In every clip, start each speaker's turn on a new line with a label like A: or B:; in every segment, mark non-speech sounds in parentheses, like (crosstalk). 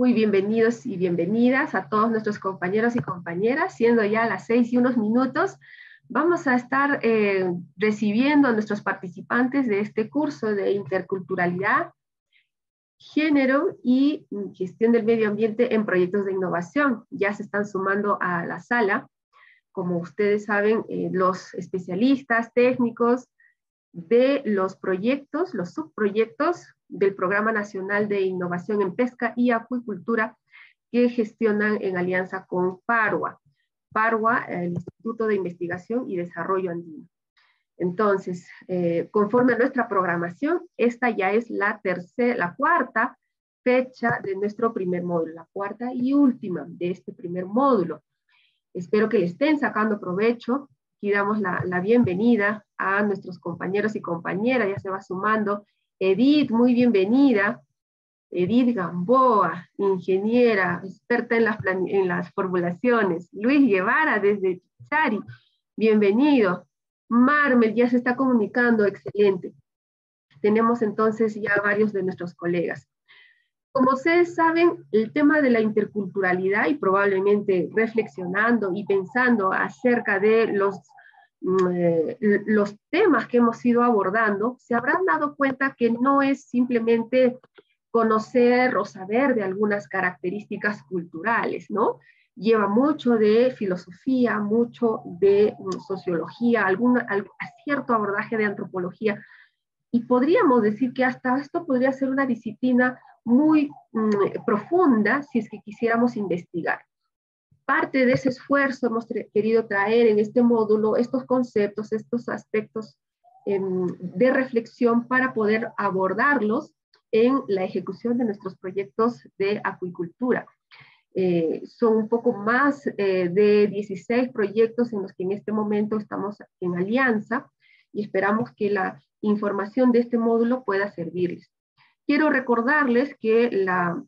A: Muy bienvenidos y bienvenidas a todos nuestros compañeros y compañeras. Siendo ya las seis y unos minutos, vamos a estar eh, recibiendo a nuestros participantes de este curso de interculturalidad, género y gestión del medio ambiente en proyectos de innovación. Ya se están sumando a la sala. Como ustedes saben, eh, los especialistas técnicos de los proyectos, los subproyectos del Programa Nacional de Innovación en Pesca y Acuicultura que gestionan en alianza con Parua. Parua, eh, el Instituto de Investigación y Desarrollo Andino. Entonces, eh, conforme a nuestra programación, esta ya es la tercera, la cuarta fecha de nuestro primer módulo, la cuarta y última de este primer módulo. Espero que le estén sacando provecho y damos la bienvenida a nuestros compañeros y compañeras, ya se va sumando Edith, muy bienvenida. Edith Gamboa, ingeniera, experta en las, formulaciones. Luis Guevara, desde Chari, bienvenido. Marmel ya se está comunicando, excelente. Tenemos entonces ya varios de nuestros colegas. Como ustedes saben, el tema de la interculturalidad y probablemente reflexionando y pensando acerca de los Mm, eh, los temas que hemos ido abordando, se habrán dado cuenta que no es simplemente conocer o saber de algunas características culturales, ¿no? Lleva mucho de filosofía, mucho de mm, sociología, algún, cierto abordaje de antropología. Y podríamos decir que hasta esto podría ser una disciplina muy mm, profunda si es que quisiéramos investigar parte de ese esfuerzo hemos querido traer en este módulo estos conceptos, estos aspectos em, de reflexión para poder abordarlos en la ejecución de nuestros proyectos de acuicultura. Eh, son un poco más eh, de 16 proyectos en los que en este momento estamos en alianza y esperamos que la información de este módulo pueda servirles. Quiero recordarles que la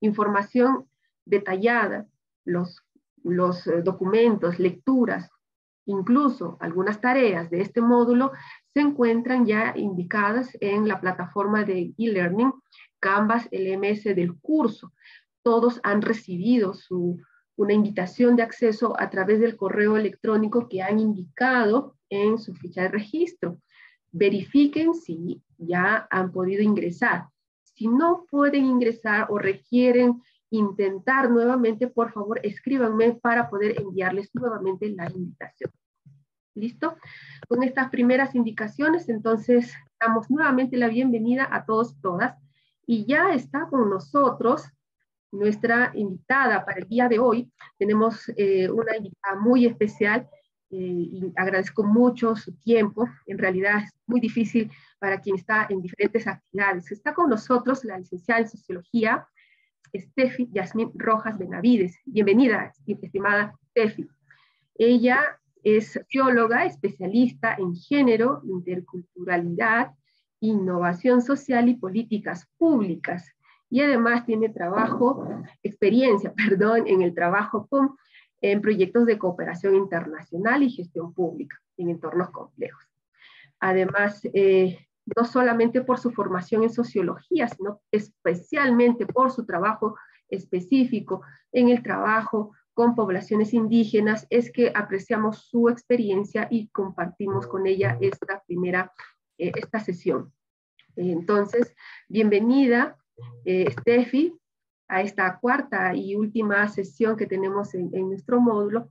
A: información detallada, los los eh, documentos, lecturas, incluso algunas tareas de este módulo se encuentran ya indicadas en la plataforma de e-learning Canvas LMS del curso. Todos han recibido una invitación de acceso a través del correo electrónico que han indicado en su ficha de registro. Verifiquen si ya han podido ingresar. Si no pueden ingresar o requieren intentar nuevamente, por favor, escríbanme para poder enviarles nuevamente la invitación. ¿Listo? Con estas primeras indicaciones, entonces, damos nuevamente la bienvenida a todos, todas. Y ya está con nosotros nuestra invitada para el día de hoy. Tenemos eh, una invitada muy especial eh, y agradezco mucho su tiempo. En realidad es muy difícil para quien está en diferentes actividades. Está con nosotros la licenciada en Sociología, Steffi Yasmín Rojas Benavides. Bienvenida, estimada Steffi. Ella es socióloga, especialista en género, interculturalidad, innovación social y políticas públicas. Y además tiene trabajo, experiencia, (laughs) perdón, en el trabajo con, en proyectos de cooperación internacional y gestión pública en entornos complejos. Además, eh, no solamente por su formación en sociología, sino especialmente por su trabajo específico en el trabajo con poblaciones indígenas, es que apreciamos su experiencia y compartimos con ella esta primera, eh, esta sesión. Entonces, bienvenida, eh, Steffi, a esta cuarta y última sesión que tenemos en, nuestro módulo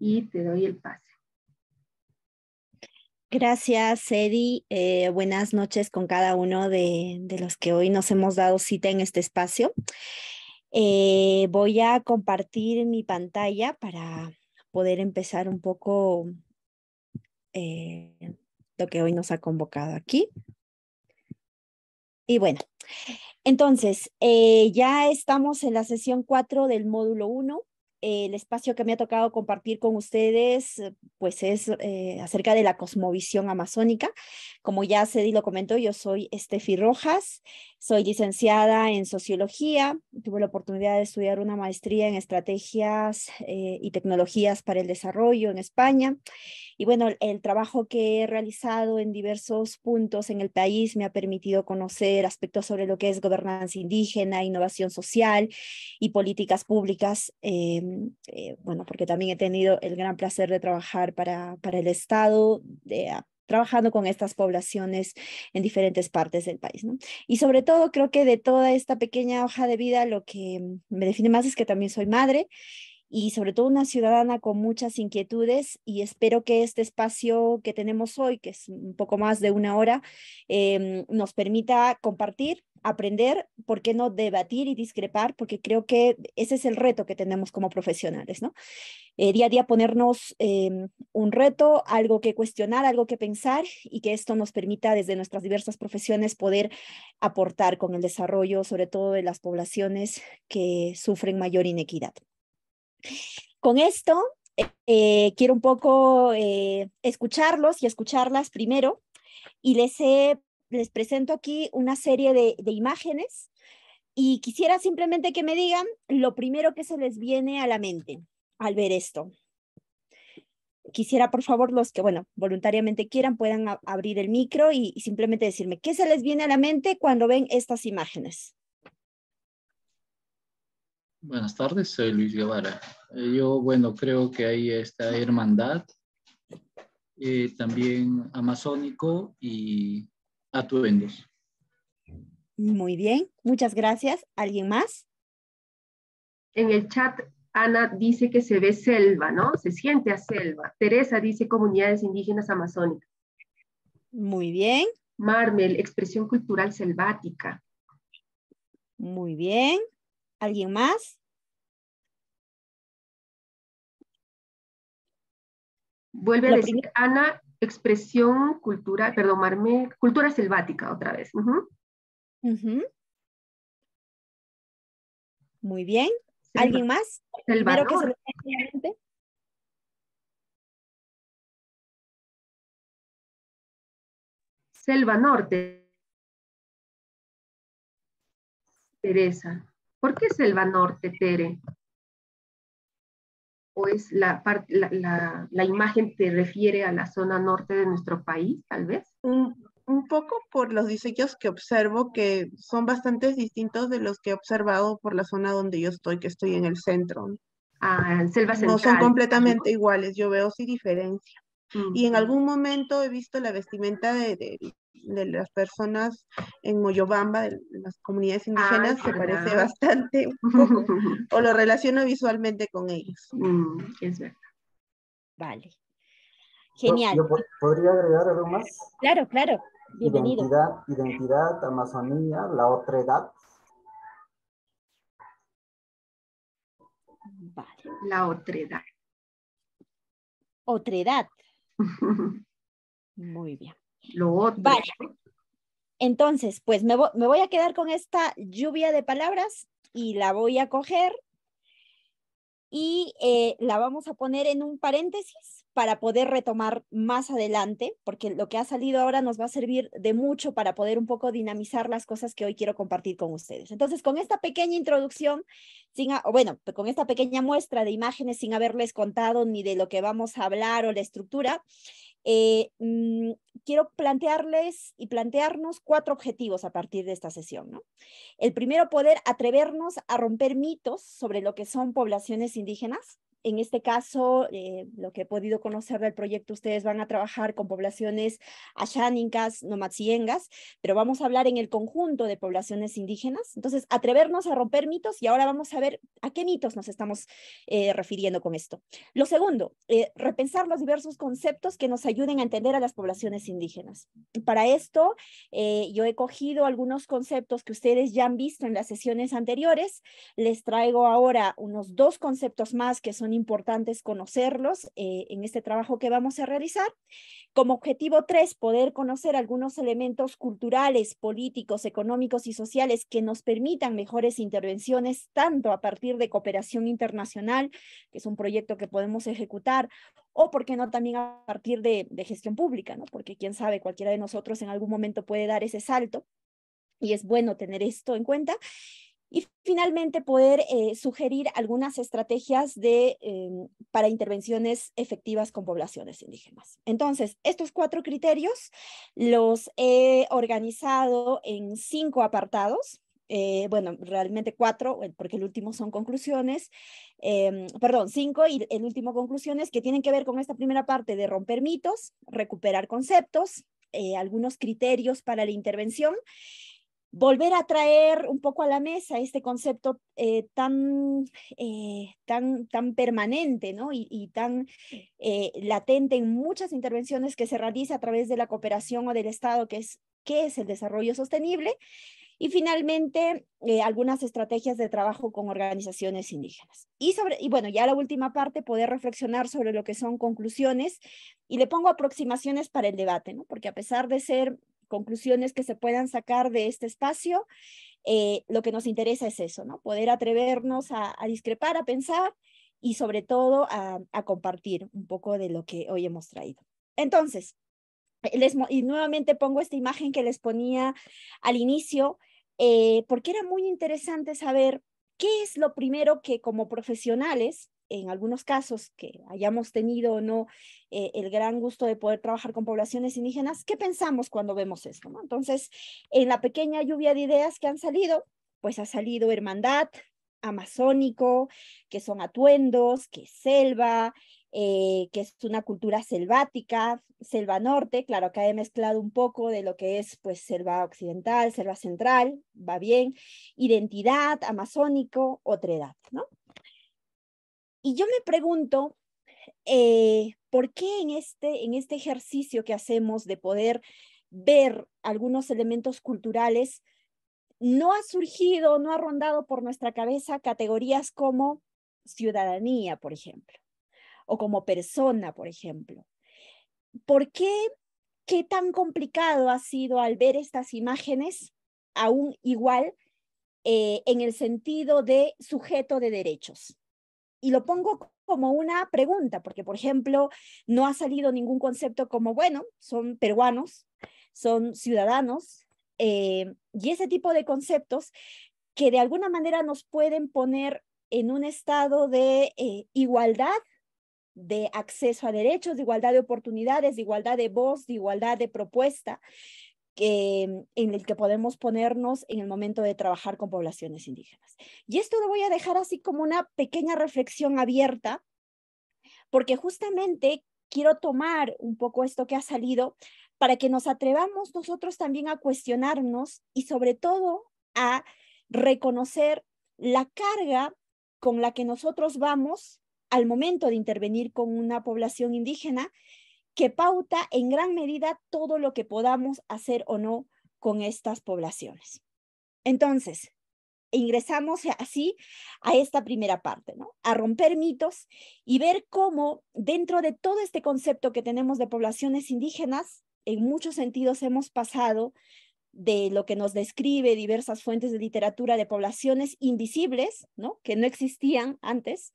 A: y te doy el paso.
B: Gracias, Eddie, eh, buenas noches con cada uno de, los que hoy nos hemos dado cita en este espacio. Eh, voy a compartir mi pantalla para poder empezar un poco eh, lo que hoy nos ha convocado aquí. Y bueno, entonces, ya estamos en la sesión 4 del módulo 1 el espacio que me ha tocado compartir con ustedes, eh, pues es eh, acerca de la cosmovisión amazónica. Como ya Cedi lo comentó, yo soy Estefi Rojas, soy licenciada en sociología, tuve la oportunidad de estudiar una maestría en estrategias eh, y tecnologías para el desarrollo en España. Y bueno, el trabajo que he realizado en diversos puntos en el país me ha permitido conocer aspectos sobre lo que es gobernanza indígena, innovación social y políticas públicas. Eh, Em, eh, bueno, porque también he tenido el gran placer de trabajar para, para el Estado, de, ah, trabajando con estas poblaciones en diferentes partes del país. Y sobre todo, creo que de toda esta pequeña hoja de vida, lo que mm, me define más es que también soy madre y sobre todo una ciudadana con muchas inquietudes y espero que este espacio que tenemos hoy, que es un poco más de una hora, em, nos permita compartir aprender, ¿por qué no debatir y discrepar? Porque creo que ese es el reto que tenemos como profesionales, ¿no? Eh, día a día ponernos em, un reto, algo que cuestionar, algo que pensar y que esto nos permita desde nuestras diversas profesiones poder aportar con el desarrollo, sobre todo de las poblaciones que sufren mayor inequidad. Con esto, eh, quiero un poco eh, escucharlos y escucharlas primero y les he les presento aquí una serie de, imágenes y quisiera simplemente que me digan lo primero que se les viene a la mente al ver esto. Quisiera, por favor, los que, bueno, voluntariamente quieran, puedan abrir el micro y, simplemente decirme qué se les viene a la mente cuando ven estas imágenes.
C: Buenas tardes, soy Luis Guevara. Eh, yo, bueno, creo que hay esta hermandad, eh, también amazónico y atuendos.
B: Muy bien, muchas gracias. ¿Alguien más? En el chat, Ana dice que se ve selva,
A: ¿no? Se siente a selva. Teresa dice comunidades indígenas amazónicas. Muy bien. Marmel, expresión cultural selvática.
D: Muy bien. ¿Alguien más? Vuelve a decir, Ana, expresión cultura, perdón, cultura selvática otra vez. Muy bien. ¿Alguien más? Selva Norte.
A: Teresa. ¿Por qué Selva Norte, Tere? o es la, la, la, imagen te refiere a la zona norte de nuestro país, tal vez?
E: Un, poco por los diseños que observo, que son bastante distintos de los que he observado por la zona donde yo estoy, que estoy en el centro.
A: Ah, en Selva Central. No son
E: completamente iguales, yo veo sí diferencia. Mm. Y en algún momento he visto la vestimenta de, de, de las personas en Moyobamba, de las comunidades ah, indígenas, se parece bastante (laughs) o lo relaciono visualmente con ellos. Mm, es
F: verdad.
B: Vale. Genial.
F: ¿Podría agregar algo más?
B: Claro, claro. Bienvenido. Identidad,
F: identidad, Amazonía, la otra edad.
D: Vale. La otra edad.
B: Otra edad. (laughs) Muy bien. Entonces, pues me, voy a quedar con esta lluvia de palabras y la voy a coger y eh, la vamos a poner en un paréntesis para poder retomar más adelante, porque lo que ha salido ahora nos va a servir de mucho para poder un poco dinamizar las cosas que hoy quiero compartir con ustedes. Entonces, con esta pequeña introducción, o bueno, con esta pequeña muestra de imágenes sin haberles contado ni de lo que vamos a hablar o la estructura, eh, mm, quiero plantearles y plantearnos cuatro objetivos a partir de esta sesión. El primero, poder atrevernos a romper mitos sobre lo que son poblaciones indígenas en este caso, eh, lo que he podido conocer del proyecto, ustedes van a trabajar con poblaciones ashánicas, nomatsiengas, pero vamos a hablar en el conjunto de poblaciones indígenas. Entonces, atrevernos a romper mitos y ahora vamos a ver a qué mitos nos estamos eh, refiriendo con esto. Lo segundo, eh, repensar los diversos conceptos que nos ayuden a entender a las poblaciones indígenas. Para esto, yo he cogido algunos conceptos que ustedes ya han visto en las sesiones anteriores. Les traigo ahora unos dos conceptos más que son importantes conocerlos eh, en este trabajo que vamos a realizar. Como objetivo tres, poder conocer algunos elementos culturales, políticos, económicos y sociales que nos permitan mejores intervenciones, tanto a partir de cooperación internacional, que es un proyecto que podemos ejecutar, o, por qué no, también a partir de, de gestión pública, ¿no? porque quién sabe, cualquiera de nosotros en algún momento puede dar ese salto y es bueno tener esto en cuenta. Y finalmente, poder eh, sugerir algunas estrategias de, em, para intervenciones efectivas con poblaciones indígenas. Entonces, estos cuatro criterios los he organizado en cinco apartados. Eh, bueno, realmente cuatro, porque el último son conclusiones, em, perdón, cinco y el último conclusiones que tienen que ver con esta primera parte de romper mitos, recuperar conceptos, eh, algunos criterios para la intervención volver a traer un poco a la mesa este concepto eh, tan, eh, tan, tan permanente ¿no? y, y tan eh, latente en muchas intervenciones que se realiza a través de la cooperación o del Estado, que es qué es el desarrollo sostenible, y finalmente algunas estrategias de trabajo con organizaciones indígenas. Y, sobre, y bueno, ya la última parte, poder reflexionar sobre lo que son conclusiones, y le pongo aproximaciones para el debate, ¿no? porque a pesar de ser conclusiones que se puedan sacar de este espacio, eh, lo que nos interesa es eso, ¿no? Poder atrevernos a, discrepar, a pensar y sobre todo a, compartir un poco de lo que hoy hemos traído. Entonces, les, y nuevamente pongo esta imagen que les ponía al inicio, eh, porque era muy interesante saber qué es lo primero que como profesionales en algunos casos que hayamos tenido o no eh, el gran gusto de poder trabajar con poblaciones indígenas, ¿qué pensamos cuando vemos esto? No? Entonces, en la pequeña lluvia de ideas que han salido, pues ha salido hermandad, amazónico, que son atuendos, que es selva, eh, que es una cultura selvática, selva norte, claro, que he mezclado un poco de lo que es pues selva occidental, selva central, va bien, identidad, amazónico, otra edad, ¿no? Y yo me pregunto, eh, ¿por qué este, en este, ejercicio que hacemos de poder ver algunos elementos culturales, no ha surgido, no ha rondado por nuestra cabeza categorías como ciudadanía, por ejemplo, o como persona, por ejemplo? ¿Por qué, qué tan complicado ha sido al ver estas imágenes, aún igual, eh, en el sentido de sujeto de derechos? y lo pongo como una pregunta, porque por ejemplo, no ha salido ningún concepto como, bueno, son peruanos, son ciudadanos, eh, y ese tipo de conceptos que de alguna manera nos pueden poner en un estado de eh, igualdad de acceso a derechos, de igualdad de oportunidades, de igualdad de voz, de igualdad de propuesta, Mm, en el que podemos ponernos en el momento de trabajar con poblaciones indígenas. Y esto lo voy a dejar así como una pequeña reflexión abierta, porque justamente quiero tomar un poco esto que ha salido para que nos atrevamos nosotros también a cuestionarnos y sobre todo a reconocer la carga con la que nosotros vamos al momento de intervenir con una población indígena que pauta en gran medida todo lo que podamos hacer o no con estas poblaciones. Entonces, ingresamos así a esta primera parte, A romper mitos y ver cómo dentro de todo este concepto que tenemos de poblaciones indígenas, en muchos sentidos hemos pasado de lo que nos describe diversas fuentes de literatura de poblaciones invisibles, Que no existían antes,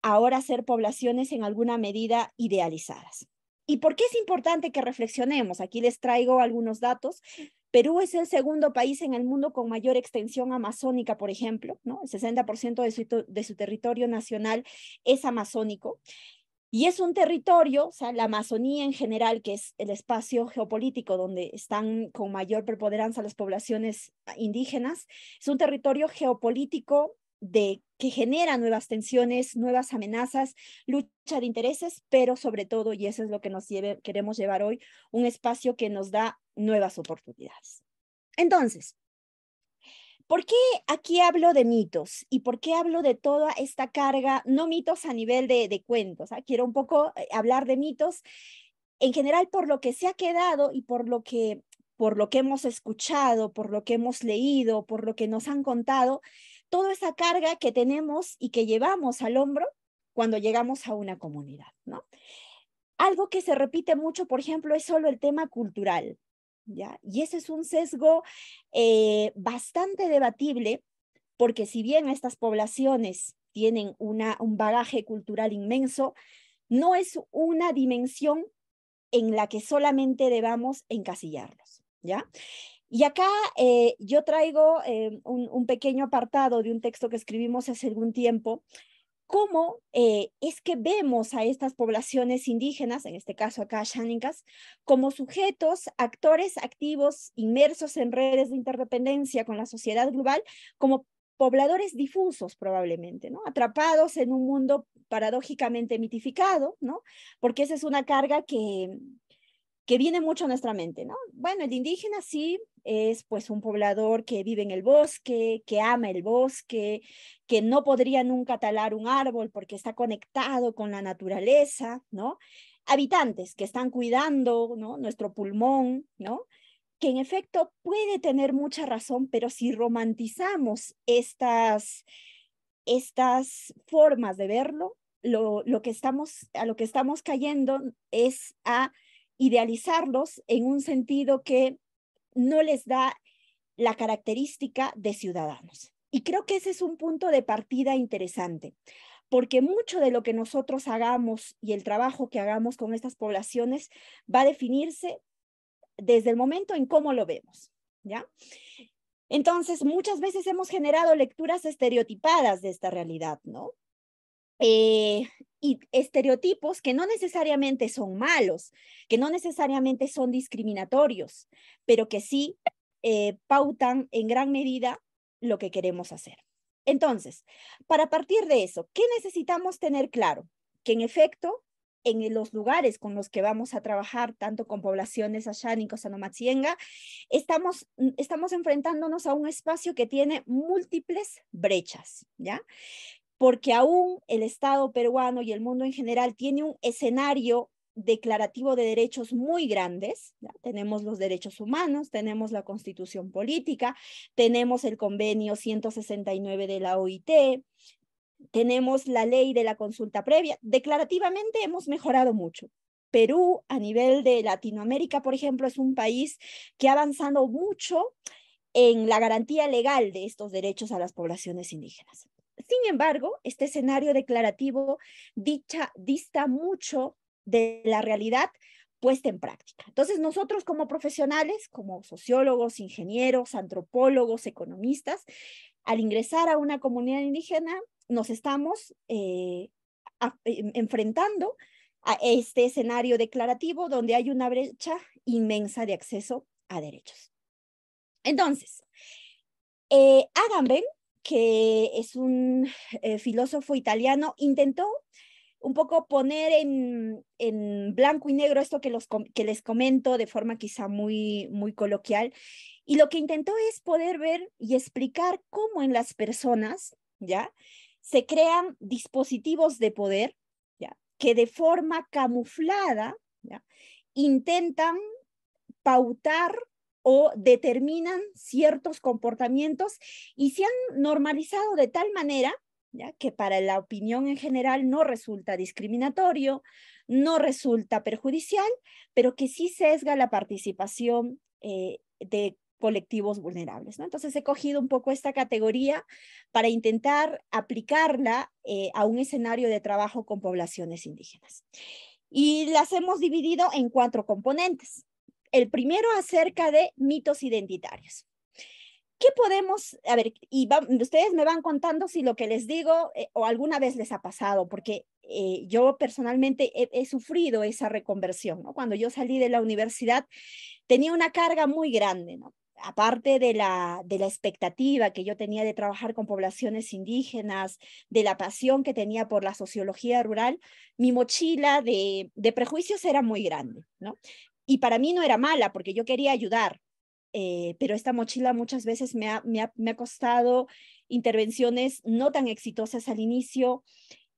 B: ahora ser poblaciones en alguna medida idealizadas. ¿Y por qué es importante que reflexionemos? Aquí les traigo algunos datos. Perú es el segundo país en el mundo con mayor extensión amazónica, por ejemplo, ¿no? El 60% de su, de su territorio nacional es amazónico. Y es un territorio, o sea, la Amazonía en general, que es el espacio geopolítico donde están con mayor preponderancia las poblaciones indígenas, es un territorio geopolítico de que genera nuevas tensiones, nuevas amenazas, lucha de intereses, pero sobre todo, y eso es lo que nos queremos llevar hoy, un espacio que nos da nuevas oportunidades. Entonces, ¿por qué aquí hablo de mitos y por qué hablo de toda esta carga, no mitos a nivel de, de cuentos? ¿ah? Quiero un poco eh, hablar de mitos en general por lo que se ha quedado y por lo que por lo que hemos escuchado, por lo que hemos leído, por lo que nos han contado toda esa carga que tenemos y que llevamos al hombro cuando llegamos a una comunidad, ¿no? Algo que se repite mucho, por ejemplo, es solo el tema cultural, ¿ya? Y ese es un sesgo eh, bastante debatible, porque si bien estas poblaciones tienen una, un bagaje cultural inmenso, no es una dimensión en la que solamente debamos encasillarlos, ¿ya? Y acá eh, yo traigo eh, un, pequeño apartado de un texto que escribimos hace algún tiempo, cómo eh, es que vemos a estas poblaciones indígenas, en este caso acá sháninkas, como sujetos, actores activos, inmersos en redes de interdependencia con la sociedad global, como pobladores difusos probablemente, ¿no? Atrapados en un mundo paradójicamente mitificado, ¿no? Porque esa es una carga que, que viene mucho a nuestra mente, ¿no? Bueno, el indígena sí es pues un poblador que vive en el bosque, que ama el bosque, que no podría nunca talar un árbol porque está conectado con la naturaleza, ¿no? Habitantes que están cuidando, ¿no? Nuestro pulmón, ¿no? que en efecto puede tener mucha razón, pero si romantizamos estas, estas formas de verlo, lo, lo que estamos, a lo que estamos cayendo es a idealizarlos en un sentido que no les da la característica de ciudadanos. Y creo que ese es un punto de partida interesante, porque mucho de lo que nosotros hagamos y el trabajo que hagamos con estas poblaciones va a definirse desde el momento en cómo lo vemos, ¿ya? Entonces, muchas veces hemos generado lecturas estereotipadas de esta realidad, ¿no? Eh, y estereotipos que no necesariamente son malos, que no necesariamente son discriminatorios, pero que sí eh, pautan en gran medida lo que queremos hacer. Entonces, para partir de eso, ¿qué necesitamos tener claro? Que en efecto, en los lugares con los que vamos a trabajar, tanto con poblaciones ashánicos, como estamos, estamos enfrentándonos a un espacio que tiene múltiples brechas, ¿ya? porque aún el Estado peruano y el mundo en general tiene un escenario declarativo de derechos muy grandes. Tenemos los derechos humanos, tenemos la constitución política, tenemos el convenio 169 de la OIT, tenemos la ley de la consulta previa. Declarativamente hemos mejorado mucho. Perú a nivel de Latinoamérica, por ejemplo, es un país que ha avanzado mucho en la garantía legal de estos derechos a las poblaciones indígenas. Sin embargo, este escenario declarativo dista mucho de la realidad puesta en práctica. Entonces, nosotros como profesionales, como sociólogos, ingenieros, antropólogos, economistas, al ingresar a una comunidad indígena, nos estamos eh, enfrentando a este escenario declarativo donde hay una brecha inmensa de acceso a derechos. Entonces, eh, hagan Agamben que es un eh, filósofo italiano, intentó un poco poner en, blanco y negro esto que, los, que les comento de forma quizá muy, muy coloquial. Y lo que intentó es poder ver y explicar cómo en las personas, ¿ya? Se crean dispositivos de poder, ¿ya? Que de forma camuflada, ¿ya? Intentan pautar o determinan ciertos comportamientos y se han normalizado de tal manera que para la opinión en general no resulta discriminatorio, no resulta perjudicial, pero que sí sesga la participación eh, de colectivos vulnerables. Entonces he cogido un poco esta categoría para intentar aplicarla eh, a un escenario de trabajo con poblaciones indígenas. Y las hemos dividido en cuatro componentes el primero acerca de mitos identitarios. ¿Qué podemos, a ver, y ustedes me van contando si lo que les digo eh, o alguna vez les ha pasado, porque eh, yo personalmente he, sufrido esa reconversión, ¿no? Cuando yo salí de la universidad tenía una carga muy grande, ¿no? aparte de la, de la expectativa que yo tenía de trabajar con poblaciones indígenas, de la pasión que tenía por la sociología rural, mi mochila de, de prejuicios era muy grande, ¿no? Y para mí no era mala porque yo quería ayudar, eh, pero esta mochila muchas veces me ha, costado intervenciones no tan exitosas al inicio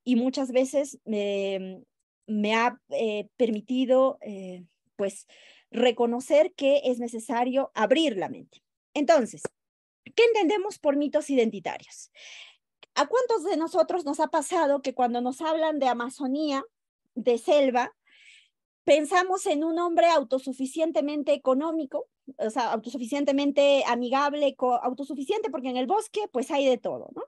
B: y muchas veces me, ha eh, permitido eh, pues reconocer que es necesario abrir la mente. Entonces, ¿qué entendemos por mitos identitarios? ¿A cuántos de nosotros nos ha pasado que cuando nos hablan de Amazonía, de selva, pensamos en un hombre autosuficientemente económico, o sea, autosuficientemente amigable, autosuficiente, porque en el bosque pues hay de todo, ¿no?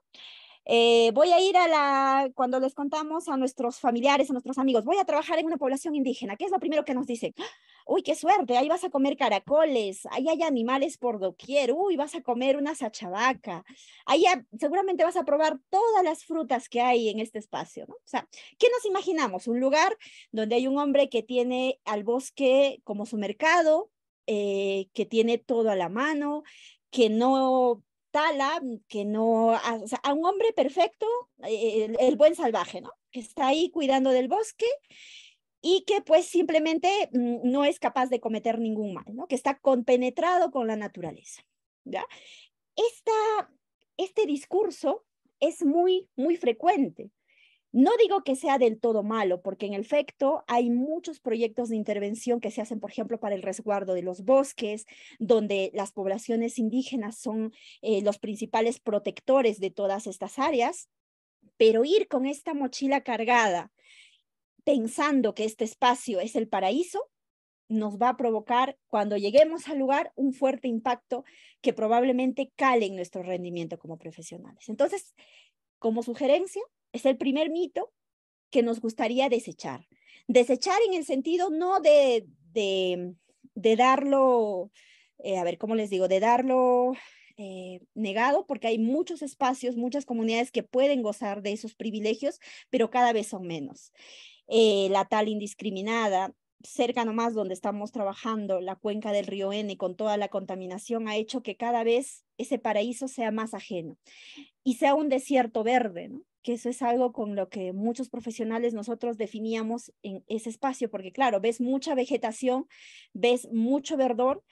B: Eh, voy a ir a la, cuando les contamos a nuestros familiares, a nuestros amigos, voy a trabajar en una población indígena, ¿qué es lo primero que nos dicen? ¡Ah! Uy, qué suerte, ahí vas a comer caracoles, ahí hay animales por doquier, uy, vas a comer una sachavaca, ahí seguramente vas a probar todas las frutas que hay en este espacio, ¿no? O sea, ¿qué nos imaginamos? Un lugar donde hay un hombre que tiene al bosque como su mercado, eh, que tiene todo a la mano, que no Tala, mm, que no, a, un hombre perfecto, eh, el, buen salvaje, ¿no? Que está ahí cuidando del bosque y que pues simplemente mm, no es capaz de cometer ningún mal, ¿no? Que está compenetrado con la naturaleza, ¿ya? este discurso es muy, muy frecuente. No digo que sea del todo malo, porque en efecto hay muchos proyectos de intervención que se hacen, por ejemplo, para el resguardo de los bosques, donde las poblaciones indígenas son eh, los principales protectores de todas estas áreas, pero ir con esta mochila cargada pensando que este espacio es el paraíso, nos va a provocar cuando lleguemos al lugar un fuerte impacto que probablemente cale en nuestro rendimiento como profesionales. Entonces, como sugerencia, es el primer mito que nos gustaría desechar. Desechar en el sentido no de, de, darlo, eh, a ver, ¿cómo les digo? De darlo eh, negado, porque hay muchos espacios, muchas comunidades que pueden gozar de esos privilegios, pero cada vez son menos. Eh, la tal indiscriminada, cerca nomás donde estamos trabajando, la cuenca del río N con toda la contaminación ha hecho que cada vez ese paraíso sea más ajeno y sea un desierto verde, ¿no? que eso es algo con lo que muchos profesionales nosotros definíamos en ese espacio, porque claro, ves mucha vegetación, ves mucho verdor,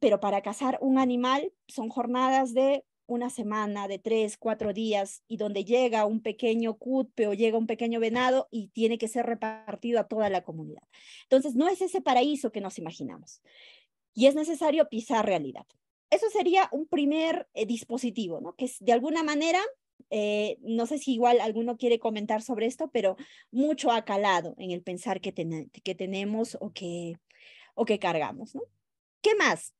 B: pero para cazar un animal son jornadas de una semana, de tres, cuatro días, y donde llega un pequeño cutpe o llega un pequeño venado y tiene que ser repartido a toda la comunidad. Entonces, no es ese paraíso que nos imaginamos. Y es necesario pisar realidad. Eso sería un primer eh, dispositivo, ¿no? Que de alguna manera eh, no sé si igual alguno quiere comentar sobre esto, pero mucho ha calado en el pensar que, que tenemos o que, o que cargamos, ¿no? ¿Qué más?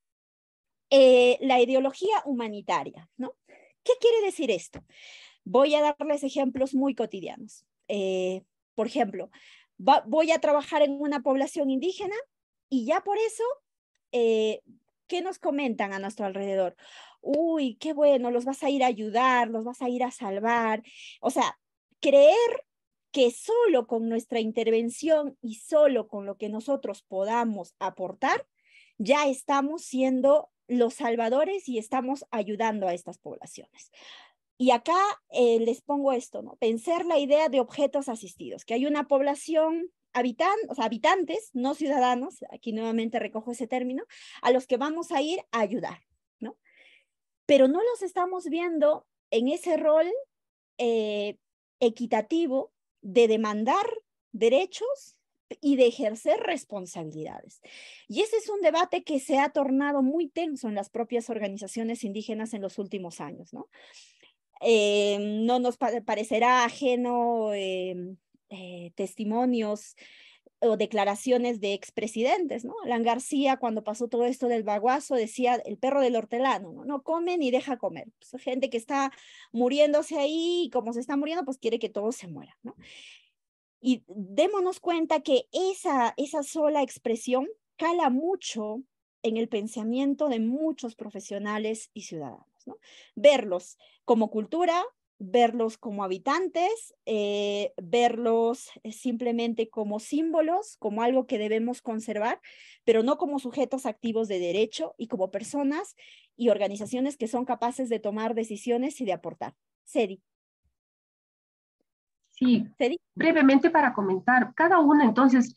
B: Eh, la ideología humanitaria, ¿no? ¿Qué quiere decir esto? Voy a darles ejemplos muy cotidianos. Eh, por ejemplo, voy a trabajar en una población indígena y ya por eso ¿qué nos comentan a nuestro alrededor? Uy, qué bueno, los vas a ir a ayudar, los vas a ir a salvar. O sea, creer que solo con nuestra intervención y solo con lo que nosotros podamos aportar, ya estamos siendo los salvadores y estamos ayudando a estas poblaciones. Y acá eh, les pongo esto, ¿no? Pensar la idea de objetos asistidos, que hay una población habitantes, no ciudadanos, aquí nuevamente recojo ese término, a los que vamos a ir a ayudar, ¿no? Pero no los estamos viendo en ese rol eh, equitativo de demandar derechos y de ejercer responsabilidades. Y ese es un debate que se ha tornado muy tenso en las propias organizaciones indígenas en los últimos años, ¿no? Eh, no nos parecerá ajeno eh, eh, testimonios o declaraciones de expresidentes, ¿no? Alan García, cuando pasó todo esto del baguazo, decía el perro del hortelano, ¿no? No come ni deja comer. Pues, gente que está muriéndose ahí, y como se está muriendo, pues quiere que todos se mueran, ¿no? Y démonos cuenta que esa, esa sola expresión cala mucho en el pensamiento de muchos profesionales y ciudadanos, ¿no? Verlos como cultura, verlos como habitantes, eh, verlos eh, simplemente como símbolos, como algo que debemos conservar, pero no como sujetos activos de derecho y como personas y organizaciones que son capaces de tomar decisiones y de aportar. Sedi.
A: Sí, brevemente para comentar, cada uno entonces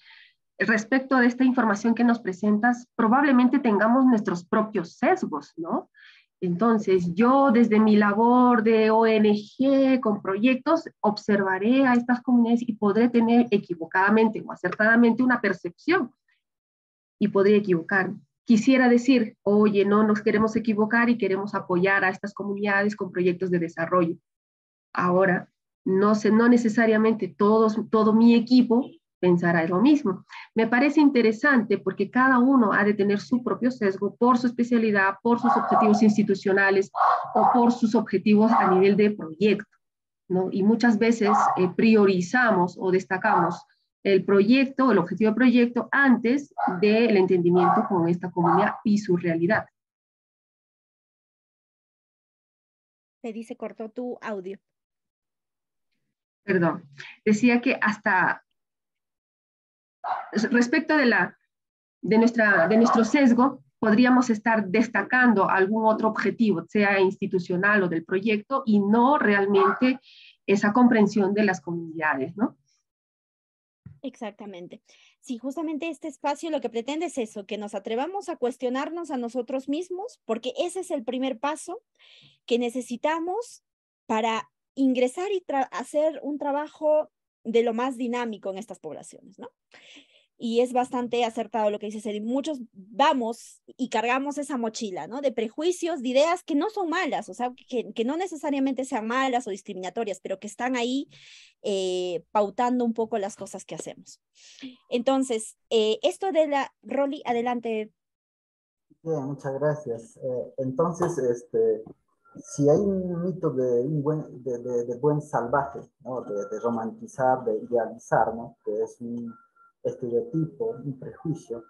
A: respecto de esta información que nos presentas, probablemente tengamos nuestros propios sesgos, ¿no? Entonces, yo desde mi labor de ONG con proyectos, observaré a estas comunidades y podré tener equivocadamente o acertadamente una percepción y podría equivocarme. Quisiera decir, oye, no nos queremos equivocar y queremos apoyar a estas comunidades con proyectos de desarrollo. Ahora, no, sé, no necesariamente todos, todo mi equipo pensará es lo mismo. Me parece interesante porque cada uno ha de tener su propio sesgo por su especialidad, por sus objetivos institucionales o por sus objetivos a nivel de proyecto. Y muchas veces eh, priorizamos o destacamos el proyecto, el objetivo de proyecto antes del entendimiento con esta comunidad y
D: su realidad.
B: Te dice cortó tu audio.
D: Perdón, decía que hasta
A: Respecto de, la, de, nuestra, de nuestro sesgo, podríamos estar destacando algún otro objetivo, sea institucional o del proyecto, y no realmente esa comprensión de las comunidades, ¿no?
B: Exactamente. Sí, justamente este espacio lo que pretende es eso, que nos atrevamos a cuestionarnos a nosotros mismos, porque ese es el primer paso que necesitamos para ingresar y hacer un trabajo de lo más dinámico en estas poblaciones, ¿no? Y es bastante acertado lo que dice Cedric. Muchos vamos y cargamos esa mochila, ¿no? De prejuicios, de ideas que no son malas, o sea, que, no necesariamente sean malas o discriminatorias, pero que están ahí eh, pautando un poco las cosas que hacemos. Entonces, eh, esto de la... Rolly, adelante.
C: muchas gracias. Eh, entonces, este, si hay un mito de, de, buen salvaje, de, romantizar, de idealizar, ¿no? que es un estereotipo, un prejuicio,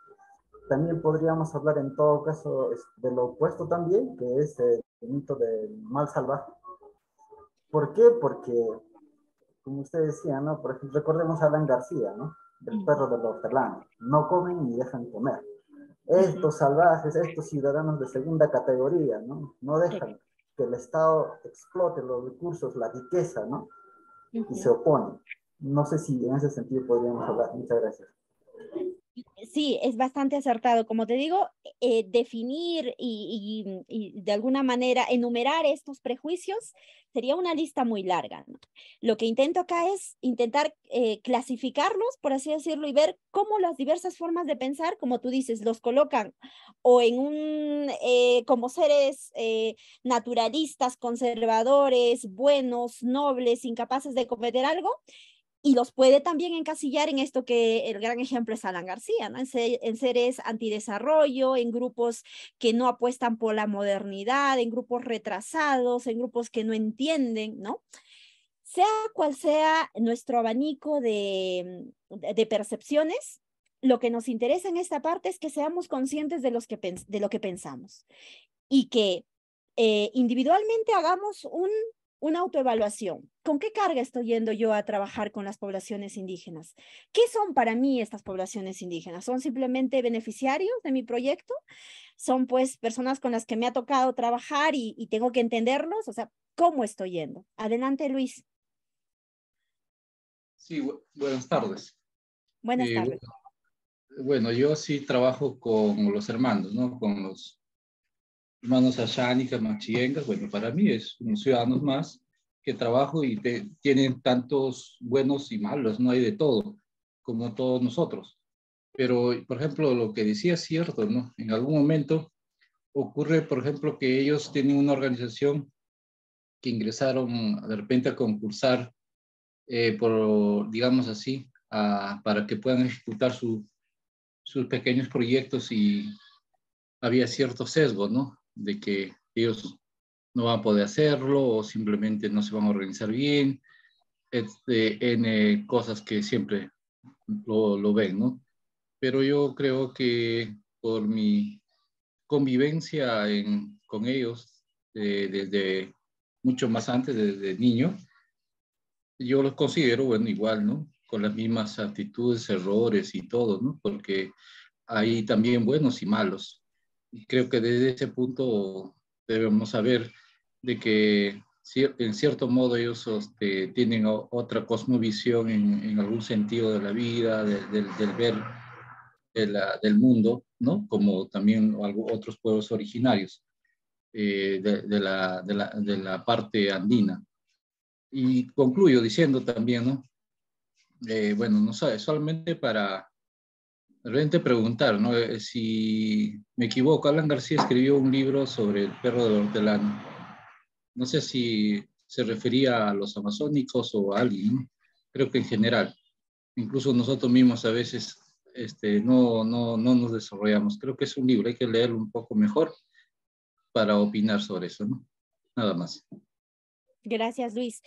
C: también podríamos hablar en todo caso de lo opuesto también, que es el mito del mal salvaje. ¿Por qué? Porque, como usted decía, ¿no? Por recordemos a Alan García, ¿no? del perro de los No comen ni dejan comer. Estos salvajes, estos ciudadanos de segunda categoría, ¿no? No dejan que el Estado explote los recursos, la riqueza, ¿no? Y se opone. No sé si en ese sentido podríamos hablar. Muchas gracias.
B: Sí, es bastante acertado. Como te digo, eh, definir y, de alguna manera enumerar estos prejuicios sería una lista muy larga. Lo que intento acá es intentar eh, clasificarlos, por así decirlo, y ver cómo las diversas formas de pensar, como tú dices, los colocan o en un, eh, como seres naturalistas, conservadores, buenos, nobles, incapaces de cometer algo, y los puede también encasillar en esto que el gran ejemplo es Alan García, ¿no? en, seres antidesarrollo, en grupos que no apuestan por la modernidad, en grupos retrasados, en grupos que no entienden, ¿no? Sea cual sea nuestro abanico de, de percepciones, lo que nos interesa en esta parte es que seamos conscientes de, los que de lo que pensamos y que eh, individualmente hagamos un una autoevaluación. ¿Con qué carga estoy yendo yo a trabajar con las poblaciones indígenas? ¿Qué son para mí estas poblaciones indígenas? ¿Son simplemente beneficiarios de mi proyecto? ¿Son pues personas con las que me ha tocado trabajar y, tengo que entenderlos? O sea, ¿cómo estoy yendo? Adelante, Luis.
C: Sí, buenas tardes. Buenas eh, tardes. Bueno, yo sí trabajo con los hermanos, ¿no? Con los hermanos Ashánicas, machienga bueno, para mí es un ciudadanos más que trabajo y te, tienen tantos buenos y malos, no hay de todo, como todos nosotros. Pero, por ejemplo, lo que decía es cierto, ¿no? En algún momento ocurre, por ejemplo, que ellos tienen una organización que ingresaron de repente a concursar, eh, por, digamos así, para que puedan ejecutar sus pequeños proyectos y había cierto sesgo, ¿no? de que ellos no van a poder hacerlo o simplemente no se van a organizar bien, este, en cosas que siempre lo, lo ven, ¿no? Pero yo creo que por mi convivencia con ellos eh, desde mucho más antes, desde niño, yo los considero, bueno, igual, ¿no? Con las mismas actitudes, errores y todo, ¿no? Porque hay también buenos y malos y creo que desde ese punto debemos saber de que en cierto modo ellos este, tienen otra cosmovisión en, algún sentido de la vida, del ver del mundo, ¿no? Como también otros pueblos originarios eh, la, la, de, la, parte andina. Y concluyo diciendo también, ¿no? Eh, bueno, no sé, solamente para Realmente preguntar, ¿no? Eh, eh, si me equivoco, Alan García escribió un libro sobre el perro de hortelano. No sé si se refería a los amazónicos o a alguien, creo que en general. Incluso nosotros mismos a veces este, no, no, no nos desarrollamos. Creo que es un libro, hay que leerlo un poco mejor para opinar sobre eso, ¿no? Nada más.
B: Gracias, Luis.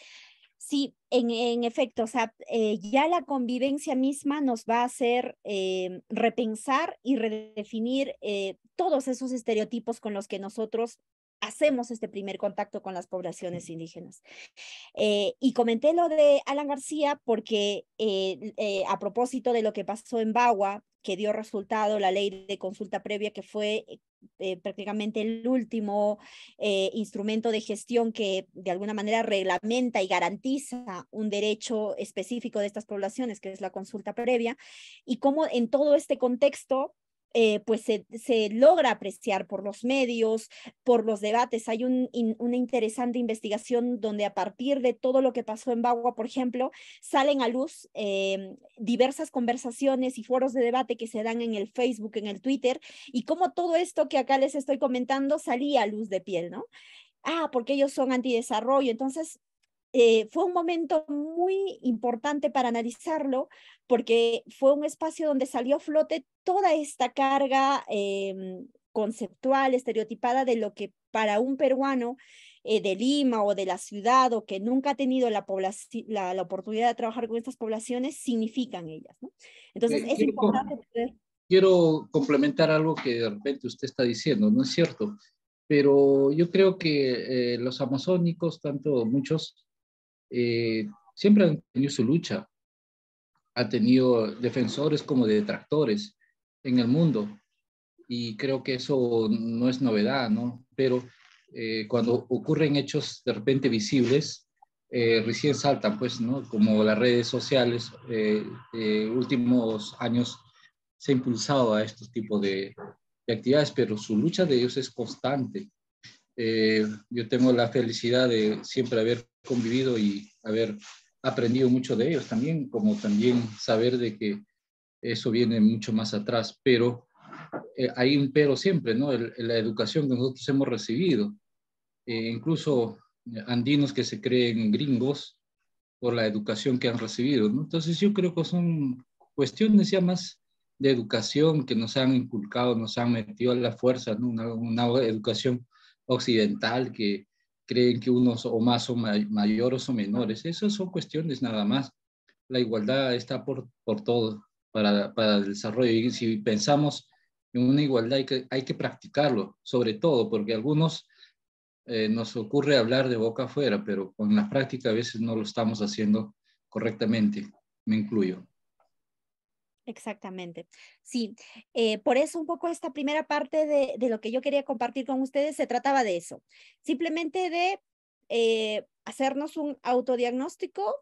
B: Sí, en, efecto, o sea, eh, ya la convivencia misma nos va a hacer eh, repensar y redefinir eh, todos esos estereotipos con los que nosotros hacemos este primer contacto con las poblaciones indígenas. y comenté lo de Alan García porque a propósito de lo que pasó en Bagua, que dio resultado la ley de consulta previa que fue eh, prácticamente el último eh, instrumento de gestión que de alguna manera reglamenta y garantiza un derecho específico de estas poblaciones, que es la consulta previa, y cómo en todo este contexto eh, pues se, logra apreciar por los medios, por los debates. Hay una interesante investigación donde a partir de todo lo que pasó en Bagua, por ejemplo, salen a luz em, diversas conversaciones y foros de debate que se dan en el Facebook, en el Twitter, y cómo todo esto que acá les estoy comentando salía a luz de piel, ¿no? Ah, porque ellos son antidesarrollo. Entonces, eh, fue un momento muy importante para analizarlo porque fue un espacio donde salió a flote toda esta carga em, conceptual, estereotipada de lo que para un peruano eh, de Lima o de la ciudad o que nunca ha tenido la, la, la oportunidad de trabajar con estas poblaciones, significan ellas. Entonces, eh, es importante
C: Quiero complementar algo que de repente usted está diciendo, ¿no es cierto? Pero yo creo que los amazónicos, tanto muchos, eh, siempre han tenido su lucha. Ha tenido defensores como detractores en el mundo. Y creo que eso no es novedad, Pero eh, cuando ocurren hechos de repente visibles, eh, recién saltan, pues, Como las redes sociales, últimos años se ha impulsado a estos tipos de actividades, pero su lucha de ellos es constante. Eh, yo tengo la felicidad de siempre haber convivido y haber aprendido mucho de ellos también, como también saber de que eso viene mucho más atrás, pero eh, hay un pero siempre, ¿no? la educación que nosotros hemos recibido, eh, incluso andinos que se creen gringos por la educación que han recibido, ¿no? Entonces yo creo que son cuestiones ya más de educación que nos han inculcado, nos han metido a la fuerza, ¿no? una educación occidental que creen que unos o más son mayores o menores. Esas son cuestiones nada más. La igualdad está por, por todo para, para el desarrollo. Y si pensamos en una igualdad hay que, hay que practicarlo, sobre todo porque algunos eh, nos ocurre hablar de boca afuera, pero con la práctica a veces no lo estamos haciendo correctamente. Me incluyo.
B: Exactamente. Sí, eh, por eso un poco esta primera parte de, lo que yo quería compartir con ustedes se trataba de eso, simplemente de eh, hacernos un autodiagnóstico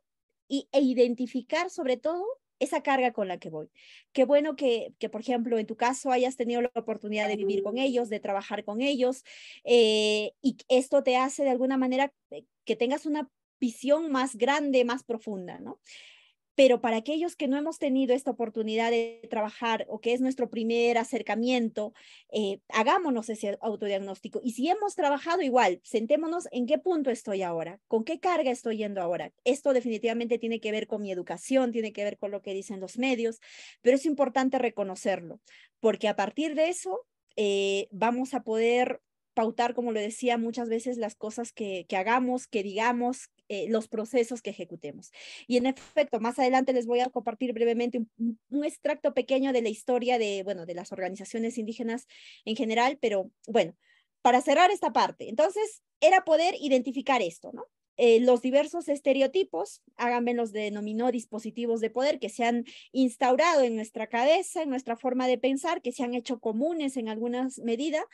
B: y, e identificar sobre todo esa carga con la que voy. Qué bueno que, por ejemplo, en tu caso hayas tenido la oportunidad de vivir con ellos, de trabajar con ellos, eh, y esto te hace de alguna manera que tengas una visión más grande, más profunda, ¿no? pero para aquellos que no hemos tenido esta oportunidad de trabajar o que es nuestro primer acercamiento, eh, hagámonos ese autodiagnóstico. Y si hemos trabajado igual, sentémonos en qué punto estoy ahora, con qué carga estoy yendo ahora. Esto definitivamente tiene que ver con mi educación, tiene que ver con lo que dicen los medios, pero es importante reconocerlo, porque a partir de eso eh, vamos a poder pautar, como lo decía muchas veces, las cosas que, hagamos, que digamos, eh, los procesos que ejecutemos. Y en efecto, más adelante les voy a compartir brevemente un, extracto pequeño de la historia de, bueno, de las organizaciones indígenas en general, pero bueno, para cerrar esta parte, entonces era poder identificar esto, ¿no? Eh, los diversos estereotipos, háganme los denominó dispositivos de poder que se han instaurado en nuestra cabeza, en nuestra forma de pensar, que se han hecho comunes en algunas medidas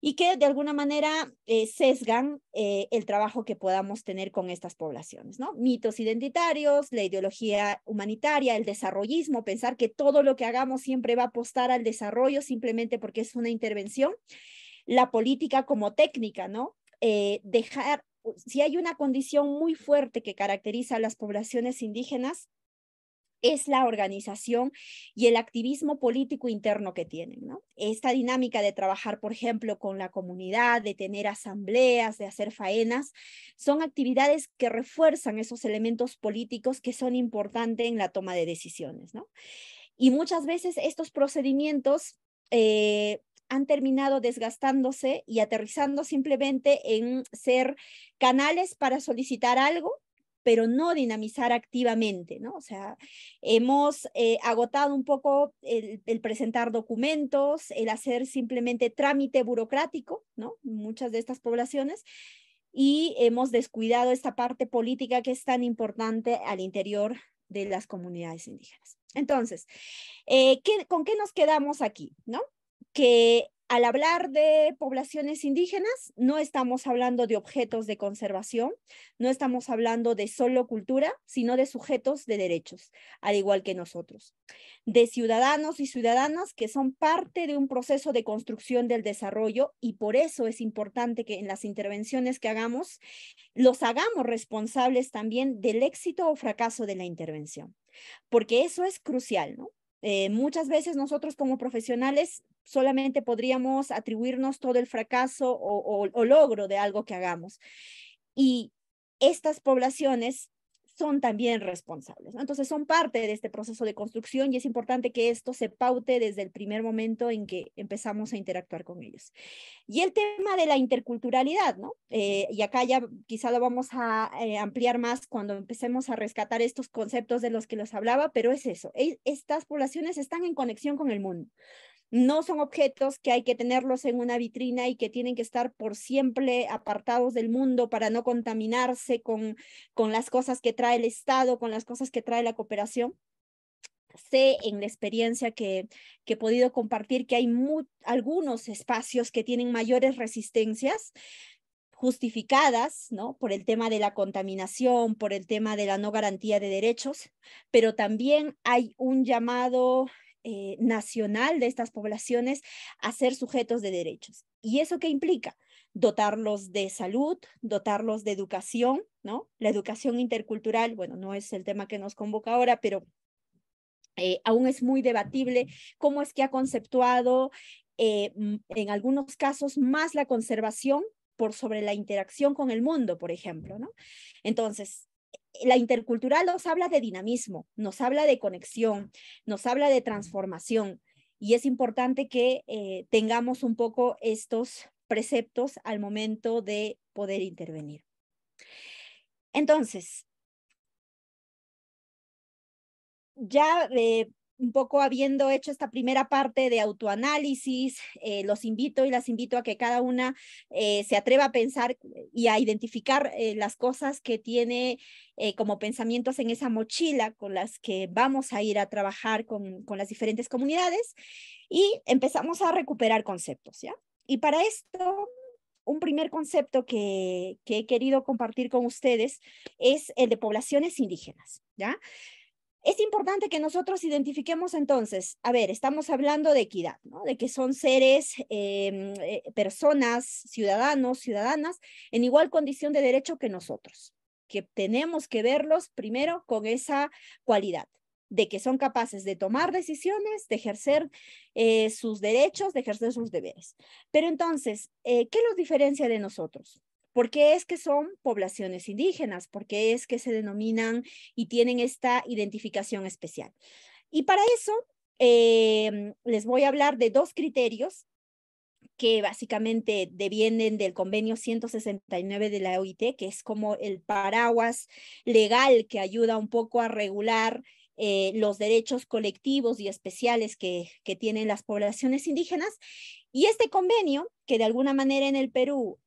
B: y que de alguna manera eh, sesgan eh, el trabajo que podamos tener con estas poblaciones, ¿no? Mitos identitarios, la ideología humanitaria, el desarrollismo, pensar que todo lo que hagamos siempre va a apostar al desarrollo simplemente porque es una intervención, la política como técnica, ¿no? Eh, dejar, si hay una condición muy fuerte que caracteriza a las poblaciones indígenas, es la organización y el activismo político interno que tienen. ¿no? Esta dinámica de trabajar, por ejemplo, con la comunidad, de tener asambleas, de hacer faenas, son actividades que refuerzan esos elementos políticos que son importantes en la toma de decisiones. ¿no? Y muchas veces estos procedimientos eh, han terminado desgastándose y aterrizando simplemente en ser canales para solicitar algo pero no dinamizar activamente, ¿no? O sea, hemos eh, agotado un poco el, presentar documentos, el hacer simplemente trámite burocrático, ¿no? Muchas de estas poblaciones, y hemos descuidado esta parte política que es tan importante al interior de las comunidades indígenas. Entonces, eh, ¿qué, ¿con qué nos quedamos aquí, ¿no? Que al hablar de poblaciones indígenas, no estamos hablando de objetos de conservación, no estamos hablando de solo cultura, sino de sujetos de derechos, al igual que nosotros, de ciudadanos y ciudadanas que son parte de un proceso de construcción del desarrollo y por eso es importante que en las intervenciones que hagamos los hagamos responsables también del éxito o fracaso de la intervención, porque eso es crucial, ¿no? Eh, muchas veces nosotros como profesionales solamente podríamos atribuirnos todo el fracaso o, logro de algo que hagamos. Y estas poblaciones son también responsables. ¿no? Entonces son parte de este proceso de construcción y es importante que esto se paute desde el primer momento en que empezamos a interactuar con ellos. Y el tema de la interculturalidad, ¿no? Eh, y acá ya quizá lo vamos a eh, ampliar más cuando empecemos a rescatar estos conceptos de los que les hablaba, pero es eso, e, estas poblaciones están en conexión con el mundo. No son objetos que hay que tenerlos en una vitrina y que tienen que estar por siempre apartados del mundo para no contaminarse con, con las cosas que trae el Estado, con las cosas que trae la cooperación sé en la experiencia que, he podido compartir que hay algunos espacios que tienen mayores resistencias justificadas, ¿no? Por el tema de la contaminación, por el tema de la no garantía de derechos, pero también hay un llamado eh, nacional de estas poblaciones a ser sujetos de derechos. ¿Y eso qué implica? Dotarlos de salud, dotarlos de educación, ¿no? La educación intercultural, bueno, no es el tema que nos convoca ahora, pero eh, aún es muy debatible cómo es que ha conceptuado eh, en algunos casos más la conservación por sobre la interacción con el mundo, por ejemplo, ¿no? Entonces, la intercultural nos habla de dinamismo, nos habla de conexión, nos habla de transformación y es importante que eh, tengamos un poco estos preceptos al momento de poder intervenir. Entonces, ya de eh, un poco habiendo hecho esta primera parte de autoanálisis, eh, los invito y las invito a que cada una eh, se atreva a pensar y a identificar eh, las cosas que tiene como pensamientos en esa mochila con las que vamos a ir a trabajar con, con las diferentes comunidades y empezamos a recuperar conceptos, ¿ya? Y para esto un primer concepto que, que, he querido compartir con ustedes es el de poblaciones indígenas, ¿ya? Es importante que nosotros identifiquemos entonces, a ver, estamos hablando de equidad, ¿no? De que son seres, em, eh, personas, ciudadanos, ciudadanas, en igual condición de derecho que nosotros, que tenemos que verlos primero con esa cualidad de que son capaces de tomar decisiones, de ejercer eh, sus derechos, de ejercer sus deberes. Pero entonces, eh, ¿qué los diferencia de nosotros? ¿Por qué es que son poblaciones indígenas? ¿Por qué es que se denominan y tienen esta identificación especial? Y para eso em, les voy a hablar de dos criterios que básicamente devienen del convenio 169 de la OIT, que es como el paraguas legal que ayuda un poco a regular eh, los derechos colectivos y especiales que tienen las poblaciones indígenas. Y este convenio, que de alguna manera en el Perú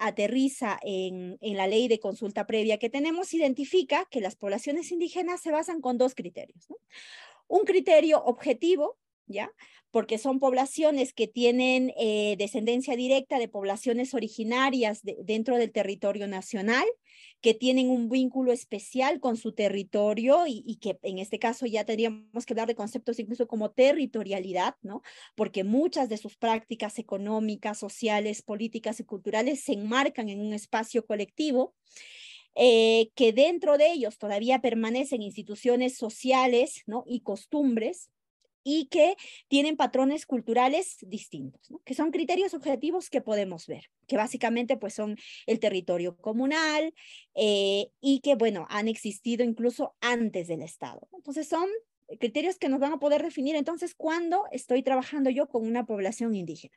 B: aterriza en, la ley de consulta previa que tenemos, identifica que las poblaciones indígenas se basan con dos criterios. Un criterio objetivo, porque son poblaciones que tienen eh, descendencia directa de poblaciones originarias dentro del territorio nacional, que tienen un vínculo especial con su territorio y, que en este caso ya tendríamos que hablar de conceptos incluso como territorialidad, ¿no? Porque muchas de sus prácticas económicas, sociales, políticas y culturales se enmarcan en un espacio colectivo. Eh, que dentro de ellos todavía permanecen instituciones sociales ¿no? y costumbres y que tienen patrones culturales distintos, que son criterios objetivos que podemos ver, que básicamente pues son el territorio comunal eh, y que bueno, han existido incluso antes del Estado. Entonces son criterios que nos van a poder definir entonces cuándo estoy trabajando yo con una población indígena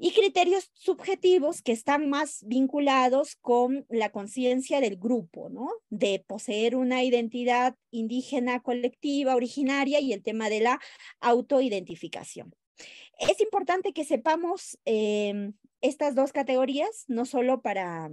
B: y criterios subjetivos que están más vinculados con la conciencia del grupo, ¿no? De poseer una identidad indígena colectiva, originaria y el tema de la autoidentificación. Es importante que sepamos em, estas dos categorías, no solo para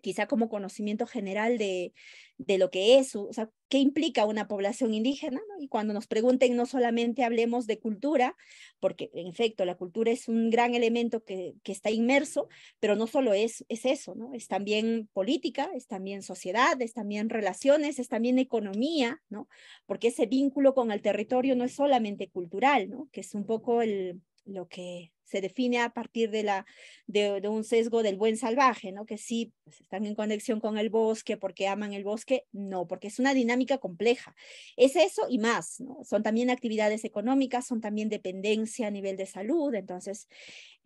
B: quizá como conocimiento general de, de lo que es, o sea, qué implica una población indígena, ¿no? Y cuando nos pregunten, no solamente hablemos de cultura, porque en efecto la cultura es un gran elemento que, está inmerso, pero no solo es, es eso, ¿no? Es también política, es también sociedad, es también relaciones, es también economía, ¿no? Porque ese vínculo con el territorio no es solamente cultural, ¿no? Que es un poco el, lo que se define a partir de, la, de, un sesgo del buen salvaje, ¿no? Que sí, pues, están en conexión con el bosque porque aman el bosque, no, porque es una dinámica compleja. Es eso y más, ¿no? Son también actividades económicas, son también dependencia a nivel de salud, entonces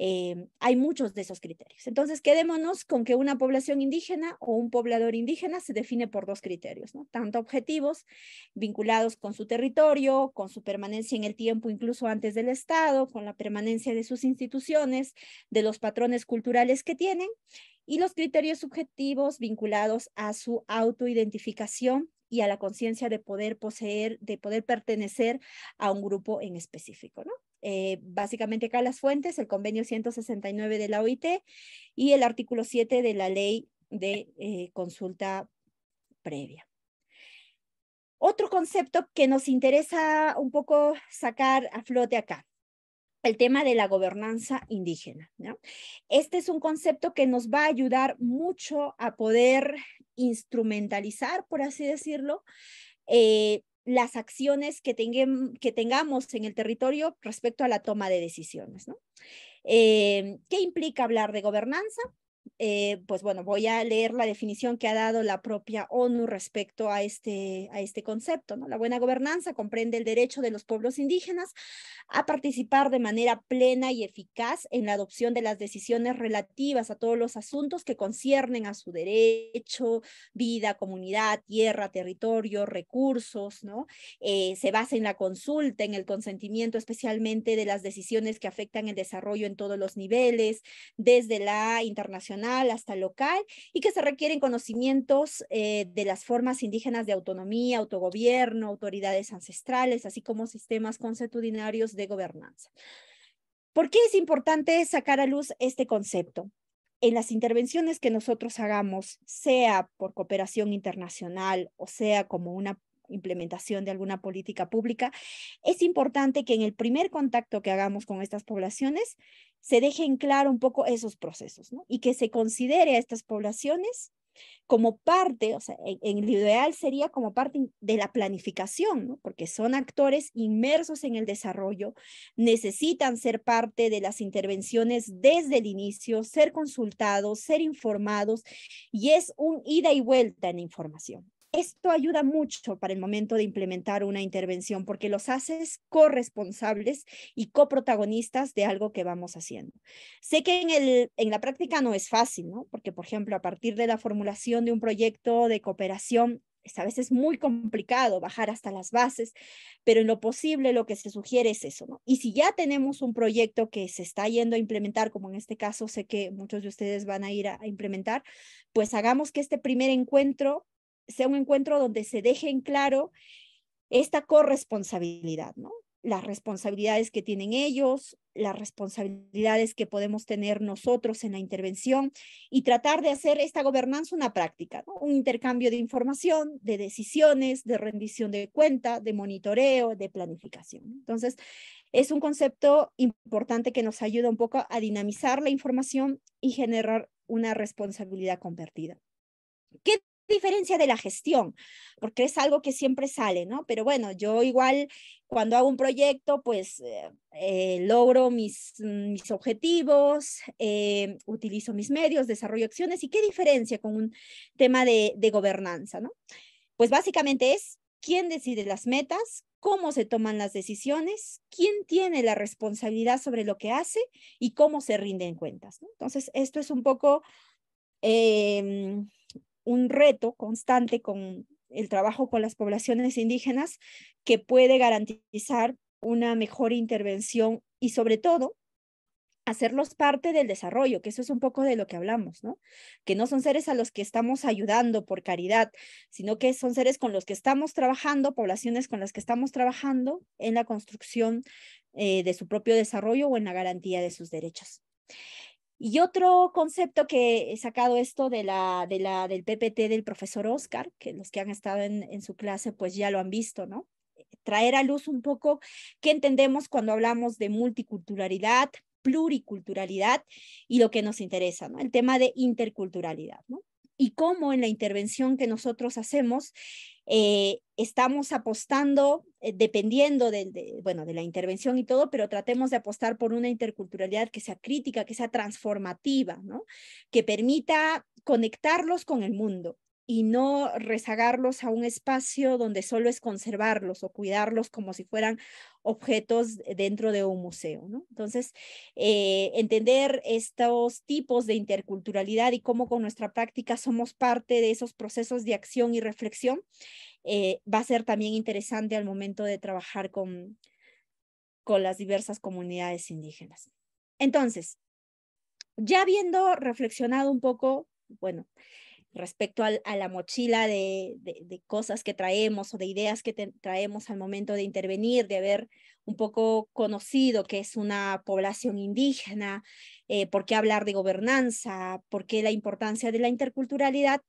B: Em, hay muchos de esos criterios. Entonces, quedémonos con que una población indígena o un poblador indígena se define por dos criterios, ¿no? Tanto objetivos vinculados con su territorio, con su permanencia en el tiempo, incluso antes del Estado, con la permanencia de sus instituciones, de los patrones culturales que tienen, y los criterios subjetivos vinculados a su autoidentificación y a la conciencia de poder poseer, de poder pertenecer a un grupo en específico, ¿no? Eh, básicamente acá las fuentes, el convenio 169 de la OIT y el artículo 7 de la ley de eh, consulta previa. Otro concepto que nos interesa un poco sacar a flote acá, el tema de la gobernanza indígena. Este es un concepto que nos va a ayudar mucho a poder instrumentalizar, por así decirlo, eh, las acciones que, tengamos en el territorio respecto a la toma de decisiones. Em, ¿Qué implica hablar de gobernanza? Eh, pues bueno, voy a leer la definición que ha dado la propia ONU respecto a este, a este concepto. ¿no? La buena gobernanza comprende el derecho de los pueblos indígenas a participar de manera plena y eficaz en la adopción de las decisiones relativas a todos los asuntos que conciernen a su derecho, vida, comunidad, tierra, territorio, recursos. ¿no? Eh, se basa en la consulta, en el consentimiento especialmente de las decisiones que afectan el desarrollo en todos los niveles, desde la internacional hasta local y que se requieren conocimientos eh, de las formas indígenas de autonomía, autogobierno, autoridades ancestrales, así como sistemas consuetudinarios de gobernanza. ¿Por qué es importante sacar a luz este concepto? En las intervenciones que nosotros hagamos, sea por cooperación internacional o sea como una implementación de alguna política pública, es importante que en el primer contacto que hagamos con estas poblaciones se dejen claro un poco esos procesos y que se considere a estas poblaciones como parte, o sea, en, el lo ideal sería como parte de la planificación, ¿no? porque son actores inmersos en el desarrollo, necesitan ser parte de las intervenciones desde el inicio, ser consultados, ser informados, y es un ida y vuelta en información. Esto ayuda mucho para el momento de implementar una intervención porque los haces corresponsables y coprotagonistas de algo que vamos haciendo. Sé que en, el, en la práctica no es fácil, ¿no? Porque, por ejemplo, a partir de la formulación de un proyecto de cooperación, es pues, a veces muy complicado bajar hasta las bases, pero en lo posible lo que se sugiere es eso, ¿no? Y si ya tenemos un proyecto que se está yendo a implementar, como en este caso sé que muchos de ustedes van a ir a implementar, pues hagamos que este primer encuentro sea un encuentro donde se deje en claro esta corresponsabilidad, ¿no? Las responsabilidades que tienen ellos, las responsabilidades que podemos tener nosotros en la intervención y tratar de hacer esta gobernanza una práctica, ¿no? un intercambio de información, de decisiones, de rendición de cuenta, de monitoreo, de planificación. Entonces, es un concepto importante que nos ayuda un poco a dinamizar la información y generar una responsabilidad compartida. ¿Qué diferencia de la gestión, porque es algo que siempre sale, ¿no? Pero bueno, yo igual cuando hago un proyecto, pues eh, eh, logro mis, mm, mis objetivos, eh, utilizo mis medios, desarrollo acciones. ¿Y qué diferencia con un tema de, de gobernanza, ¿no? Pues básicamente es quién decide las metas, cómo se toman las decisiones, quién tiene la responsabilidad sobre lo que hace y cómo se rinden cuentas. ¿no? Entonces, esto es un poco... Em, un reto constante con el trabajo con las poblaciones indígenas que puede garantizar una mejor intervención y sobre todo hacerlos parte del desarrollo, que eso es un poco de lo que hablamos, ¿no? Que no son seres a los que estamos ayudando por caridad, sino que son seres con los que estamos trabajando, poblaciones con las que estamos trabajando en la construcción eh, de su propio desarrollo o en la garantía de sus derechos. Y otro concepto que he sacado esto de la, de la, del PPT del profesor Oscar, que los que han estado en, su clase pues ya lo han visto, ¿no? Traer a luz un poco qué entendemos cuando hablamos de multiculturalidad, pluriculturalidad y lo que nos interesa, ¿no? El tema de interculturalidad, ¿no? Y cómo en la intervención que nosotros hacemos eh, estamos apostando, eh, dependiendo de, bueno, de la intervención y todo, pero tratemos de apostar por una interculturalidad que sea crítica, que sea transformativa, ¿no? que permita conectarlos con el mundo, y no rezagarlos a un espacio donde solo es conservarlos o cuidarlos como si fueran objetos dentro de un museo. Entonces, eh, entender estos tipos de interculturalidad y cómo con nuestra práctica somos parte de esos procesos de acción y reflexión eh, va a ser también interesante al momento de trabajar con, con las diversas comunidades indígenas. Entonces, ya habiendo reflexionado un poco, bueno, respecto a la mochila de, cosas que traemos o de ideas que traemos al momento de intervenir, de haber un poco conocido que es una población indígena, eh, por qué hablar de gobernanza, por qué la importancia de la interculturalidad,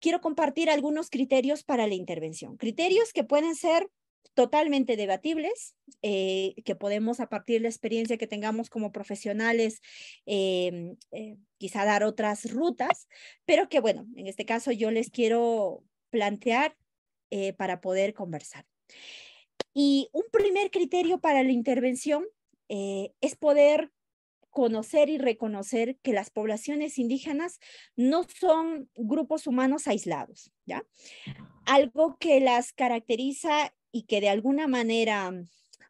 B: quiero compartir algunos criterios para la intervención. Criterios que pueden ser totalmente debatibles, eh, que podemos a partir de la experiencia que tengamos como profesionales em, eh, quizá dar otras rutas, pero que bueno, en este caso yo les quiero plantear eh, para poder conversar. Y un primer criterio para la intervención es poder conocer y reconocer que las poblaciones indígenas no son grupos humanos aislados, ¿ya? Algo que las caracteriza y que de alguna manera,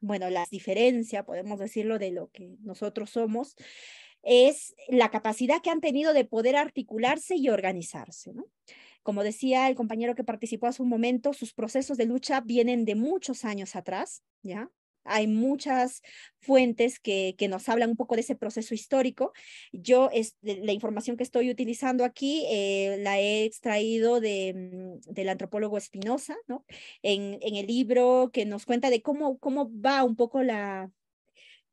B: bueno, la diferencia, podemos decirlo, de lo que nosotros somos, es la capacidad que han tenido de poder articularse y organizarse, ¿no? Como decía el compañero que participó hace un momento, sus procesos de lucha vienen de muchos años atrás, ¿ya? hay muchas fuentes que, nos hablan un poco de ese proceso histórico. Yo, es, este, la información que estoy utilizando aquí, eh, la he extraído de, mm, del antropólogo Espinosa, ¿no? En, el libro que nos cuenta de cómo, cómo va un poco la,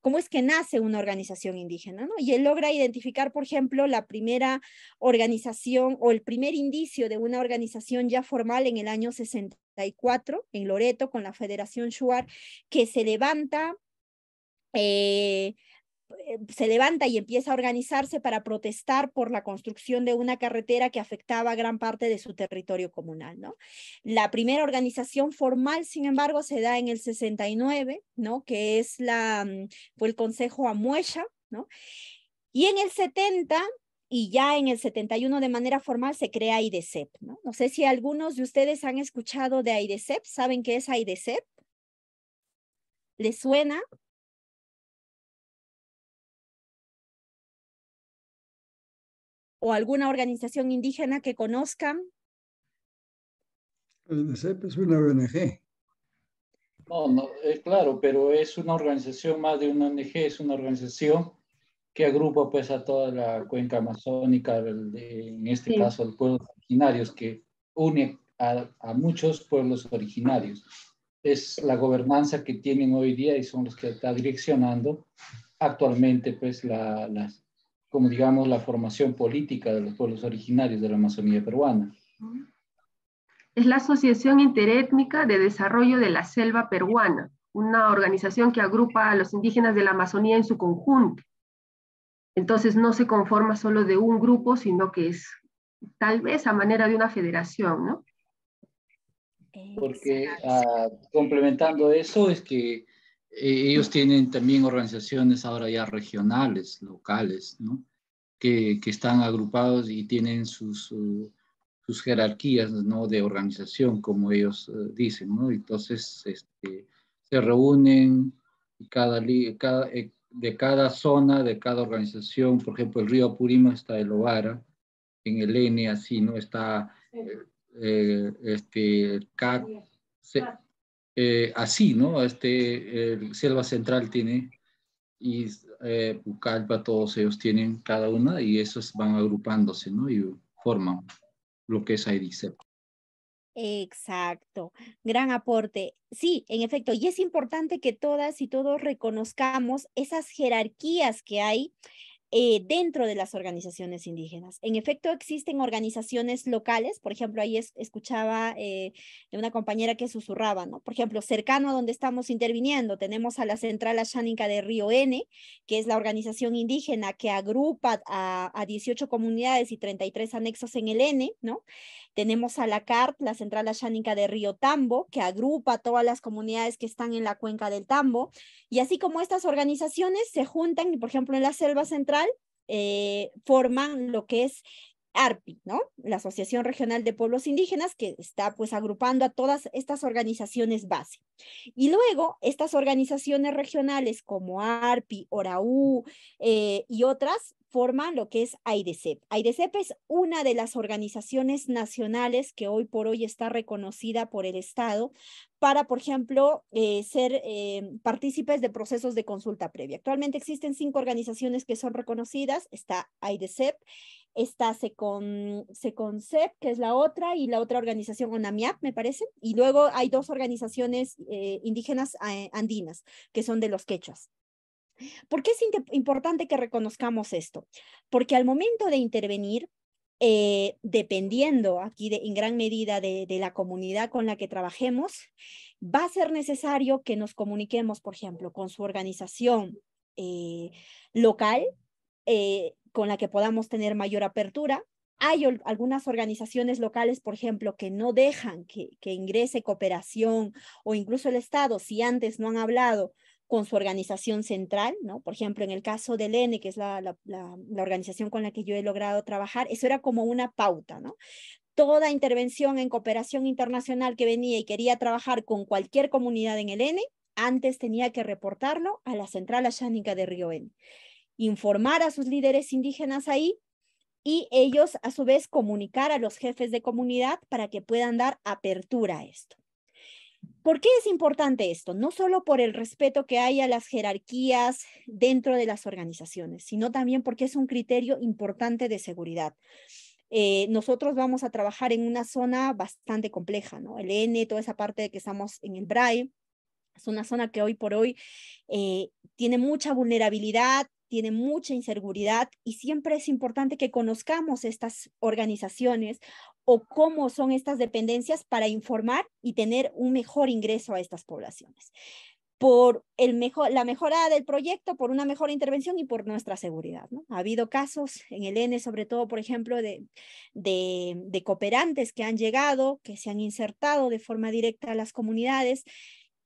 B: cómo es que nace una organización indígena, ¿no? Y él logra identificar, por ejemplo, la primera organización o el primer indicio de una organización ya formal en el año 64 en Loreto con la Federación Shuar, que se levanta eh, eh, se levanta y empieza a organizarse para protestar por la construcción de una carretera que afectaba gran parte de su territorio comunal, ¿no? La primera organización formal, sin embargo, se da en el 69, ¿no? Que es la, mm, fue el Consejo Amuesha, ¿no? Y en el 70, y ya en el 71 de manera formal se crea IDECEP, ¿no? No sé si algunos de ustedes han escuchado de IDECEP, ¿saben qué es IDECEP?
D: ¿Les suena?
B: o alguna organización indígena que conozcan?
F: NCP es una ONG.
B: No, no, es
C: claro, pero es una organización más de una ONG, es una organización que agrupa pues a toda la cuenca amazónica, en este caso los pueblo originarios, que une a, muchos pueblos originarios. Es la gobernanza que tienen hoy día y son los que está direccionando actualmente pues las, como digamos la formación política de los pueblos originarios de la Amazonía peruana.
A: Es la Asociación Interétnica de Desarrollo de la Selva Peruana, una organización que agrupa a los indígenas de la Amazonía en su conjunto. Entonces no se conforma solo de un grupo, sino que es tal vez a manera de una federación, ¿no?
C: Porque ah, complementando eso es que e-, ellos tienen también organizaciones ahora ya regionales, locales, ¿no? que, que están agrupados y tienen sus, uh, sus jerarquías ¿no? de organización, como ellos uh, dicen. ¿no? Entonces, este, se reúnen y cada, cada, eh, de cada zona, de cada organización, por ejemplo, el río Purima está el Ovara, en el N así, ¿no? Está eh, eh, este, el CAC, eh, así, ¿no? Este, Selva Central tiene y eh, todos ellos tienen cada una y esos van agrupándose, ¿no? Y forman lo que es dice
B: Exacto, gran aporte. Sí, en efecto, y es importante que todas y todos reconozcamos esas jerarquías que hay eh, dentro de las organizaciones indígenas. En efecto, existen organizaciones locales, por ejemplo, ahí escuchaba eh, de una compañera que susurraba, ¿no? Por ejemplo, cercano a donde estamos interviniendo, tenemos a la Central Ashánica de Río N, que es la organización indígena que agrupa a, 18 comunidades y 33 anexos en el N, ¿no? Tenemos a la CART, la Central Ashánica de Río Tambo, que agrupa todas las comunidades que están en la cuenca del Tambo, y así como estas organizaciones se juntan, por ejemplo, en la selva central, eh, forman lo que es ARPI, ¿no? La Asociación Regional de Pueblos Indígenas, que está pues agrupando a todas estas organizaciones base. Y luego, estas organizaciones regionales como ARPI, ORAU eh, y otras forman lo que es AIDESEP. AIDESEP es una de las organizaciones nacionales que hoy por hoy está reconocida por el Estado para, por ejemplo, eh, ser eh, partícipes de procesos de consulta previa. Actualmente existen cinco organizaciones que son reconocidas. Está AIDESEP, está Secon, Seconcep, que es la otra, y la otra organización ONAMIAP, me parece. Y luego hay dos organizaciones eh, indígenas andinas, que son de los quechas. ¿Por qué es importante que reconozcamos esto? Porque al momento de intervenir, eh, dependiendo aquí en gran medida de, la comunidad con la que trabajemos, va a ser necesario que nos comuniquemos, por ejemplo, con su organización eh, local, eh, con la que podamos tener mayor apertura, hay algunas organizaciones locales, por ejemplo, que no dejan que, ingrese cooperación o incluso el Estado, si antes no han hablado con su organización central, ¿no? Por ejemplo, en el caso del ENE, que es la, organización con la que yo he logrado trabajar, eso era como una pauta, ¿no? Toda intervención en cooperación internacional que venía y quería trabajar con cualquier comunidad en el ENE, antes tenía que reportarlo a la Central ashánica de Río N, informar a sus líderes indígenas ahí y ellos a su vez comunicar a los jefes de comunidad para que puedan dar apertura a esto. ¿Por qué es importante esto? No solo por el respeto que hay a las jerarquías dentro de las organizaciones, sino también porque es un criterio importante de seguridad. Eh, nosotros vamos a trabajar en una zona bastante compleja, ¿no? El N, toda esa parte de que estamos en el BRAE, es una zona que hoy por hoy eh, tiene mucha vulnerabilidad tiene mucha inseguridad y siempre es importante que conozcamos estas organizaciones o cómo son estas dependencias para informar y tener un mejor ingreso a estas poblaciones por el mejor, la mejora del proyecto, por una mejor intervención y por nuestra seguridad. Ha habido casos en el N, sobre todo, por ejemplo, de, de, de cooperantes que han llegado, que se han insertado de forma directa a las comunidades,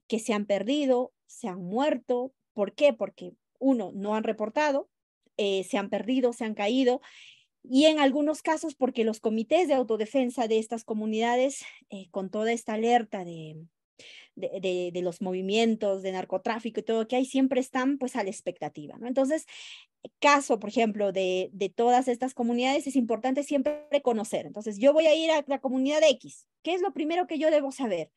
B: que se han perdido, se han muerto. ¿Por qué? Porque uno, no han reportado, eh, se han perdido, se han caído. Y en algunos casos, porque los comités de autodefensa de estas comunidades, eh, con toda esta alerta de, de, los movimientos de narcotráfico y todo que hay, siempre están pues a la expectativa, ¿no? Entonces, caso, por ejemplo, de, de todas estas comunidades, es importante siempre conocer. Entonces, yo voy a ir a la comunidad X. ¿Qué es lo primero que yo debo saber?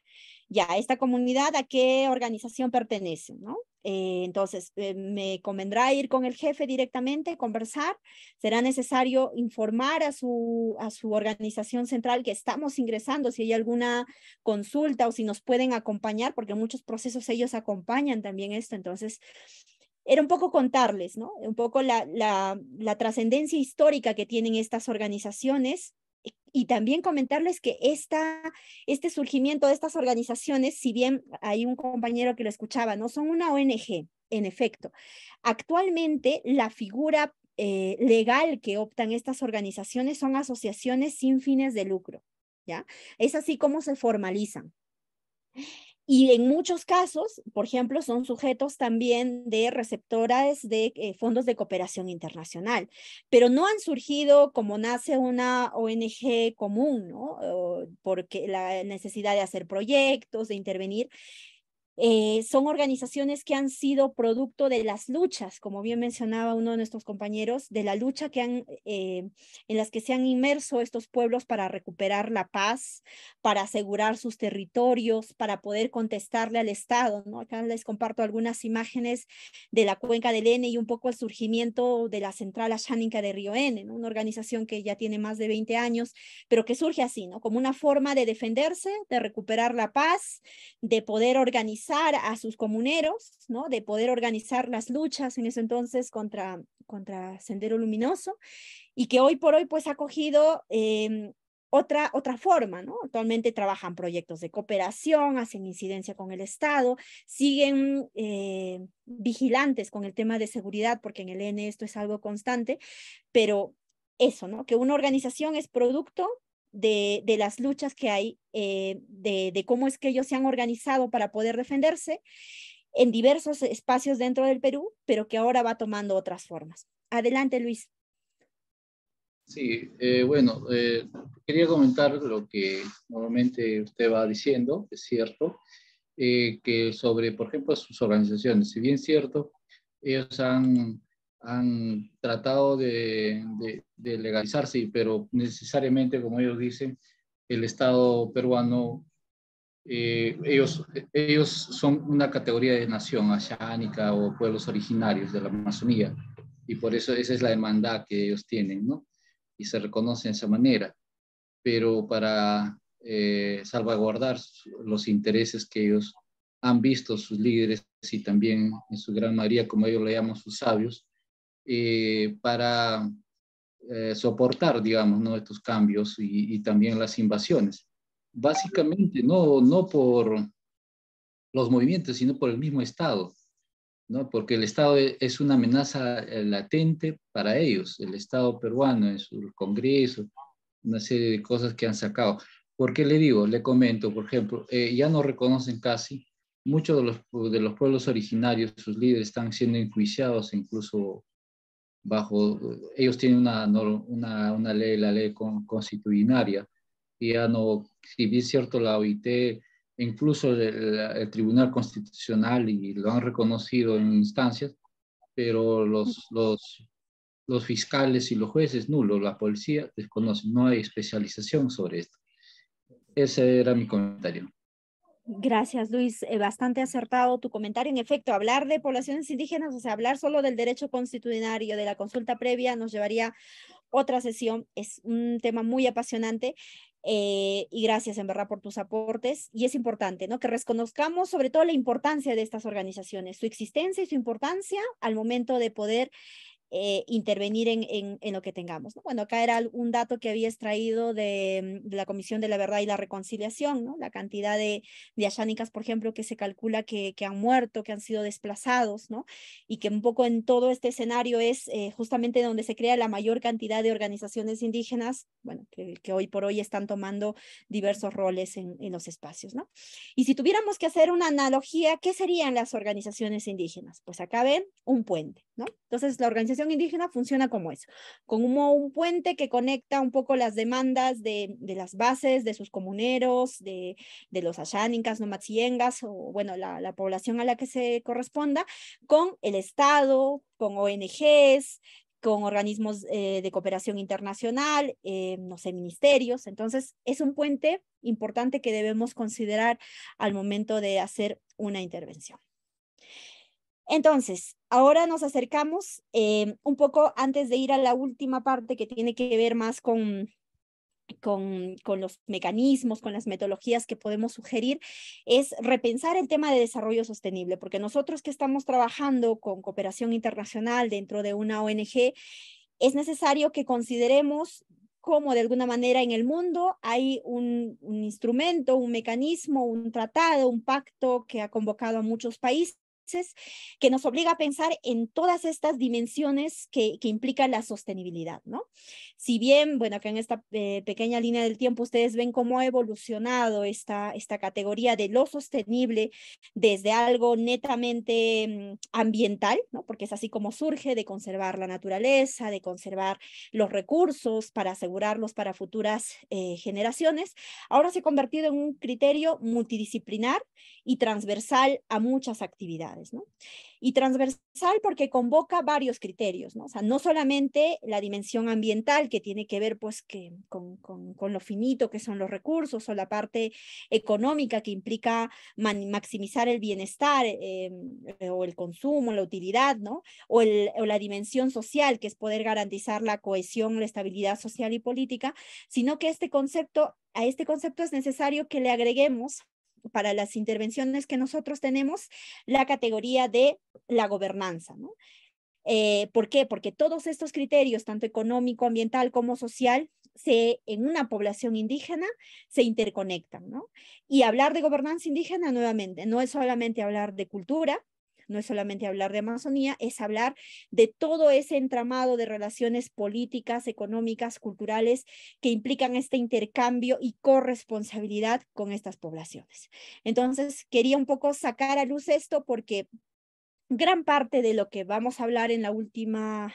B: ya, esta comunidad a qué organización pertenece, ¿no? Eh, entonces, eh, me convendrá ir con el jefe directamente, conversar. Será necesario informar a su, a su organización central que estamos ingresando, si hay alguna consulta o si nos pueden acompañar, porque muchos procesos ellos acompañan también esto. Entonces, era un poco contarles, ¿no? Un poco la, la trascendencia histórica que tienen estas organizaciones y también comentarles que esta, este surgimiento de estas organizaciones, si bien hay un compañero que lo escuchaba, no son una ONG, en efecto. Actualmente la figura eh, legal que optan estas organizaciones son asociaciones sin fines de lucro, ¿ya? Es así como se formalizan. Y en muchos casos, por ejemplo, son sujetos también de receptoras de eh, fondos de cooperación internacional, pero no han surgido como nace una ONG común, ¿no? porque la necesidad de hacer proyectos, de intervenir, eh, son organizaciones que han sido producto de las luchas, como bien mencionaba uno de nuestros compañeros, de la lucha que han, eh, en las que se han inmerso estos pueblos para recuperar la paz, para asegurar sus territorios, para poder contestarle al Estado. ¿no? Acá les comparto algunas imágenes de la cuenca del N y un poco el surgimiento de la central ashánica de Río N, ¿no? una organización que ya tiene más de 20 años, pero que surge así, ¿no? como una forma de defenderse, de recuperar la paz, de poder organizar a sus comuneros, ¿no? de poder organizar las luchas en ese entonces contra, contra Sendero Luminoso, y que hoy por hoy pues ha cogido em, otra, otra forma, ¿no? Actualmente trabajan proyectos de cooperación, hacen incidencia con el Estado, siguen eh, vigilantes con el tema de seguridad, porque en el N esto es algo constante, pero eso, ¿no? Que una organización es producto de, de, las luchas que hay, eh, de, de, cómo es que ellos se han organizado para poder defenderse en diversos espacios dentro del Perú, pero que ahora va tomando otras formas. Adelante, Luis.
C: Sí, eh, bueno, eh, quería comentar lo que normalmente usted va diciendo, es cierto, que sobre, por ejemplo, sus organizaciones, si bien cierto, ellos han han tratado de, legalizarse, pero necesariamente, como ellos dicen, el Estado peruano eh, ellos, ellos son una categoría de nación asiánica o pueblos originarios de la Amazonía y por eso esa es la demanda que ellos tienen, ¿no? Y se reconoce de esa manera, pero para eh, salvaguardar los intereses que ellos han visto sus líderes y también en su gran mayoría, como ellos le llaman, sus sabios, eh, para eh, soportar, digamos, ¿no? estos cambios y, también las invasiones. Básicamente, no, no por los movimientos, sino por el mismo Estado, ¿no? porque el Estado e, es una amenaza eh, latente para ellos, el Estado peruano, el Congreso, una serie de cosas que han sacado. ¿Por qué le digo? Le comento, por ejemplo, ya no reconocen casi muchos de los, de los pueblos originarios, sus líderes están siendo enjuiciados, incluso bajo, ellos tienen una, una, una ley, la ley con, constitucionaria, y ya no, si bien es cierto, la OIT, incluso el, Tribunal Constitucional, y lo han reconocido en instancias, pero los, los, los fiscales y los jueces, nulo, la policía desconoce, no hay especialización sobre esto. Ese era mi comentario.
B: Gracias, Luis. Eh, bastante acertado tu comentario. En efecto, hablar de poblaciones indígenas, o sea, hablar solo del derecho constitucionario, de la consulta previa, nos llevaría otra sesión. Es un tema muy apasionante. Eh, y gracias en verdad por tus aportes. Y es importante, ¿no? Que reconozcamos sobre todo la importancia de estas organizaciones, su existencia y su importancia al momento de poder eh, intervenir en, lo que tengamos. ¿no? Bueno, acá era un dato que había extraído mm, de, la Comisión de la Verdad y la Reconciliación, ¿no? la cantidad de, de por ejemplo, que se calcula que, que han muerto, que han sido desplazados, ¿no? y que un poco en todo este escenario es eh, justamente donde se crea la mayor cantidad de organizaciones indígenas, bueno, que, hoy por hoy están tomando diversos roles en, los espacios. ¿no? Y si tuviéramos que hacer una analogía, ¿qué serían las organizaciones indígenas? Pues acá ven un puente. Entonces, la organización indígena funciona como eso, como un puente que conecta un poco las demandas de, las bases, de sus comuneros, de, los ashánicas, nomatsiengas, o bueno, la, población a la que se corresponda, con el Estado, con ONGs, con organismos eh, de cooperación internacional, eh, no sé, ministerios. Entonces, es un puente importante que debemos considerar al momento de hacer una intervención. Entonces, ahora nos acercamos eh, un poco antes de ir a la última parte que tiene que ver más con, con, los mecanismos, con las metodologías que podemos sugerir, es repensar el tema de desarrollo sostenible, porque nosotros que estamos trabajando con cooperación internacional dentro de una ONG, es necesario que consideremos cómo de alguna manera en el mundo hay un instrumento, un mecanismo, un tratado, un pacto que ha convocado a muchos países que nos obliga a pensar en todas estas dimensiones que, que implica la sostenibilidad, ¿no? Si bien, bueno, que en esta eh, pequeña línea del tiempo ustedes ven cómo ha evolucionado esta, esta categoría de lo sostenible desde algo netamente mm, ambiental, ¿no? Porque es así como surge de conservar la naturaleza, de conservar los recursos para asegurarlos para futuras eh, generaciones, ahora se ha convertido en un criterio multidisciplinar y transversal a muchas actividades. Y transversal porque convoca varios criterios, ¿no? sea, no solamente la dimensión ambiental que tiene que ver pues que con, lo finito que son los recursos o la parte económica que implica maximizar el bienestar eh, eh, o el consumo, la utilidad, ¿no? O, o la dimensión social que es poder garantizar la cohesión, la estabilidad social y política, sino que este concepto a este concepto es necesario que le agreguemos para las intervenciones que nosotros tenemos la categoría de la gobernanza. ¿no? Eh, ¿Por qué? Porque todos estos criterios, tanto económico, ambiental como social, se, en una población indígena se interconectan. ¿no? Y hablar de gobernanza indígena nuevamente no es solamente hablar de cultura, no es solamente hablar de Amazonía, es hablar de todo ese entramado de relaciones políticas, económicas, culturales que implican este intercambio y corresponsabilidad con estas poblaciones. Entonces, quería un poco sacar a luz esto porque gran parte de lo que vamos a hablar en la última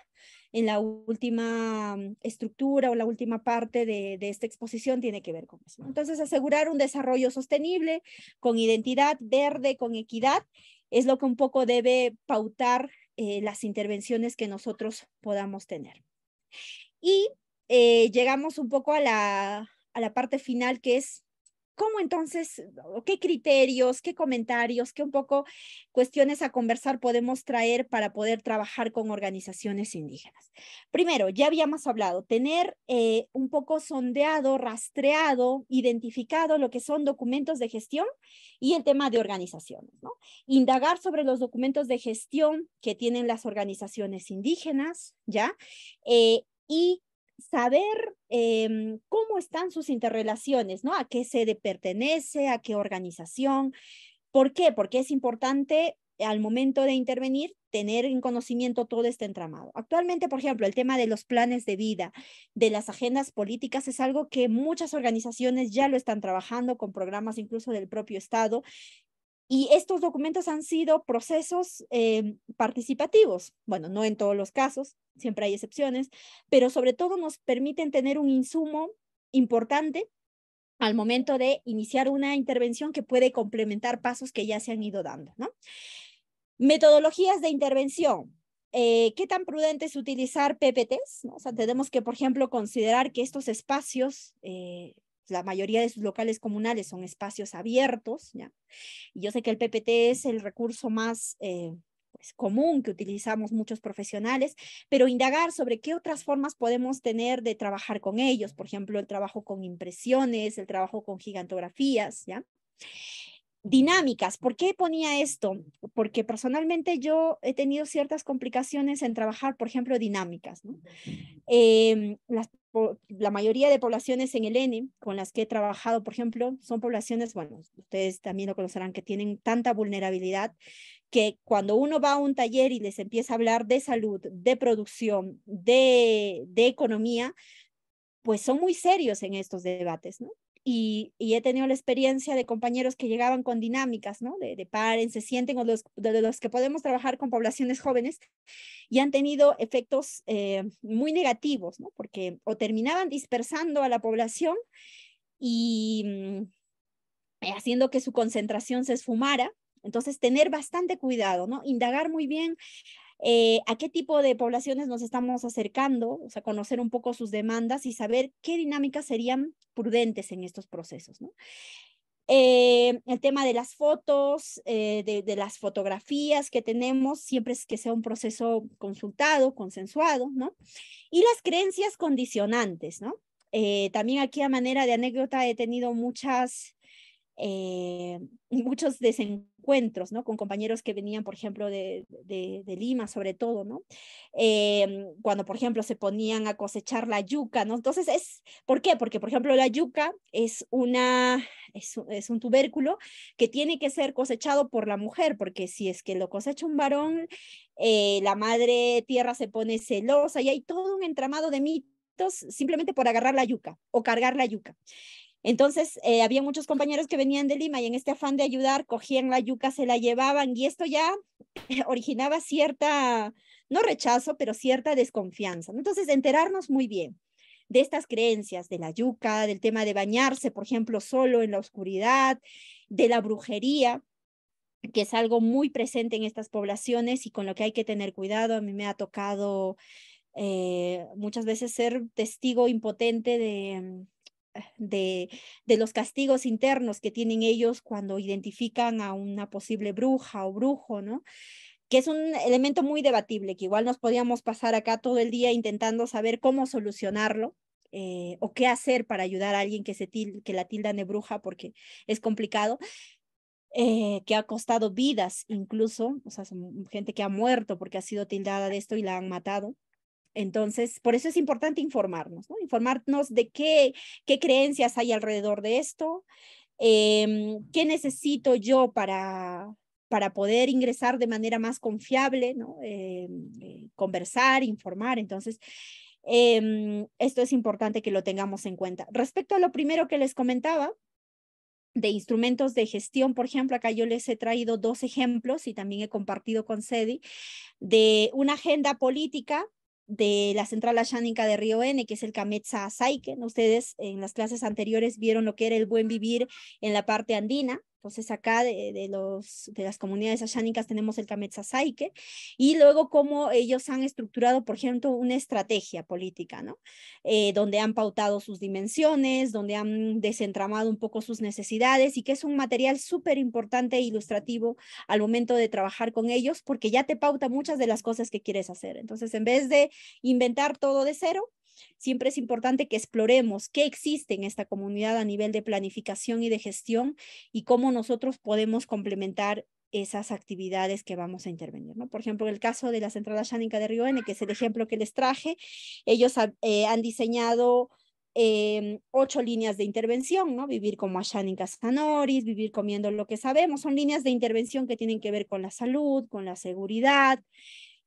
B: en la última mm, estructura o la última parte de, de, esta exposición tiene que ver con eso. Entonces, asegurar un desarrollo sostenible, con identidad verde, con equidad es lo que un poco debe pautar eh, las intervenciones que nosotros podamos tener. Y eh, llegamos un poco a la, a la parte final, que es ¿Cómo entonces, qué criterios, qué comentarios, qué un poco cuestiones a conversar podemos traer para poder trabajar con organizaciones indígenas? Primero, ya habíamos hablado, tener eh, un poco sondeado, rastreado, identificado lo que son documentos de gestión y el tema de organizaciones, ¿no? Indagar sobre los documentos de gestión que tienen las organizaciones indígenas, ¿ya? Eh, y saber em, cómo están sus interrelaciones, ¿no? A qué sede pertenece, a qué organización. ¿Por qué? Porque es importante eh, al momento de intervenir tener en conocimiento todo este entramado. Actualmente, por ejemplo, el tema de los planes de vida, de las agendas políticas, es algo que muchas organizaciones ya lo están trabajando con programas incluso del propio Estado y estos documentos han sido procesos eh, participativos. Bueno, no en todos los casos, siempre hay excepciones, pero sobre todo nos permiten tener un insumo importante al momento de iniciar una intervención que puede complementar pasos que ya se han ido dando. ¿no? Metodologías de intervención. Eh, ¿Qué tan prudente es utilizar PPTs? O sea, tenemos que, por ejemplo, considerar que estos espacios eh, la mayoría de sus locales comunales son espacios abiertos, ¿ya? Y yo sé que el PPT es el recurso más... Eh, pues, común que utilizamos muchos profesionales, pero indagar sobre qué otras formas podemos tener de trabajar con ellos, por ejemplo, el trabajo con impresiones, el trabajo con gigantografías, ¿ya? dinámicas. ¿Por qué ponía esto? Porque personalmente yo he tenido ciertas complicaciones en trabajar, por ejemplo, dinámicas. ¿no? la mayoría de poblaciones en el n con las que he trabajado, por ejemplo, son poblaciones, bueno, ustedes también lo conocerán, que tienen tanta vulnerabilidad que cuando uno va a un taller y les empieza a hablar de salud, de producción, de, de economía, pues son muy serios en estos debates, ¿no? Y, he tenido la experiencia de compañeros que llegaban con dinámicas, ¿no? De, de paren, se sienten, o los, de los que podemos trabajar con poblaciones jóvenes, y han tenido efectos eh, muy negativos, ¿no? Porque o terminaban dispersando a la población y mm, eh, haciendo que su concentración se esfumara. Entonces, tener bastante cuidado, ¿no? Indagar muy bien eh, a qué tipo de poblaciones nos estamos acercando, o sea, conocer un poco sus demandas y saber qué dinámicas serían prudentes en estos procesos. ¿no? Eh, el tema de las fotos, eh, de, las fotografías que tenemos, siempre es que sea un proceso consultado, consensuado, ¿no? Y las creencias condicionantes, ¿no? también aquí a manera de anécdota he tenido muchas eh, (laughs) muchos desencuentros, ¿no? Con compañeros que venían, por ejemplo, de, Lima, sobre todo, ¿no? Eh, cuando, por ejemplo, se ponían a cosechar la yuca, ¿no? Entonces, es, ¿por qué? Porque, por ejemplo, la yuca es, una, es, un tubérculo que tiene que ser cosechado por la mujer, porque si es que lo cosecha un varón, eh, la madre tierra se pone celosa y hay todo un entramado de mitos simplemente por agarrar la yuca o cargar la yuca. Entonces, eh, había muchos compañeros que venían de Lima y en este afán de ayudar, cogían la yuca, se la llevaban y esto ya (laughs) originaba cierta, no rechazo, pero cierta desconfianza. Entonces, enterarnos muy bien de estas creencias, de la yuca, del tema de bañarse, por ejemplo, solo en la oscuridad, de la brujería, que es algo muy presente en estas poblaciones y con lo que hay que tener cuidado. A mí me ha tocado eh, muchas veces ser testigo impotente de de, de, los castigos internos que tienen ellos cuando identifican a una posible bruja o brujo, ¿no? Que es un elemento muy debatible, que igual nos podíamos pasar acá todo el día intentando saber cómo solucionarlo. Eh, o qué hacer para ayudar a alguien que, se que la tildan de bruja porque es complicado, eh, que ha costado vidas incluso, o sea, gente que ha muerto porque ha sido tildada de esto y la han matado. Entonces, por eso es importante informarnos, informarnos de qué, creencias hay alrededor de esto, em, qué necesito yo para, para poder ingresar de manera más confiable, ¿no? Em, eh, conversar, informar. Entonces, em, esto es importante que lo tengamos en cuenta. Respecto a lo primero que les comentaba, de instrumentos de gestión, por ejemplo, acá yo les he traído dos ejemplos y también he compartido con SEDI de una agenda política de la central ashánica de Río N, que es el Cametza Saike. Ustedes en las clases anteriores vieron lo que era el buen vivir en la parte andina, entonces acá de, de, los, de las comunidades ashánicas tenemos el Kametsasaike y luego cómo ellos han estructurado, por ejemplo, una estrategia política, ¿no? Eh, donde han pautado sus dimensiones, donde han desentramado un poco sus necesidades y que es un material súper importante e ilustrativo al momento de trabajar con ellos porque ya te pauta muchas de las cosas que quieres hacer. Entonces, en vez de inventar todo de cero, Siempre es importante que exploremos qué existe en esta comunidad a nivel de planificación y de gestión y cómo nosotros podemos complementar esas actividades que vamos a intervenir. Por ejemplo, en el caso de la Central Shánica de Río N, que es el ejemplo que les traje, ellos han eh, diseñado eh, ocho líneas de intervención, ¿no? Vivir como Shánica Sanoris, vivir comiendo lo que sabemos, son líneas de intervención que tienen que ver con la salud, con la seguridad,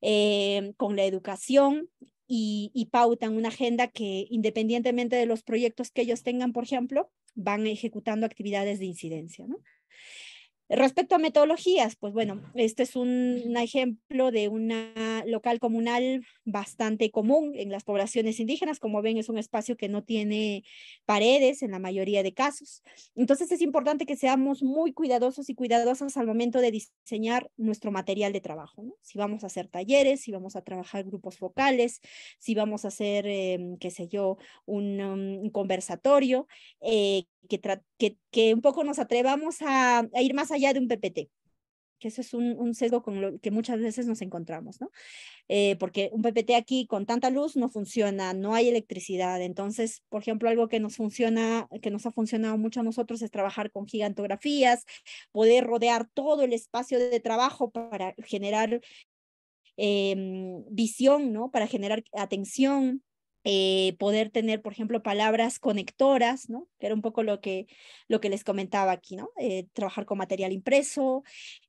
B: eh, con la educación, y, pautan una agenda que independientemente de los proyectos que ellos tengan, por ejemplo, van ejecutando actividades de incidencia. Respecto a metodologías, pues bueno, este es un, ejemplo de una local comunal bastante común en las poblaciones indígenas. Como ven, es un espacio que no tiene paredes en la mayoría de casos. Entonces es importante que seamos muy cuidadosos y cuidadosas al momento de diseñar nuestro material de trabajo. Si vamos a hacer talleres, si vamos a trabajar grupos focales, si vamos a hacer, em, qué sé yo, un, um, conversatorio, eh, que, que, un poco nos atrevamos a, ir más allá de un PPT que eso es un, sesgo con lo que muchas veces nos encontramos, ¿no? Eh, porque un PPT aquí con tanta luz no funciona, no hay electricidad. Entonces, por ejemplo, algo que nos funciona, que nos ha funcionado mucho a nosotros es trabajar con gigantografías, poder rodear todo el espacio de trabajo para generar em, visión, ¿no? Para generar atención, eh, poder tener, por ejemplo, palabras conectoras, ¿no? Que era un poco lo que, lo que les comentaba aquí, ¿no? Eh, trabajar con material impreso,